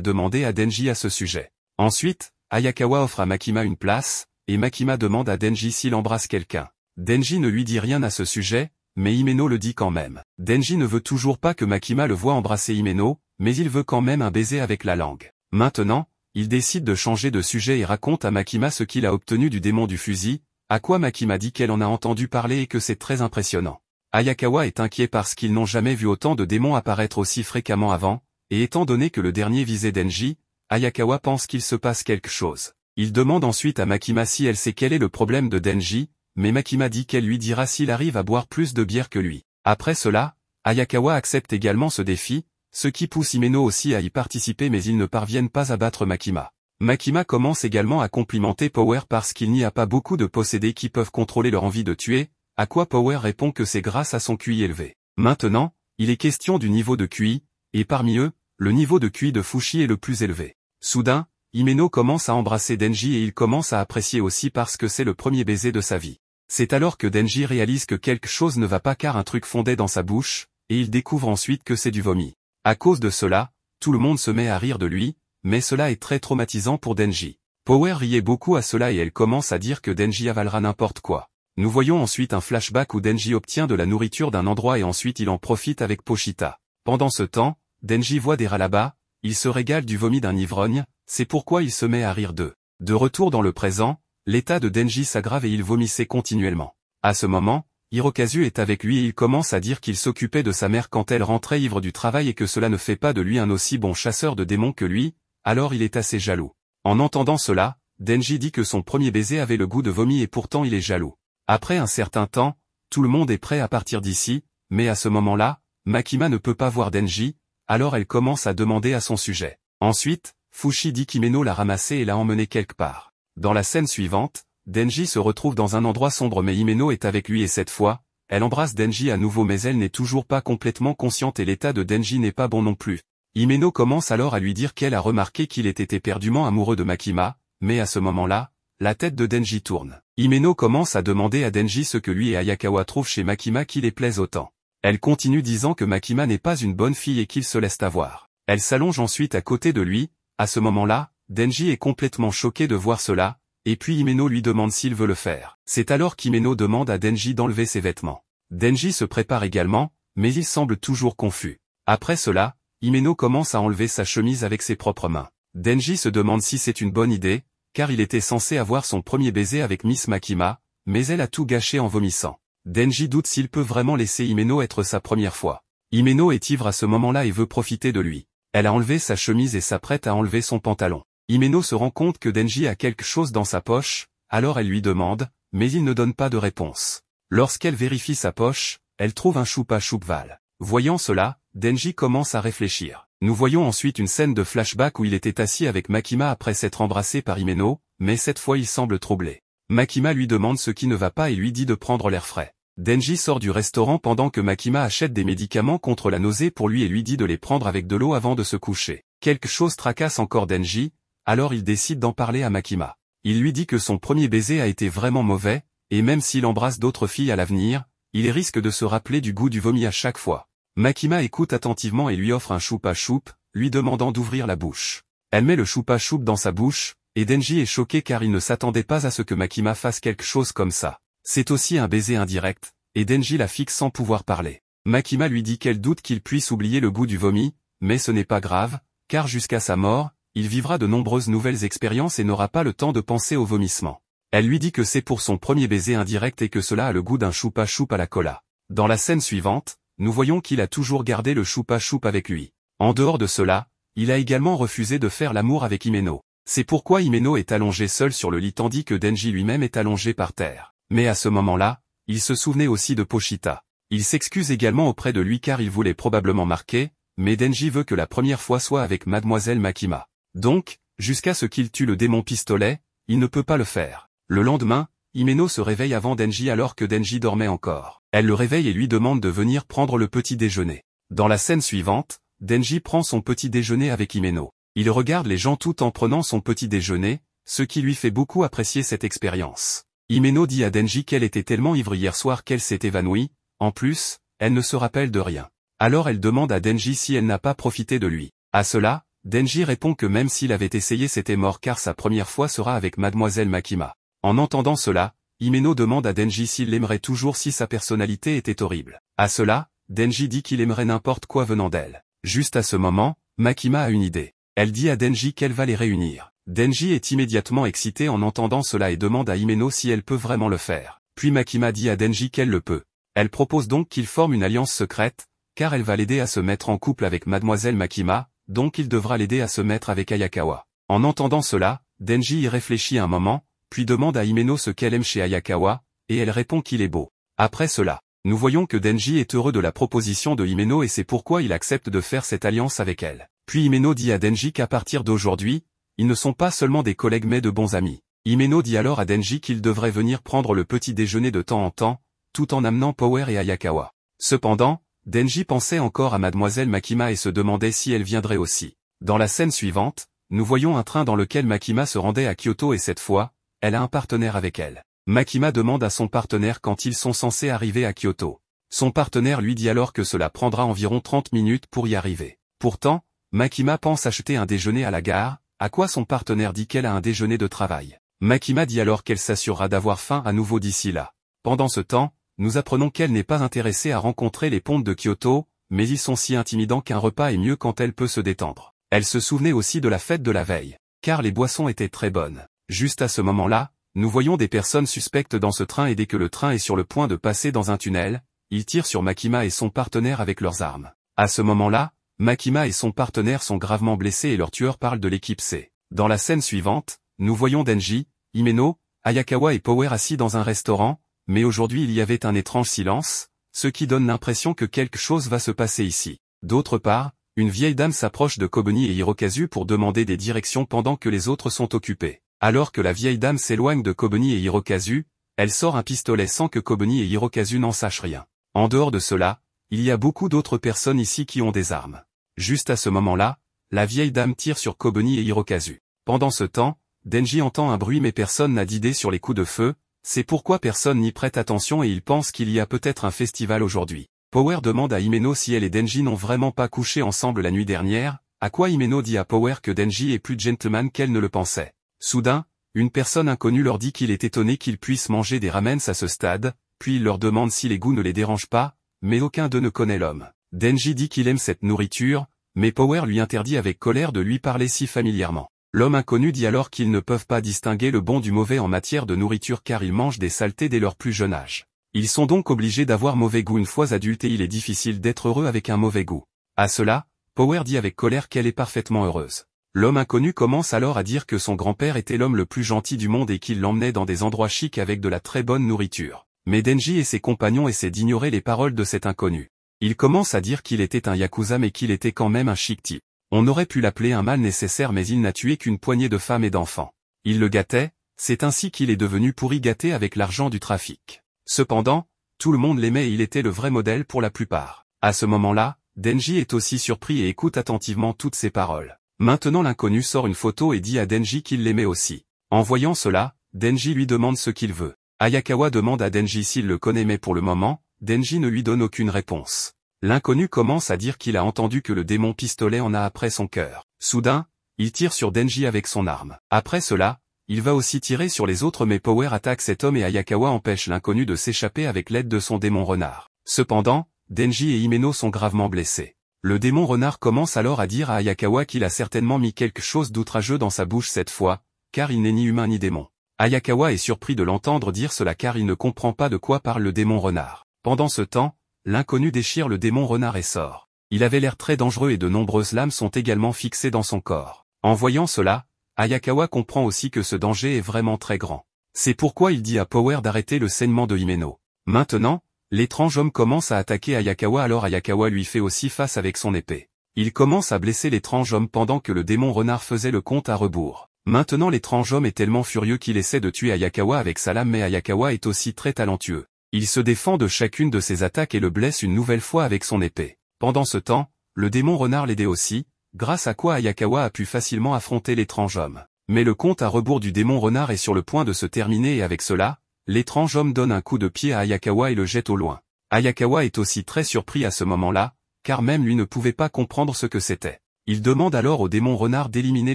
A: demander à Denji à ce sujet. Ensuite, Ayakawa offre à Makima une place, et Makima demande à Denji s'il embrasse quelqu'un. Denji ne lui dit rien à ce sujet, mais Imeno le dit quand même. Denji ne veut toujours pas que Makima le voie embrasser Imeno, mais il veut quand même un baiser avec la langue. Maintenant, il décide de changer de sujet et raconte à Makima ce qu'il a obtenu du démon du fusil, à quoi Makima dit qu'elle en a entendu parler et que c'est très impressionnant. Ayakawa est inquiet parce qu'ils n'ont jamais vu autant de démons apparaître aussi fréquemment avant, et étant donné que le dernier visait Denji, Ayakawa pense qu'il se passe quelque chose. Il demande ensuite à Makima si elle sait quel est le problème de Denji, mais Makima dit qu'elle lui dira s'il arrive à boire plus de bière que lui. Après cela, Ayakawa accepte également ce défi, ce qui pousse Imeno aussi à y participer mais ils ne parviennent pas à battre Makima. Makima commence également à complimenter Power parce qu'il n'y a pas beaucoup de possédés qui peuvent contrôler leur envie de tuer, à quoi Power répond que c'est grâce à son QI élevé. Maintenant, il est question du niveau de QI, et parmi eux, le niveau de QI de Fushi est le plus élevé. Soudain, Himeno commence à embrasser Denji et il commence à apprécier aussi parce que c'est le premier baiser de sa vie. C'est alors que Denji réalise que quelque chose ne va pas car un truc fondait dans sa bouche, et il découvre ensuite que c'est du vomi. À cause de cela, tout le monde se met à rire de lui, mais cela est très traumatisant pour Denji. Power riait beaucoup à cela et elle commence à dire que Denji avalera n'importe quoi. Nous voyons ensuite un flashback où Denji obtient de la nourriture d'un endroit et ensuite il en profite avec Pochita. Pendant ce temps, Denji voit des là-bas, il se régale du vomi d'un ivrogne, c'est pourquoi il se met à rire d'eux. De retour dans le présent, l'état de Denji s'aggrave et il vomissait continuellement. À ce moment, Hirokazu est avec lui et il commence à dire qu'il s'occupait de sa mère quand elle rentrait ivre du travail et que cela ne fait pas de lui un aussi bon chasseur de démons que lui, alors il est assez jaloux. En entendant cela, Denji dit que son premier baiser avait le goût de vomi et pourtant il est jaloux. Après un certain temps, tout le monde est prêt à partir d'ici, mais à ce moment-là, Makima ne peut pas voir Denji, alors elle commence à demander à son sujet. Ensuite, Fushi dit qu'Imeno l'a ramassé et l'a emmené quelque part. Dans la scène suivante, Denji se retrouve dans un endroit sombre mais Imeno est avec lui et cette fois, elle embrasse Denji à nouveau mais elle n'est toujours pas complètement consciente et l'état de Denji n'est pas bon non plus. Imeno commence alors à lui dire qu'elle a remarqué qu'il était éperdument amoureux de Makima, mais à ce moment-là, la tête de Denji tourne. Imeno commence à demander à Denji ce que lui et Ayakawa trouvent chez Makima qui les plaise autant. Elle continue disant que Makima n'est pas une bonne fille et qu'il se laisse avoir. Elle s'allonge ensuite à côté de lui, à ce moment-là, Denji est complètement choqué de voir cela, et puis Imeno lui demande s'il veut le faire. C'est alors qu'Imeno demande à Denji d'enlever ses vêtements. Denji se prépare également, mais il semble toujours confus. Après cela, Imeno commence à enlever sa chemise avec ses propres mains. Denji se demande si c'est une bonne idée, car il était censé avoir son premier baiser avec Miss Makima, mais elle a tout gâché en vomissant. Denji doute s'il peut vraiment laisser Imeno être sa première fois. Imeno est ivre à ce moment-là et veut profiter de lui. Elle a enlevé sa chemise et s'apprête à enlever son pantalon. Imeno se rend compte que Denji a quelque chose dans sa poche, alors elle lui demande, mais il ne donne pas de réponse. Lorsqu'elle vérifie sa poche, elle trouve un choupa choupval. Voyant cela, Denji commence à réfléchir. Nous voyons ensuite une scène de flashback où il était assis avec Makima après s'être embrassé par Imeno, mais cette fois il semble troublé. Makima lui demande ce qui ne va pas et lui dit de prendre l'air frais. Denji sort du restaurant pendant que Makima achète des médicaments contre la nausée pour lui et lui dit de les prendre avec de l'eau avant de se coucher. Quelque chose tracasse encore Denji, alors il décide d'en parler à Makima. Il lui dit que son premier baiser a été vraiment mauvais, et même s'il embrasse d'autres filles à l'avenir, il risque de se rappeler du goût du vomi à chaque fois. Makima écoute attentivement et lui offre un choupa choup, lui demandant d'ouvrir la bouche. Elle met le choupa choup dans sa bouche, et Denji est choqué car il ne s'attendait pas à ce que Makima fasse quelque chose comme ça. C'est aussi un baiser indirect, et Denji la fixe sans pouvoir parler. Makima lui dit qu'elle doute qu'il puisse oublier le goût du vomi, mais ce n'est pas grave, car jusqu'à sa mort, il vivra de nombreuses nouvelles expériences et n'aura pas le temps de penser au vomissement. Elle lui dit que c'est pour son premier baiser indirect et que cela a le goût d'un choupa choup à la cola. Dans la scène suivante, nous voyons qu'il a toujours gardé le choupa-choup avec lui. En dehors de cela, il a également refusé de faire l'amour avec Imeno. C'est pourquoi Imeno est allongé seul sur le lit tandis que Denji lui-même est allongé par terre. Mais à ce moment-là, il se souvenait aussi de Pochita. Il s'excuse également auprès de lui car il voulait probablement marquer, mais Denji veut que la première fois soit avec Mademoiselle Makima. Donc, jusqu'à ce qu'il tue le démon pistolet, il ne peut pas le faire. Le lendemain, Imeno se réveille avant Denji alors que Denji dormait encore. Elle le réveille et lui demande de venir prendre le petit déjeuner. Dans la scène suivante, Denji prend son petit déjeuner avec Imeno. Il regarde les gens tout en prenant son petit déjeuner, ce qui lui fait beaucoup apprécier cette expérience. Imeno dit à Denji qu'elle était tellement ivre hier soir qu'elle s'est évanouie, en plus, elle ne se rappelle de rien. Alors elle demande à Denji si elle n'a pas profité de lui. À cela, Denji répond que même s'il avait essayé c'était mort car sa première fois sera avec Mademoiselle Makima. En entendant cela, Himeno demande à Denji s'il l'aimerait toujours si sa personnalité était horrible. À cela, Denji dit qu'il aimerait n'importe quoi venant d'elle. Juste à ce moment, Makima a une idée. Elle dit à Denji qu'elle va les réunir. Denji est immédiatement excité en entendant cela et demande à Himeno si elle peut vraiment le faire. Puis Makima dit à Denji qu'elle le peut. Elle propose donc qu'il forme une alliance secrète, car elle va l'aider à se mettre en couple avec Mademoiselle Makima, donc il devra l'aider à se mettre avec Ayakawa. En entendant cela, Denji y réfléchit un moment, puis demande à Imeno ce qu'elle aime chez Ayakawa, et elle répond qu'il est beau. Après cela, nous voyons que Denji est heureux de la proposition de Himeno et c'est pourquoi il accepte de faire cette alliance avec elle. Puis Himeno dit à Denji qu'à partir d'aujourd'hui, ils ne sont pas seulement des collègues mais de bons amis. Himeno dit alors à Denji qu'il devrait venir prendre le petit déjeuner de temps en temps, tout en amenant Power et Ayakawa. Cependant, Denji pensait encore à Mademoiselle Makima et se demandait si elle viendrait aussi. Dans la scène suivante, nous voyons un train dans lequel Makima se rendait à Kyoto et cette fois, elle a un partenaire avec elle. Makima demande à son partenaire quand ils sont censés arriver à Kyoto. Son partenaire lui dit alors que cela prendra environ 30 minutes pour y arriver. Pourtant, Makima pense acheter un déjeuner à la gare, à quoi son partenaire dit qu'elle a un déjeuner de travail. Makima dit alors qu'elle s'assurera d'avoir faim à nouveau d'ici là. Pendant ce temps, nous apprenons qu'elle n'est pas intéressée à rencontrer les pontes de Kyoto, mais ils sont si intimidants qu'un repas est mieux quand elle peut se détendre. Elle se souvenait aussi de la fête de la veille, car les boissons étaient très bonnes. Juste à ce moment-là, nous voyons des personnes suspectes dans ce train et dès que le train est sur le point de passer dans un tunnel, ils tirent sur Makima et son partenaire avec leurs armes. À ce moment-là, Makima et son partenaire sont gravement blessés et leur tueur parle de l'équipe C. Dans la scène suivante, nous voyons Denji, Imeno, Ayakawa et Power assis dans un restaurant, mais aujourd'hui il y avait un étrange silence, ce qui donne l'impression que quelque chose va se passer ici. D'autre part, une vieille dame s'approche de Kobeni et Hirokazu pour demander des directions pendant que les autres sont occupés. Alors que la vieille dame s'éloigne de Kobeni et Hirokazu, elle sort un pistolet sans que Kobeni et Hirokazu n'en sachent rien. En dehors de cela, il y a beaucoup d'autres personnes ici qui ont des armes. Juste à ce moment-là, la vieille dame tire sur Kobeni et Hirokazu. Pendant ce temps, Denji entend un bruit mais personne n'a d'idée sur les coups de feu, c'est pourquoi personne n'y prête attention et il pense qu'il y a peut-être un festival aujourd'hui. Power demande à Imeno si elle et Denji n'ont vraiment pas couché ensemble la nuit dernière, à quoi Imeno dit à Power que Denji est plus gentleman qu'elle ne le pensait. Soudain, une personne inconnue leur dit qu'il est étonné qu'ils puissent manger des ramens à ce stade, puis il leur demande si les goûts ne les dérangent pas, mais aucun d'eux ne connaît l'homme. Denji dit qu'il aime cette nourriture, mais Power lui interdit avec colère de lui parler si familièrement. L'homme inconnu dit alors qu'ils ne peuvent pas distinguer le bon du mauvais en matière de nourriture car ils mangent des saletés dès leur plus jeune âge. Ils sont donc obligés d'avoir mauvais goût une fois adultes et il est difficile d'être heureux avec un mauvais goût. À cela, Power dit avec colère qu'elle est parfaitement heureuse. L'homme inconnu commence alors à dire que son grand-père était l'homme le plus gentil du monde et qu'il l'emmenait dans des endroits chics avec de la très bonne nourriture. Mais Denji et ses compagnons essaient d'ignorer les paroles de cet inconnu. Il commence à dire qu'il était un yakuza mais qu'il était quand même un chic type. On aurait pu l'appeler un mal nécessaire mais il n'a tué qu'une poignée de femmes et d'enfants. Il le gâtait, c'est ainsi qu'il est devenu pourri gâté avec l'argent du trafic. Cependant, tout le monde l'aimait et il était le vrai modèle pour la plupart. À ce moment-là, Denji est aussi surpris et écoute attentivement toutes ses paroles. Maintenant l'inconnu sort une photo et dit à Denji qu'il l'aimait aussi. En voyant cela, Denji lui demande ce qu'il veut. Ayakawa demande à Denji s'il le connaît mais pour le moment, Denji ne lui donne aucune réponse. L'inconnu commence à dire qu'il a entendu que le démon pistolet en a après son cœur. Soudain, il tire sur Denji avec son arme. Après cela, il va aussi tirer sur les autres mais Power attaque cet homme et Ayakawa empêche l'inconnu de s'échapper avec l'aide de son démon renard. Cependant, Denji et Himeno sont gravement blessés. Le démon renard commence alors à dire à Ayakawa qu'il a certainement mis quelque chose d'outrageux dans sa bouche cette fois, car il n'est ni humain ni démon. Ayakawa est surpris de l'entendre dire cela car il ne comprend pas de quoi parle le démon renard. Pendant ce temps, l'inconnu déchire le démon renard et sort. Il avait l'air très dangereux et de nombreuses lames sont également fixées dans son corps. En voyant cela, Ayakawa comprend aussi que ce danger est vraiment très grand. C'est pourquoi il dit à Power d'arrêter le saignement de Himeno. Maintenant, L'étrange homme commence à attaquer Ayakawa alors Ayakawa lui fait aussi face avec son épée. Il commence à blesser l'étrange homme pendant que le démon renard faisait le compte à rebours. Maintenant l'étrange homme est tellement furieux qu'il essaie de tuer Ayakawa avec sa lame mais Ayakawa est aussi très talentueux. Il se défend de chacune de ses attaques et le blesse une nouvelle fois avec son épée. Pendant ce temps, le démon renard l'aidait aussi, grâce à quoi Ayakawa a pu facilement affronter l'étrange homme. Mais le compte à rebours du démon renard est sur le point de se terminer et avec cela, L'étrange homme donne un coup de pied à Ayakawa et le jette au loin. Ayakawa est aussi très surpris à ce moment-là, car même lui ne pouvait pas comprendre ce que c'était. Il demande alors au démon renard d'éliminer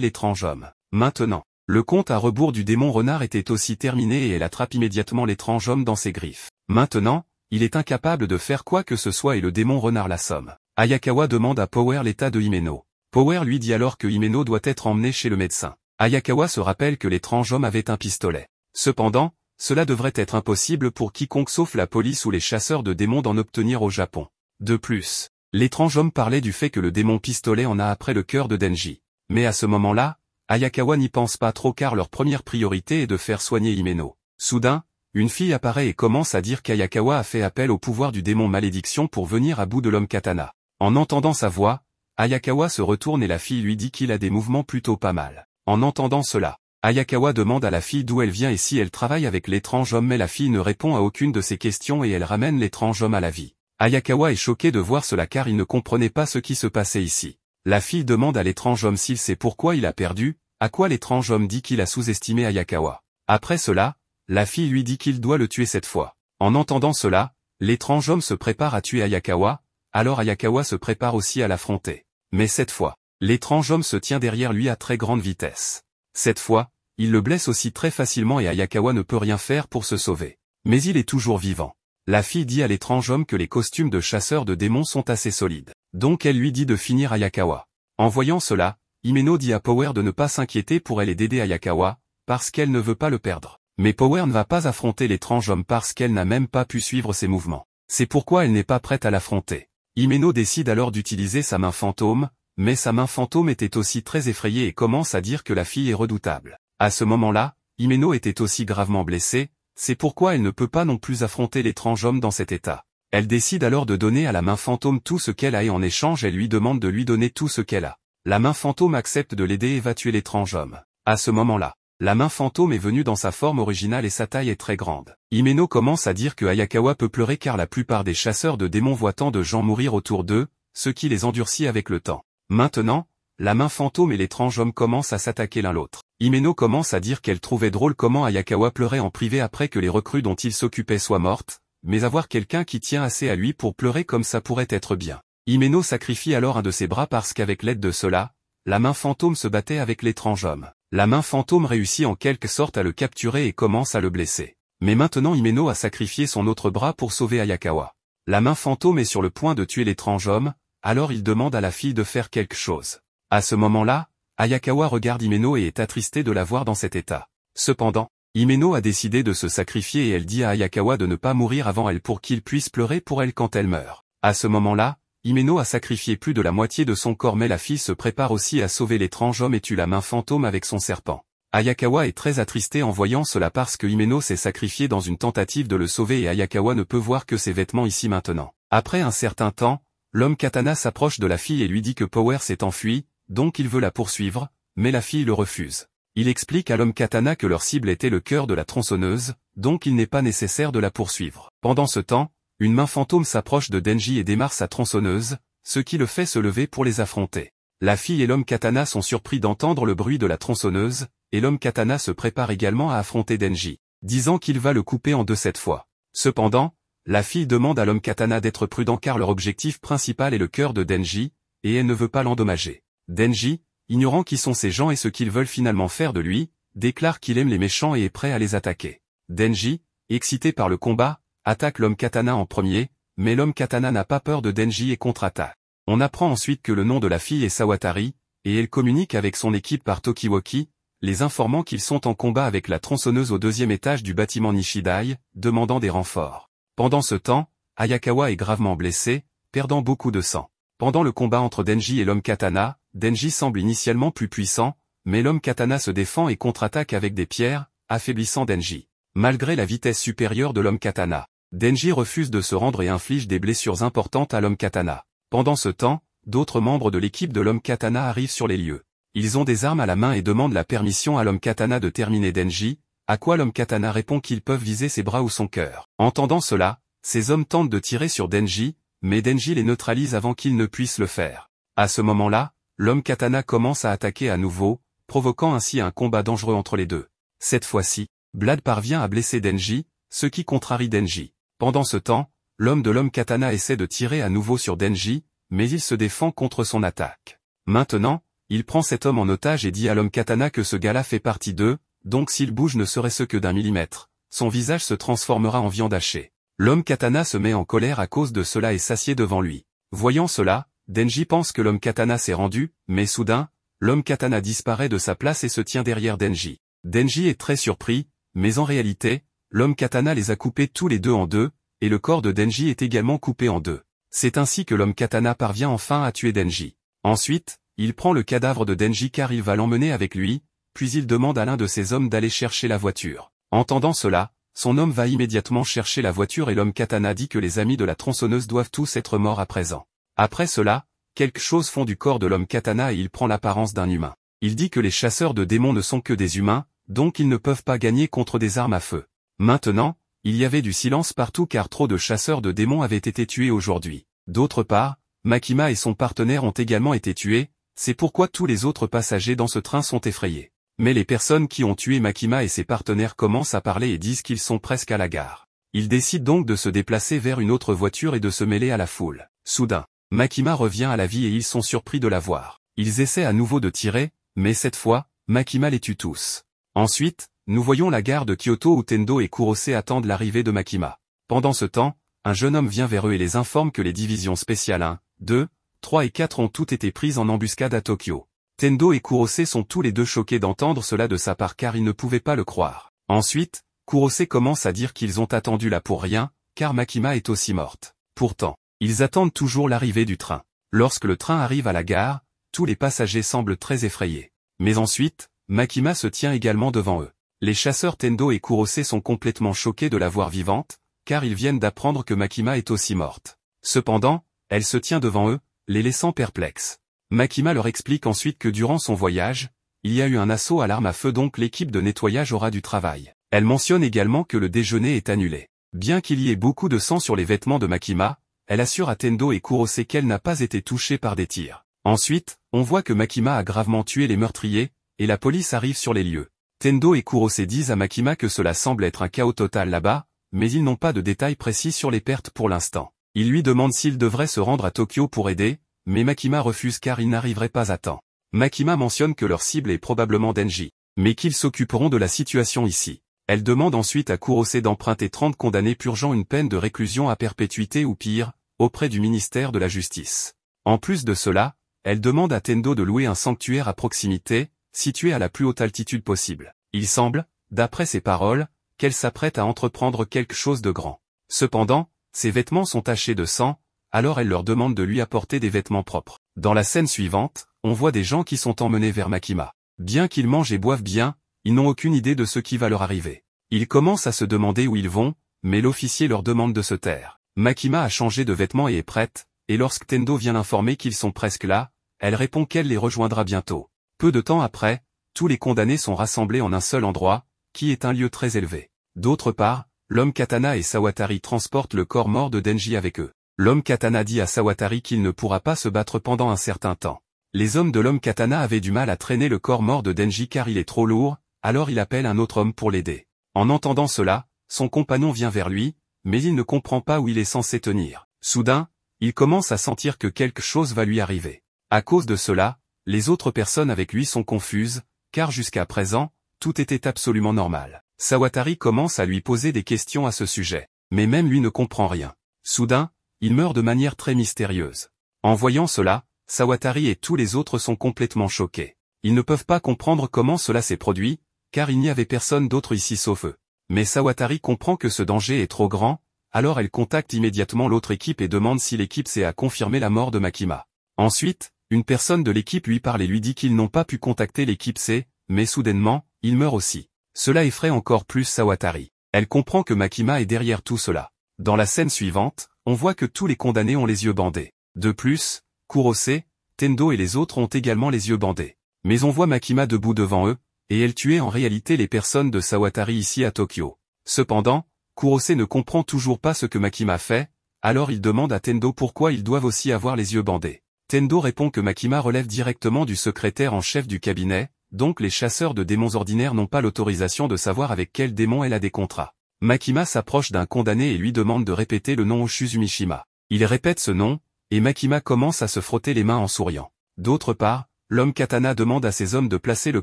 A: l'étrange homme. Maintenant, le compte à rebours du démon renard était aussi terminé et elle attrape immédiatement l'étrange homme dans ses griffes. Maintenant, il est incapable de faire quoi que ce soit et le démon renard l'assomme. Ayakawa demande à Power l'état de Himeno. Power lui dit alors que Himeno doit être emmené chez le médecin. Ayakawa se rappelle que l'étrange homme avait un pistolet. Cependant, cela devrait être impossible pour quiconque sauf la police ou les chasseurs de démons d'en obtenir au Japon. De plus, l'étrange homme parlait du fait que le démon pistolet en a après le cœur de Denji. Mais à ce moment-là, Ayakawa n'y pense pas trop car leur première priorité est de faire soigner Imeno. Soudain, une fille apparaît et commence à dire qu'Ayakawa a fait appel au pouvoir du démon malédiction pour venir à bout de l'homme katana. En entendant sa voix, Ayakawa se retourne et la fille lui dit qu'il a des mouvements plutôt pas mal. En entendant cela, Ayakawa demande à la fille d'où elle vient et si elle travaille avec l'étrange homme mais la fille ne répond à aucune de ses questions et elle ramène l'étrange homme à la vie. Ayakawa est choqué de voir cela car il ne comprenait pas ce qui se passait ici. La fille demande à l'étrange homme s'il sait pourquoi il a perdu, à quoi l'étrange homme dit qu'il a sous-estimé Ayakawa. Après cela, la fille lui dit qu'il doit le tuer cette fois. En entendant cela, l'étrange homme se prépare à tuer Ayakawa, alors Ayakawa se prépare aussi à l'affronter. Mais cette fois, l'étrange homme se tient derrière lui à très grande vitesse. Cette fois, il le blesse aussi très facilement et Ayakawa ne peut rien faire pour se sauver. Mais il est toujours vivant. La fille dit à l'étrange homme que les costumes de chasseurs de démons sont assez solides. Donc elle lui dit de finir Ayakawa. En voyant cela, Imeno dit à Power de ne pas s'inquiéter pour elle et d'aider Ayakawa, parce qu'elle ne veut pas le perdre. Mais Power ne va pas affronter l'étrange homme parce qu'elle n'a même pas pu suivre ses mouvements. C'est pourquoi elle n'est pas prête à l'affronter. Imeno décide alors d'utiliser sa main fantôme, mais sa main fantôme était aussi très effrayée et commence à dire que la fille est redoutable. À ce moment-là, Imeno était aussi gravement blessée, c'est pourquoi elle ne peut pas non plus affronter l'étrange homme dans cet état. Elle décide alors de donner à la main fantôme tout ce qu'elle a et en échange elle lui demande de lui donner tout ce qu'elle a. La main fantôme accepte de l'aider et va tuer l'étrange homme. À ce moment-là, la main fantôme est venue dans sa forme originale et sa taille est très grande. Imeno commence à dire que Ayakawa peut pleurer car la plupart des chasseurs de démons voient tant de gens mourir autour d'eux, ce qui les endurcit avec le temps. Maintenant, la main fantôme et l'étrange homme commencent à s'attaquer l'un l'autre. Imeno commence à dire qu'elle trouvait drôle comment Ayakawa pleurait en privé après que les recrues dont il s'occupait soient mortes, mais avoir quelqu'un qui tient assez à lui pour pleurer comme ça pourrait être bien. Imeno sacrifie alors un de ses bras parce qu'avec l'aide de cela, la main fantôme se battait avec l'étrange homme. La main fantôme réussit en quelque sorte à le capturer et commence à le blesser. Mais maintenant Imeno a sacrifié son autre bras pour sauver Ayakawa. La main fantôme est sur le point de tuer l'étrange homme, alors il demande à la fille de faire quelque chose. À ce moment-là, Ayakawa regarde Imeno et est attristé de la voir dans cet état. Cependant, Imeno a décidé de se sacrifier et elle dit à Ayakawa de ne pas mourir avant elle pour qu'il puisse pleurer pour elle quand elle meurt. À ce moment-là, Imeno a sacrifié plus de la moitié de son corps mais la fille se prépare aussi à sauver l'étrange homme et tue la main fantôme avec son serpent. Ayakawa est très attristé en voyant cela parce que Imeno s'est sacrifié dans une tentative de le sauver et Ayakawa ne peut voir que ses vêtements ici maintenant. Après un certain temps, L'homme katana s'approche de la fille et lui dit que Power s'est enfui, donc il veut la poursuivre, mais la fille le refuse. Il explique à l'homme katana que leur cible était le cœur de la tronçonneuse, donc il n'est pas nécessaire de la poursuivre. Pendant ce temps, une main fantôme s'approche de Denji et démarre sa tronçonneuse, ce qui le fait se lever pour les affronter. La fille et l'homme katana sont surpris d'entendre le bruit de la tronçonneuse, et l'homme katana se prépare également à affronter Denji, disant qu'il va le couper en deux cette fois. Cependant, la fille demande à l'homme katana d'être prudent car leur objectif principal est le cœur de Denji, et elle ne veut pas l'endommager. Denji, ignorant qui sont ces gens et ce qu'ils veulent finalement faire de lui, déclare qu'il aime les méchants et est prêt à les attaquer. Denji, excité par le combat, attaque l'homme katana en premier, mais l'homme katana n'a pas peur de Denji et contre-attaque. On apprend ensuite que le nom de la fille est Sawatari, et elle communique avec son équipe par Tokiwoki, les informant qu'ils sont en combat avec la tronçonneuse au deuxième étage du bâtiment Nishidai, demandant des renforts. Pendant ce temps, Ayakawa est gravement blessé, perdant beaucoup de sang. Pendant le combat entre Denji et l'homme katana, Denji semble initialement plus puissant, mais l'homme katana se défend et contre-attaque avec des pierres, affaiblissant Denji. Malgré la vitesse supérieure de l'homme katana, Denji refuse de se rendre et inflige des blessures importantes à l'homme katana. Pendant ce temps, d'autres membres de l'équipe de l'homme katana arrivent sur les lieux. Ils ont des armes à la main et demandent la permission à l'homme katana de terminer Denji, à quoi l'homme katana répond qu'ils peuvent viser ses bras ou son cœur. Entendant cela, ces hommes tentent de tirer sur Denji, mais Denji les neutralise avant qu'ils ne puissent le faire. À ce moment-là, l'homme katana commence à attaquer à nouveau, provoquant ainsi un combat dangereux entre les deux. Cette fois-ci, Blade parvient à blesser Denji, ce qui contrarie Denji. Pendant ce temps, l'homme de l'homme katana essaie de tirer à nouveau sur Denji, mais il se défend contre son attaque. Maintenant, il prend cet homme en otage et dit à l'homme katana que ce gars-là fait partie d'eux, donc s'il bouge ne serait-ce que d'un millimètre, son visage se transformera en viande hachée. L'homme katana se met en colère à cause de cela et s'assied devant lui. Voyant cela, Denji pense que l'homme katana s'est rendu, mais soudain, l'homme katana disparaît de sa place et se tient derrière Denji. Denji est très surpris, mais en réalité, l'homme katana les a coupés tous les deux en deux, et le corps de Denji est également coupé en deux. C'est ainsi que l'homme katana parvient enfin à tuer Denji. Ensuite, il prend le cadavre de Denji car il va l'emmener avec lui, puis il demande à l'un de ses hommes d'aller chercher la voiture. Entendant cela, son homme va immédiatement chercher la voiture et l'homme katana dit que les amis de la tronçonneuse doivent tous être morts à présent. Après cela, quelque chose fond du corps de l'homme katana et il prend l'apparence d'un humain. Il dit que les chasseurs de démons ne sont que des humains, donc ils ne peuvent pas gagner contre des armes à feu. Maintenant, il y avait du silence partout car trop de chasseurs de démons avaient été tués aujourd'hui. D'autre part, Makima et son partenaire ont également été tués, c'est pourquoi tous les autres passagers dans ce train sont effrayés. Mais les personnes qui ont tué Makima et ses partenaires commencent à parler et disent qu'ils sont presque à la gare. Ils décident donc de se déplacer vers une autre voiture et de se mêler à la foule. Soudain, Makima revient à la vie et ils sont surpris de la voir. Ils essaient à nouveau de tirer, mais cette fois, Makima les tue tous. Ensuite, nous voyons la gare de Kyoto où Tendo et Kurose attendent l'arrivée de Makima. Pendant ce temps, un jeune homme vient vers eux et les informe que les divisions spéciales 1, 2, 3 et 4 ont toutes été prises en embuscade à Tokyo. Tendo et Kurose sont tous les deux choqués d'entendre cela de sa part car ils ne pouvaient pas le croire. Ensuite, Kurose commence à dire qu'ils ont attendu là pour rien, car Makima est aussi morte. Pourtant, ils attendent toujours l'arrivée du train. Lorsque le train arrive à la gare, tous les passagers semblent très effrayés. Mais ensuite, Makima se tient également devant eux. Les chasseurs Tendo et Kurose sont complètement choqués de la voir vivante, car ils viennent d'apprendre que Makima est aussi morte. Cependant, elle se tient devant eux, les laissant perplexes. Makima leur explique ensuite que durant son voyage, il y a eu un assaut à l'arme à feu donc l'équipe de nettoyage aura du travail. Elle mentionne également que le déjeuner est annulé. Bien qu'il y ait beaucoup de sang sur les vêtements de Makima, elle assure à Tendo et Kurose qu'elle n'a pas été touchée par des tirs. Ensuite, on voit que Makima a gravement tué les meurtriers, et la police arrive sur les lieux. Tendo et Kurose disent à Makima que cela semble être un chaos total là-bas, mais ils n'ont pas de détails précis sur les pertes pour l'instant. Ils lui demandent s'il devrait se rendre à Tokyo pour aider, mais Makima refuse car il n'arriverait pas à temps. Makima mentionne que leur cible est probablement Denji, mais qu'ils s'occuperont de la situation ici. Elle demande ensuite à Kurose d'emprunter 30 condamnés purgeant une peine de réclusion à perpétuité ou pire, auprès du ministère de la Justice. En plus de cela, elle demande à Tendo de louer un sanctuaire à proximité, situé à la plus haute altitude possible. Il semble, d'après ses paroles, qu'elle s'apprête à entreprendre quelque chose de grand. Cependant, ses vêtements sont tachés de sang, alors elle leur demande de lui apporter des vêtements propres. Dans la scène suivante, on voit des gens qui sont emmenés vers Makima. Bien qu'ils mangent et boivent bien, ils n'ont aucune idée de ce qui va leur arriver. Ils commencent à se demander où ils vont, mais l'officier leur demande de se taire. Makima a changé de vêtements et est prête, et lorsque Tendo vient l'informer qu'ils sont presque là, elle répond qu'elle les rejoindra bientôt. Peu de temps après, tous les condamnés sont rassemblés en un seul endroit, qui est un lieu très élevé. D'autre part, l'homme katana et Sawatari transportent le corps mort de Denji avec eux l'homme katana dit à Sawatari qu'il ne pourra pas se battre pendant un certain temps. Les hommes de l'homme katana avaient du mal à traîner le corps mort de Denji car il est trop lourd, alors il appelle un autre homme pour l'aider. En entendant cela, son compagnon vient vers lui, mais il ne comprend pas où il est censé tenir. Soudain, il commence à sentir que quelque chose va lui arriver. À cause de cela, les autres personnes avec lui sont confuses, car jusqu'à présent, tout était absolument normal. Sawatari commence à lui poser des questions à ce sujet, mais même lui ne comprend rien. Soudain, il meurt de manière très mystérieuse. En voyant cela, Sawatari et tous les autres sont complètement choqués. Ils ne peuvent pas comprendre comment cela s'est produit, car il n'y avait personne d'autre ici sauf eux. Mais Sawatari comprend que ce danger est trop grand, alors elle contacte immédiatement l'autre équipe et demande si l'équipe C a confirmé la mort de Makima. Ensuite, une personne de l'équipe lui parle et lui dit qu'ils n'ont pas pu contacter l'équipe C, mais soudainement, il meurt aussi. Cela effraie encore plus Sawatari. Elle comprend que Makima est derrière tout cela. Dans la scène suivante, on voit que tous les condamnés ont les yeux bandés. De plus, Kurose, Tendo et les autres ont également les yeux bandés. Mais on voit Makima debout devant eux, et elle tuait en réalité les personnes de Sawatari ici à Tokyo. Cependant, Kurose ne comprend toujours pas ce que Makima fait, alors il demande à Tendo pourquoi ils doivent aussi avoir les yeux bandés. Tendo répond que Makima relève directement du secrétaire en chef du cabinet, donc les chasseurs de démons ordinaires n'ont pas l'autorisation de savoir avec quel démon elle a des contrats. Makima s'approche d'un condamné et lui demande de répéter le nom Shuzumishima. Il répète ce nom, et Makima commence à se frotter les mains en souriant. D'autre part, l'homme katana demande à ses hommes de placer le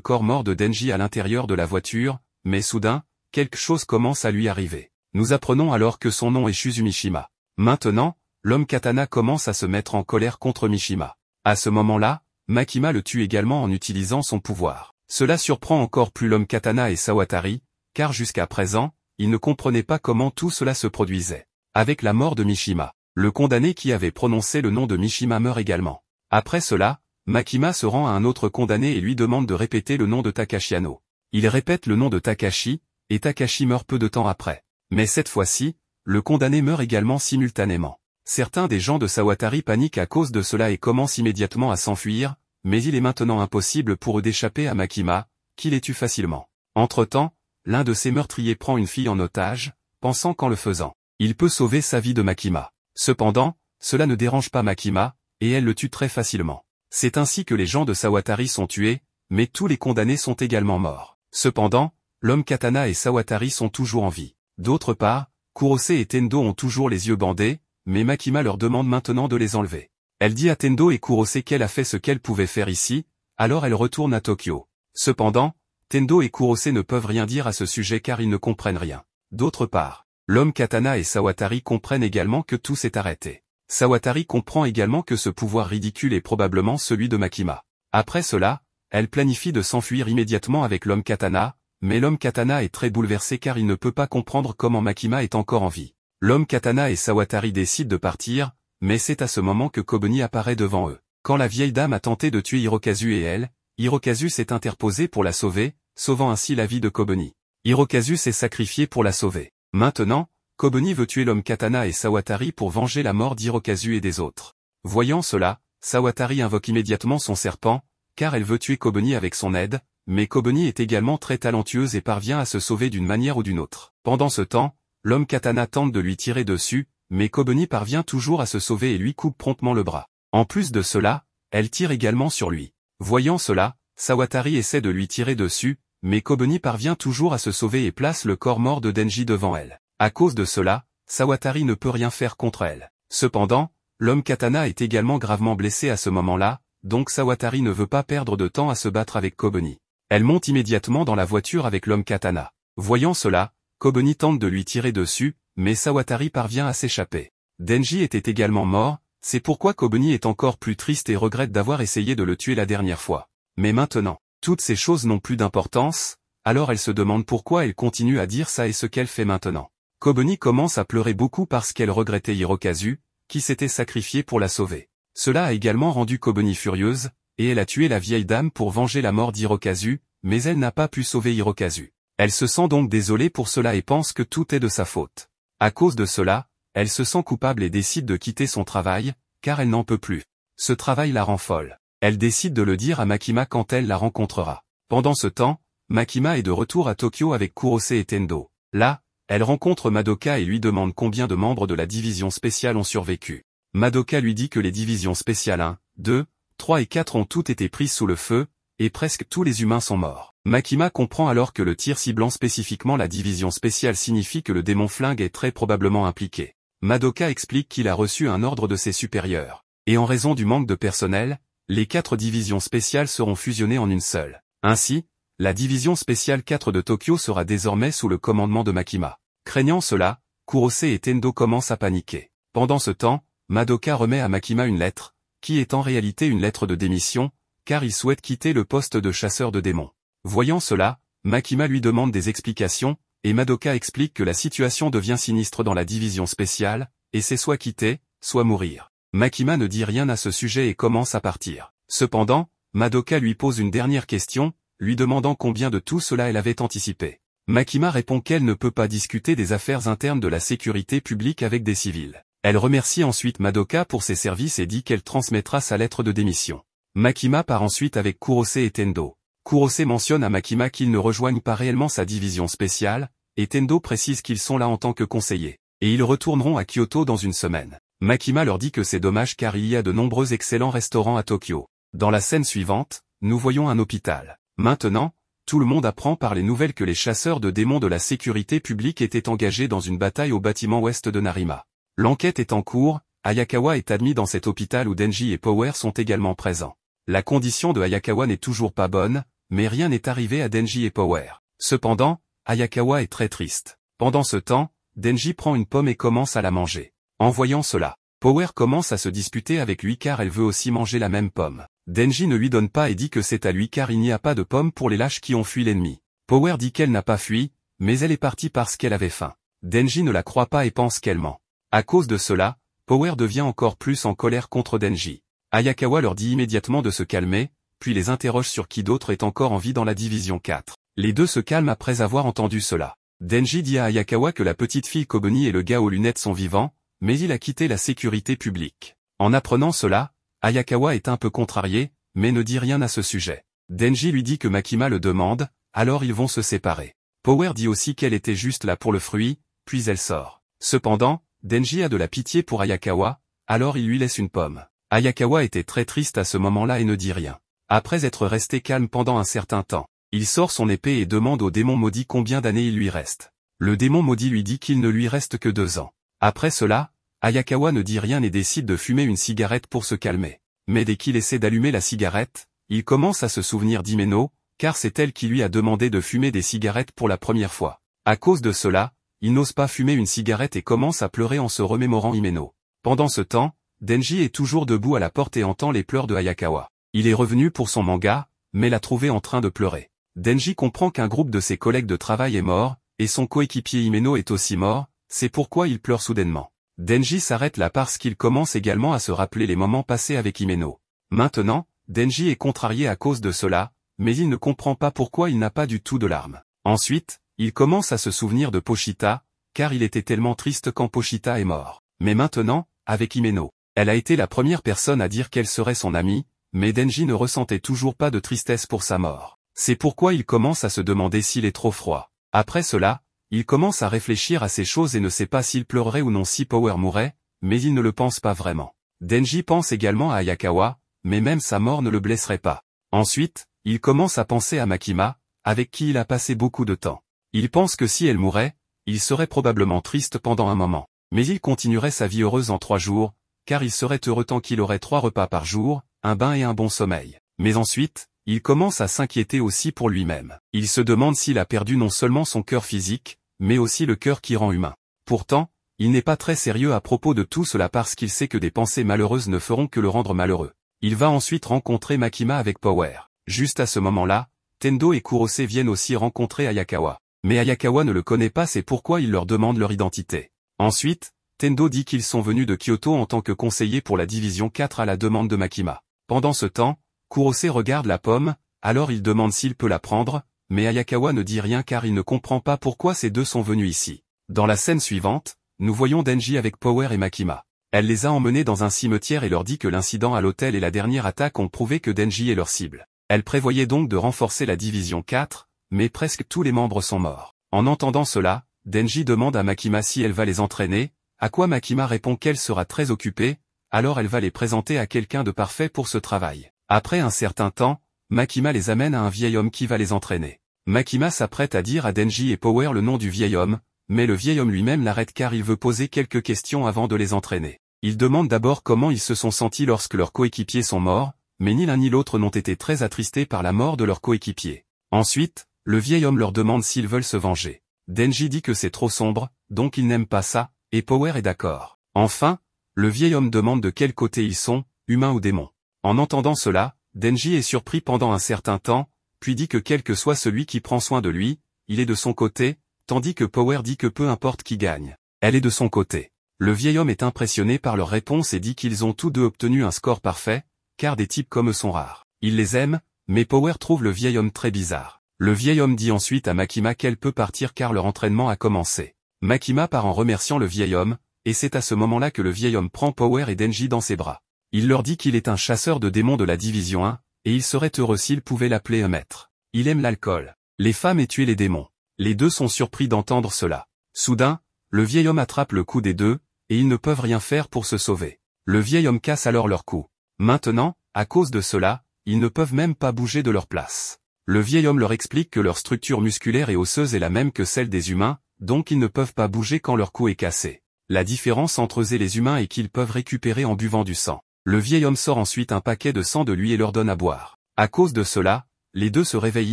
A: corps mort de Denji à l'intérieur de la voiture, mais soudain, quelque chose commence à lui arriver. Nous apprenons alors que son nom est Shuzumishima. Maintenant, l'homme katana commence à se mettre en colère contre Mishima. À ce moment-là, Makima le tue également en utilisant son pouvoir. Cela surprend encore plus l'homme katana et Sawatari, car jusqu'à présent, il ne comprenait pas comment tout cela se produisait. Avec la mort de Mishima, le condamné qui avait prononcé le nom de Mishima meurt également. Après cela, Makima se rend à un autre condamné et lui demande de répéter le nom de Takashiano. Il répète le nom de Takashi, et Takashi meurt peu de temps après. Mais cette fois-ci, le condamné meurt également simultanément. Certains des gens de Sawatari paniquent à cause de cela et commencent immédiatement à s'enfuir, mais il est maintenant impossible pour eux d'échapper à Makima, qui les tue facilement. Entre-temps, l'un de ses meurtriers prend une fille en otage, pensant qu'en le faisant, il peut sauver sa vie de Makima. Cependant, cela ne dérange pas Makima, et elle le tue très facilement. C'est ainsi que les gens de Sawatari sont tués, mais tous les condamnés sont également morts. Cependant, l'homme katana et Sawatari sont toujours en vie. D'autre part, Kurose et Tendo ont toujours les yeux bandés, mais Makima leur demande maintenant de les enlever. Elle dit à Tendo et Kurose qu'elle a fait ce qu'elle pouvait faire ici, alors elle retourne à Tokyo. Cependant, Tendo et Kurose ne peuvent rien dire à ce sujet car ils ne comprennent rien. D'autre part, l'homme katana et Sawatari comprennent également que tout s'est arrêté. Sawatari comprend également que ce pouvoir ridicule est probablement celui de Makima. Après cela, elle planifie de s'enfuir immédiatement avec l'homme katana, mais l'homme katana est très bouleversé car il ne peut pas comprendre comment Makima est encore en vie. L'homme katana et Sawatari décident de partir, mais c'est à ce moment que Kobeni apparaît devant eux. Quand la vieille dame a tenté de tuer Hirokazu et elle, Hirokazu s'est interposé pour la sauver, sauvant ainsi la vie de Kobeni. Hirokazu s'est sacrifié pour la sauver. Maintenant, Kobeni veut tuer l'homme Katana et Sawatari pour venger la mort d'Hirokazu et des autres. Voyant cela, Sawatari invoque immédiatement son serpent, car elle veut tuer Kobeni avec son aide, mais Kobeni est également très talentueuse et parvient à se sauver d'une manière ou d'une autre. Pendant ce temps, l'homme Katana tente de lui tirer dessus, mais Kobeni parvient toujours à se sauver et lui coupe promptement le bras. En plus de cela, elle tire également sur lui. Voyant cela, Sawatari essaie de lui tirer dessus, mais Kobeni parvient toujours à se sauver et place le corps mort de Denji devant elle. À cause de cela, Sawatari ne peut rien faire contre elle. Cependant, l'homme katana est également gravement blessé à ce moment-là, donc Sawatari ne veut pas perdre de temps à se battre avec Kobeni. Elle monte immédiatement dans la voiture avec l'homme katana. Voyant cela, Kobeni tente de lui tirer dessus, mais Sawatari parvient à s'échapper. Denji était également mort, c'est pourquoi Kobeni est encore plus triste et regrette d'avoir essayé de le tuer la dernière fois. Mais maintenant, toutes ces choses n'ont plus d'importance, alors elle se demande pourquoi elle continue à dire ça et ce qu'elle fait maintenant. Kobani commence à pleurer beaucoup parce qu'elle regrettait Hirokazu, qui s'était sacrifié pour la sauver. Cela a également rendu Kobani furieuse, et elle a tué la vieille dame pour venger la mort d'Hirokazu, mais elle n'a pas pu sauver Hirokazu. Elle se sent donc désolée pour cela et pense que tout est de sa faute. À cause de cela, elle se sent coupable et décide de quitter son travail, car elle n'en peut plus. Ce travail la rend folle. Elle décide de le dire à Makima quand elle la rencontrera. Pendant ce temps, Makima est de retour à Tokyo avec Kurose et Tendo. Là, elle rencontre Madoka et lui demande combien de membres de la division spéciale ont survécu. Madoka lui dit que les divisions spéciales 1, 2, 3 et 4 ont toutes été prises sous le feu, et presque tous les humains sont morts. Makima comprend alors que le tir ciblant spécifiquement la division spéciale signifie que le démon flingue est très probablement impliqué. Madoka explique qu'il a reçu un ordre de ses supérieurs. Et en raison du manque de personnel, les quatre divisions spéciales seront fusionnées en une seule. Ainsi, la division spéciale 4 de Tokyo sera désormais sous le commandement de Makima. Craignant cela, Kurose et Tendo commencent à paniquer. Pendant ce temps, Madoka remet à Makima une lettre, qui est en réalité une lettre de démission, car il souhaite quitter le poste de chasseur de démons. Voyant cela, Makima lui demande des explications, et Madoka explique que la situation devient sinistre dans la division spéciale, et c'est soit quitter, soit mourir. Makima ne dit rien à ce sujet et commence à partir. Cependant, Madoka lui pose une dernière question, lui demandant combien de tout cela elle avait anticipé. Makima répond qu'elle ne peut pas discuter des affaires internes de la sécurité publique avec des civils. Elle remercie ensuite Madoka pour ses services et dit qu'elle transmettra sa lettre de démission. Makima part ensuite avec Kurose et Tendo. Kurose mentionne à Makima qu'ils ne rejoignent pas réellement sa division spéciale, et Tendo précise qu'ils sont là en tant que conseillers. Et ils retourneront à Kyoto dans une semaine. Makima leur dit que c'est dommage car il y a de nombreux excellents restaurants à Tokyo. Dans la scène suivante, nous voyons un hôpital. Maintenant, tout le monde apprend par les nouvelles que les chasseurs de démons de la sécurité publique étaient engagés dans une bataille au bâtiment ouest de Narima. L'enquête est en cours, Ayakawa est admis dans cet hôpital où Denji et Power sont également présents. La condition de Ayakawa n'est toujours pas bonne, mais rien n'est arrivé à Denji et Power. Cependant, Ayakawa est très triste. Pendant ce temps, Denji prend une pomme et commence à la manger. En voyant cela, Power commence à se disputer avec lui car elle veut aussi manger la même pomme. Denji ne lui donne pas et dit que c'est à lui car il n'y a pas de pomme pour les lâches qui ont fui l'ennemi. Power dit qu'elle n'a pas fui, mais elle est partie parce qu'elle avait faim. Denji ne la croit pas et pense qu'elle ment. À cause de cela, Power devient encore plus en colère contre Denji. Ayakawa leur dit immédiatement de se calmer, puis les interroge sur qui d'autre est encore en vie dans la division 4. Les deux se calment après avoir entendu cela. Denji dit à Ayakawa que la petite fille Kobeni et le gars aux lunettes sont vivants, mais il a quitté la sécurité publique. En apprenant cela, Ayakawa est un peu contrarié, mais ne dit rien à ce sujet. Denji lui dit que Makima le demande, alors ils vont se séparer. Power dit aussi qu'elle était juste là pour le fruit, puis elle sort. Cependant, Denji a de la pitié pour Ayakawa, alors il lui laisse une pomme. Ayakawa était très triste à ce moment-là et ne dit rien. Après être resté calme pendant un certain temps, il sort son épée et demande au démon maudit combien d'années il lui reste. Le démon maudit lui dit qu'il ne lui reste que deux ans. Après cela, Ayakawa ne dit rien et décide de fumer une cigarette pour se calmer. Mais dès qu'il essaie d'allumer la cigarette, il commence à se souvenir d'Imeno, car c'est elle qui lui a demandé de fumer des cigarettes pour la première fois. À cause de cela, il n'ose pas fumer une cigarette et commence à pleurer en se remémorant Imeno. Pendant ce temps, Denji est toujours debout à la porte et entend les pleurs de Ayakawa. Il est revenu pour son manga, mais l'a trouvé en train de pleurer. Denji comprend qu'un groupe de ses collègues de travail est mort, et son coéquipier Imeno est aussi mort, c'est pourquoi il pleure soudainement. Denji s'arrête là parce qu'il commence également à se rappeler les moments passés avec Imeno. Maintenant, Denji est contrarié à cause de cela, mais il ne comprend pas pourquoi il n'a pas du tout de larmes. Ensuite, il commence à se souvenir de Pochita, car il était tellement triste quand Poshita est mort. Mais maintenant, avec Imeno, elle a été la première personne à dire qu'elle serait son amie, mais Denji ne ressentait toujours pas de tristesse pour sa mort. C'est pourquoi il commence à se demander s'il est trop froid. Après cela, il commence à réfléchir à ces choses et ne sait pas s'il pleurerait ou non si Power mourait, mais il ne le pense pas vraiment. Denji pense également à Ayakawa, mais même sa mort ne le blesserait pas. Ensuite, il commence à penser à Makima, avec qui il a passé beaucoup de temps. Il pense que si elle mourait, il serait probablement triste pendant un moment. Mais il continuerait sa vie heureuse en trois jours, car il serait heureux tant qu'il aurait trois repas par jour, un bain et un bon sommeil. Mais ensuite, il commence à s'inquiéter aussi pour lui-même. Il se demande s'il a perdu non seulement son cœur physique, mais aussi le cœur qui rend humain. Pourtant, il n'est pas très sérieux à propos de tout cela parce qu'il sait que des pensées malheureuses ne feront que le rendre malheureux. Il va ensuite rencontrer Makima avec Power. Juste à ce moment-là, Tendo et Kurose viennent aussi rencontrer Ayakawa. Mais Ayakawa ne le connaît pas c'est pourquoi il leur demande leur identité. Ensuite, Tendo dit qu'ils sont venus de Kyoto en tant que conseillers pour la division 4 à la demande de Makima. Pendant ce temps, Kurose regarde la pomme, alors il demande s'il peut la prendre, mais Ayakawa ne dit rien car il ne comprend pas pourquoi ces deux sont venus ici. Dans la scène suivante, nous voyons Denji avec Power et Makima. Elle les a emmenés dans un cimetière et leur dit que l'incident à l'hôtel et la dernière attaque ont prouvé que Denji est leur cible. Elle prévoyait donc de renforcer la division 4, mais presque tous les membres sont morts. En entendant cela, Denji demande à Makima si elle va les entraîner, à quoi Makima répond qu'elle sera très occupée, alors elle va les présenter à quelqu'un de parfait pour ce travail. Après un certain temps, Makima les amène à un vieil homme qui va les entraîner. Makima s'apprête à dire à Denji et Power le nom du vieil homme, mais le vieil homme lui-même l'arrête car il veut poser quelques questions avant de les entraîner. Il demande d'abord comment ils se sont sentis lorsque leurs coéquipiers sont morts, mais ni l'un ni l'autre n'ont été très attristés par la mort de leurs coéquipiers. Ensuite, le vieil homme leur demande s'ils veulent se venger. Denji dit que c'est trop sombre, donc il n'aime pas ça, et Power est d'accord. Enfin, le vieil homme demande de quel côté ils sont, humains ou démons. En entendant cela, Denji est surpris pendant un certain temps, puis dit que quel que soit celui qui prend soin de lui, il est de son côté, tandis que Power dit que peu importe qui gagne, elle est de son côté. Le vieil homme est impressionné par leur réponse et dit qu'ils ont tous deux obtenu un score parfait, car des types comme eux sont rares. Il les aime, mais Power trouve le vieil homme très bizarre. Le vieil homme dit ensuite à Makima qu'elle peut partir car leur entraînement a commencé. Makima part en remerciant le vieil homme, et c'est à ce moment-là que le vieil homme prend Power et Denji dans ses bras. Il leur dit qu'il est un chasseur de démons de la Division 1, et il serait heureux s'il pouvait l'appeler un maître. Il aime l'alcool, les femmes et tuer les démons. Les deux sont surpris d'entendre cela. Soudain, le vieil homme attrape le cou des deux, et ils ne peuvent rien faire pour se sauver. Le vieil homme casse alors leur cou. Maintenant, à cause de cela, ils ne peuvent même pas bouger de leur place. Le vieil homme leur explique que leur structure musculaire et osseuse est la même que celle des humains, donc ils ne peuvent pas bouger quand leur cou est cassé. La différence entre eux et les humains est qu'ils peuvent récupérer en buvant du sang. Le vieil homme sort ensuite un paquet de sang de lui et leur donne à boire. À cause de cela, les deux se réveillent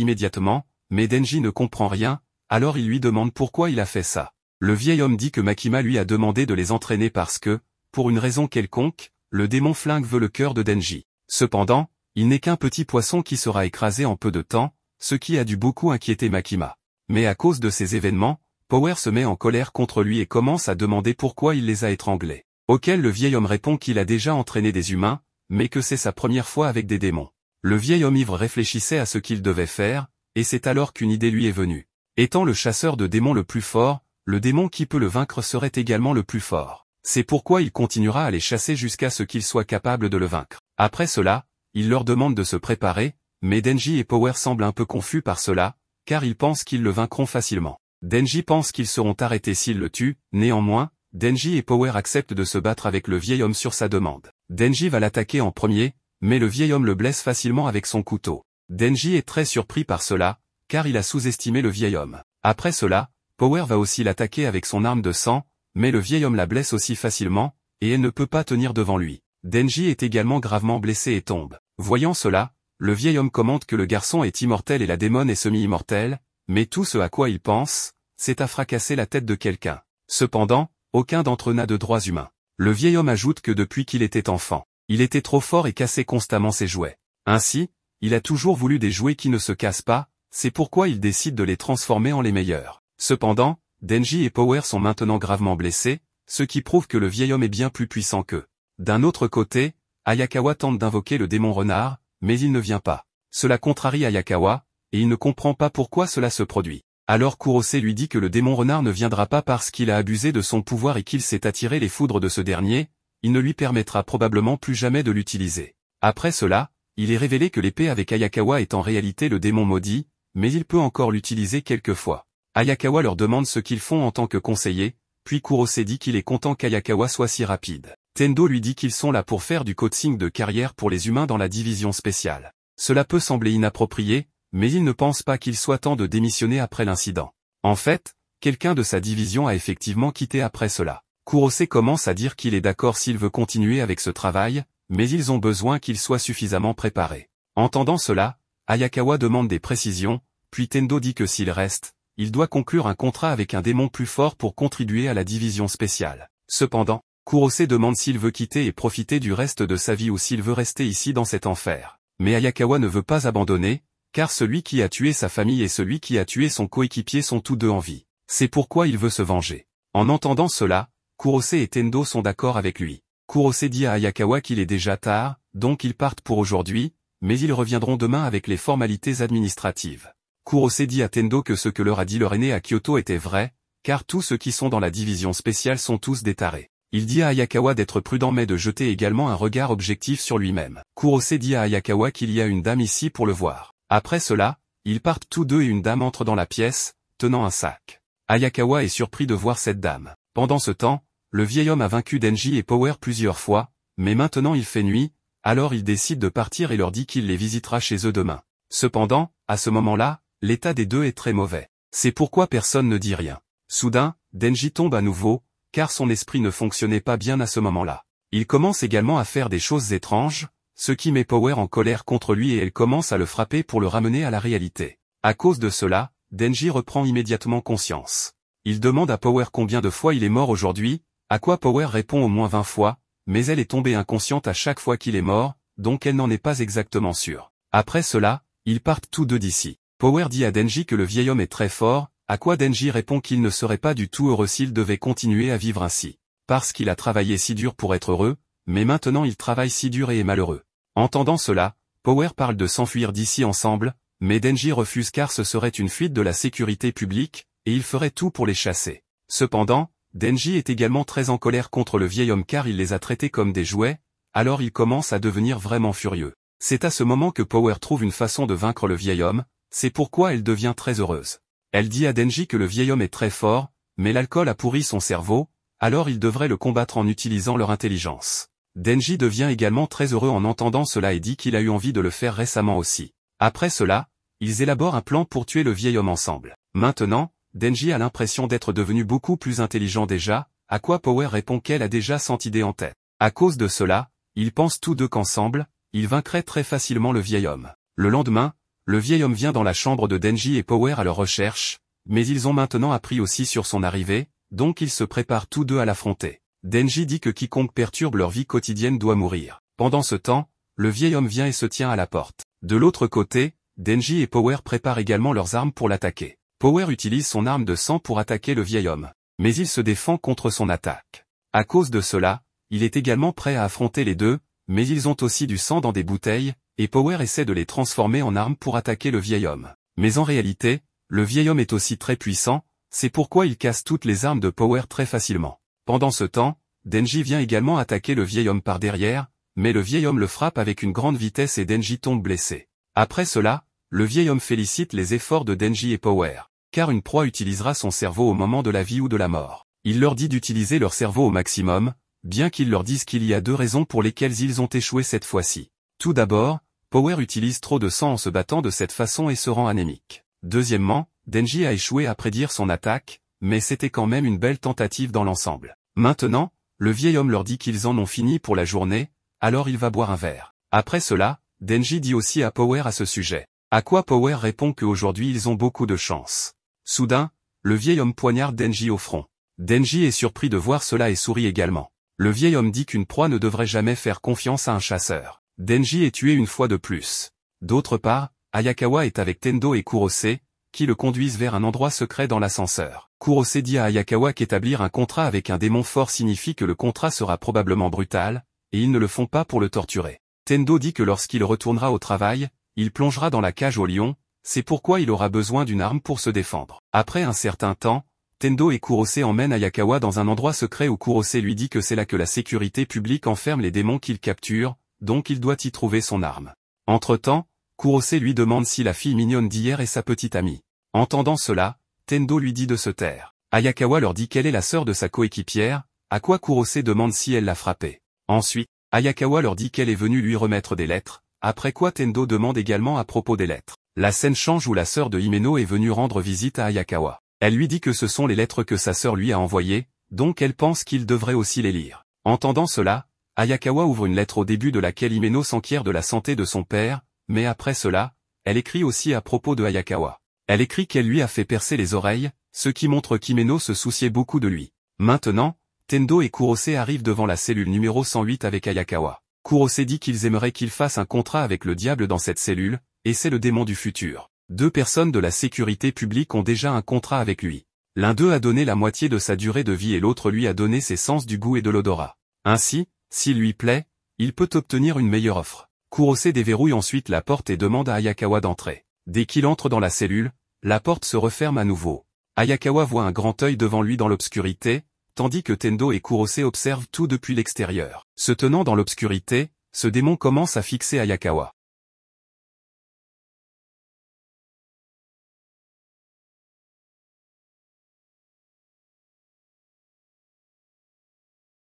A: immédiatement, mais Denji ne comprend rien, alors il lui demande pourquoi il a fait ça. Le vieil homme dit que Makima lui a demandé de les entraîner parce que, pour une raison quelconque, le démon flingue veut le cœur de Denji. Cependant, il n'est qu'un petit poisson qui sera écrasé en peu de temps, ce qui a dû beaucoup inquiéter Makima. Mais à cause de ces événements, Power se met en colère contre lui et commence à demander pourquoi il les a étranglés auquel le vieil homme répond qu'il a déjà entraîné des humains, mais que c'est sa première fois avec des démons. Le vieil homme ivre réfléchissait à ce qu'il devait faire, et c'est alors qu'une idée lui est venue. Étant le chasseur de démons le plus fort, le démon qui peut le vaincre serait également le plus fort. C'est pourquoi il continuera à les chasser jusqu'à ce qu'il soit capable de le vaincre. Après cela, il leur demande de se préparer, mais Denji et Power semblent un peu confus par cela, car ils pensent qu'ils le vaincront facilement. Denji pense qu'ils seront arrêtés s'ils le tuent, néanmoins, Denji et Power acceptent de se battre avec le vieil homme sur sa demande. Denji va l'attaquer en premier, mais le vieil homme le blesse facilement avec son couteau. Denji est très surpris par cela, car il a sous-estimé le vieil homme. Après cela, Power va aussi l'attaquer avec son arme de sang, mais le vieil homme la blesse aussi facilement, et elle ne peut pas tenir devant lui. Denji est également gravement blessé et tombe. Voyant cela, le vieil homme commente que le garçon est immortel et la démone est semi-immortelle, mais tout ce à quoi il pense, c'est à fracasser la tête de quelqu'un. Cependant, aucun d'entre eux n'a de droits humains. Le vieil homme ajoute que depuis qu'il était enfant, il était trop fort et cassait constamment ses jouets. Ainsi, il a toujours voulu des jouets qui ne se cassent pas, c'est pourquoi il décide de les transformer en les meilleurs. Cependant, Denji et Power sont maintenant gravement blessés, ce qui prouve que le vieil homme est bien plus puissant qu'eux. D'un autre côté, Ayakawa tente d'invoquer le démon renard, mais il ne vient pas. Cela contrarie Ayakawa, et il ne comprend pas pourquoi cela se produit. Alors Kurose lui dit que le démon renard ne viendra pas parce qu'il a abusé de son pouvoir et qu'il s'est attiré les foudres de ce dernier, il ne lui permettra probablement plus jamais de l'utiliser. Après cela, il est révélé que l'épée avec Ayakawa est en réalité le démon maudit, mais il peut encore l'utiliser quelquefois. Ayakawa leur demande ce qu'ils font en tant que conseiller, puis Kurose dit qu'il est content qu'Ayakawa soit si rapide. Tendo lui dit qu'ils sont là pour faire du coaching de carrière pour les humains dans la division spéciale. Cela peut sembler inapproprié, mais il ne pense pas qu'il soit temps de démissionner après l'incident. En fait, quelqu'un de sa division a effectivement quitté après cela. Kurose commence à dire qu'il est d'accord s'il veut continuer avec ce travail, mais ils ont besoin qu'il soit suffisamment préparé. Entendant cela, Ayakawa demande des précisions, puis Tendo dit que s'il reste, il doit conclure un contrat avec un démon plus fort pour contribuer à la division spéciale. Cependant, Kurose demande s'il veut quitter et profiter du reste de sa vie ou s'il veut rester ici dans cet enfer. Mais Ayakawa ne veut pas abandonner, car celui qui a tué sa famille et celui qui a tué son coéquipier sont tous deux en vie. C'est pourquoi il veut se venger. En entendant cela, Kurose et Tendo sont d'accord avec lui. Kurose dit à Ayakawa qu'il est déjà tard, donc ils partent pour aujourd'hui, mais ils reviendront demain avec les formalités administratives. Kurose dit à Tendo que ce que leur a dit leur aîné à Kyoto était vrai, car tous ceux qui sont dans la division spéciale sont tous des tarés. Il dit à Ayakawa d'être prudent mais de jeter également un regard objectif sur lui-même. Kurose dit à Ayakawa qu'il y a une dame ici pour le voir. Après cela, ils partent tous deux et une dame entre dans la pièce, tenant un sac. Ayakawa est surpris de voir cette dame. Pendant ce temps, le vieil homme a vaincu Denji et Power plusieurs fois, mais maintenant il fait nuit, alors il décide de partir et leur dit qu'il les visitera chez eux demain. Cependant, à ce moment-là, l'état des deux est très mauvais. C'est pourquoi personne ne dit rien. Soudain, Denji tombe à nouveau, car son esprit ne fonctionnait pas bien à ce moment-là. Il commence également à faire des choses étranges, ce qui met Power en colère contre lui et elle commence à le frapper pour le ramener à la réalité. À cause de cela, Denji reprend immédiatement conscience. Il demande à Power combien de fois il est mort aujourd'hui, à quoi Power répond au moins 20 fois, mais elle est tombée inconsciente à chaque fois qu'il est mort, donc elle n'en est pas exactement sûre. Après cela, ils partent tous deux d'ici. Power dit à Denji que le vieil homme est très fort, à quoi Denji répond qu'il ne serait pas du tout heureux s'il devait continuer à vivre ainsi. Parce qu'il a travaillé si dur pour être heureux, mais maintenant il travaille si dur et est malheureux. Entendant cela, Power parle de s'enfuir d'ici ensemble, mais Denji refuse car ce serait une fuite de la sécurité publique, et il ferait tout pour les chasser. Cependant, Denji est également très en colère contre le vieil homme car il les a traités comme des jouets, alors il commence à devenir vraiment furieux. C'est à ce moment que Power trouve une façon de vaincre le vieil homme, c'est pourquoi elle devient très heureuse. Elle dit à Denji que le vieil homme est très fort, mais l'alcool a pourri son cerveau, alors il devrait le combattre en utilisant leur intelligence. Denji devient également très heureux en entendant cela et dit qu'il a eu envie de le faire récemment aussi. Après cela, ils élaborent un plan pour tuer le vieil homme ensemble. Maintenant, Denji a l'impression d'être devenu beaucoup plus intelligent déjà, à quoi Power répond qu'elle a déjà cent idées en tête. À cause de cela, ils pensent tous deux qu'ensemble, ils vaincraient très facilement le vieil homme. Le lendemain, le vieil homme vient dans la chambre de Denji et Power à leur recherche, mais ils ont maintenant appris aussi sur son arrivée, donc ils se préparent tous deux à l'affronter. Denji dit que quiconque perturbe leur vie quotidienne doit mourir. Pendant ce temps, le vieil homme vient et se tient à la porte. De l'autre côté, Denji et Power préparent également leurs armes pour l'attaquer. Power utilise son arme de sang pour attaquer le vieil homme. Mais il se défend contre son attaque. À cause de cela, il est également prêt à affronter les deux, mais ils ont aussi du sang dans des bouteilles, et Power essaie de les transformer en armes pour attaquer le vieil homme. Mais en réalité, le vieil homme est aussi très puissant, c'est pourquoi il casse toutes les armes de Power très facilement. Pendant ce temps, Denji vient également attaquer le vieil homme par derrière, mais le vieil homme le frappe avec une grande vitesse et Denji tombe blessé. Après cela, le vieil homme félicite les efforts de Denji et Power, car une proie utilisera son cerveau au moment de la vie ou de la mort. Il leur dit d'utiliser leur cerveau au maximum, bien qu'il leur dise qu'il y a deux raisons pour lesquelles ils ont échoué cette fois-ci. Tout d'abord, Power utilise trop de sang en se battant de cette façon et se rend anémique. Deuxièmement, Denji a échoué à prédire son attaque, mais c'était quand même une belle tentative dans l'ensemble. Maintenant, le vieil homme leur dit qu'ils en ont fini pour la journée, alors il va boire un verre. Après cela, Denji dit aussi à Power à ce sujet. À quoi Power répond qu'aujourd'hui ils ont beaucoup de chance. Soudain, le vieil homme poignarde Denji au front. Denji est surpris de voir cela et sourit également. Le vieil homme dit qu'une proie ne devrait jamais faire confiance à un chasseur. Denji est tué une fois de plus. D'autre part, Ayakawa est avec Tendo et Kurose, qui le conduisent vers un endroit secret dans l'ascenseur. Kurose dit à Ayakawa qu'établir un contrat avec un démon fort signifie que le contrat sera probablement brutal, et ils ne le font pas pour le torturer. Tendo dit que lorsqu'il retournera au travail, il plongera dans la cage au lion, c'est pourquoi il aura besoin d'une arme pour se défendre. Après un certain temps, Tendo et Kurose emmènent Ayakawa dans un endroit secret où Kurose lui dit que c'est là que la sécurité publique enferme les démons qu'il capture, donc il doit y trouver son arme. Entre-temps, Kurose lui demande si la fille mignonne d'hier est sa petite amie. Entendant cela, Tendo lui dit de se taire. Ayakawa leur dit qu'elle est la sœur de sa coéquipière, à quoi Kurose demande si elle l'a frappée. Ensuite, Ayakawa leur dit qu'elle est venue lui remettre des lettres, après quoi Tendo demande également à propos des lettres. La scène change où la sœur de Himeno est venue rendre visite à Ayakawa. Elle lui dit que ce sont les lettres que sa sœur lui a envoyées, donc elle pense qu'il devrait aussi les lire. Entendant cela, Ayakawa ouvre une lettre au début de laquelle Himeno s'enquiert de la santé de son père, mais après cela, elle écrit aussi à propos de Ayakawa. Elle écrit qu'elle lui a fait percer les oreilles, ce qui montre qu'Imeno se souciait beaucoup de lui. Maintenant, Tendo et Kurose arrivent devant la cellule numéro 108 avec Ayakawa. Kurose dit qu'ils aimeraient qu'il fasse un contrat avec le diable dans cette cellule, et c'est le démon du futur. Deux personnes de la sécurité publique ont déjà un contrat avec lui. L'un d'eux a donné la moitié de sa durée de vie et l'autre lui a donné ses sens du goût et de l'odorat. Ainsi, s'il lui plaît, il peut obtenir une meilleure offre. Kurose déverrouille ensuite la porte et demande à Ayakawa d'entrer. Dès qu'il entre dans la cellule, la porte se referme à nouveau. Ayakawa voit un grand œil devant lui dans l'obscurité, tandis que Tendo et Kurose observent tout depuis l'extérieur. Se tenant dans l'obscurité, ce démon commence à fixer Ayakawa.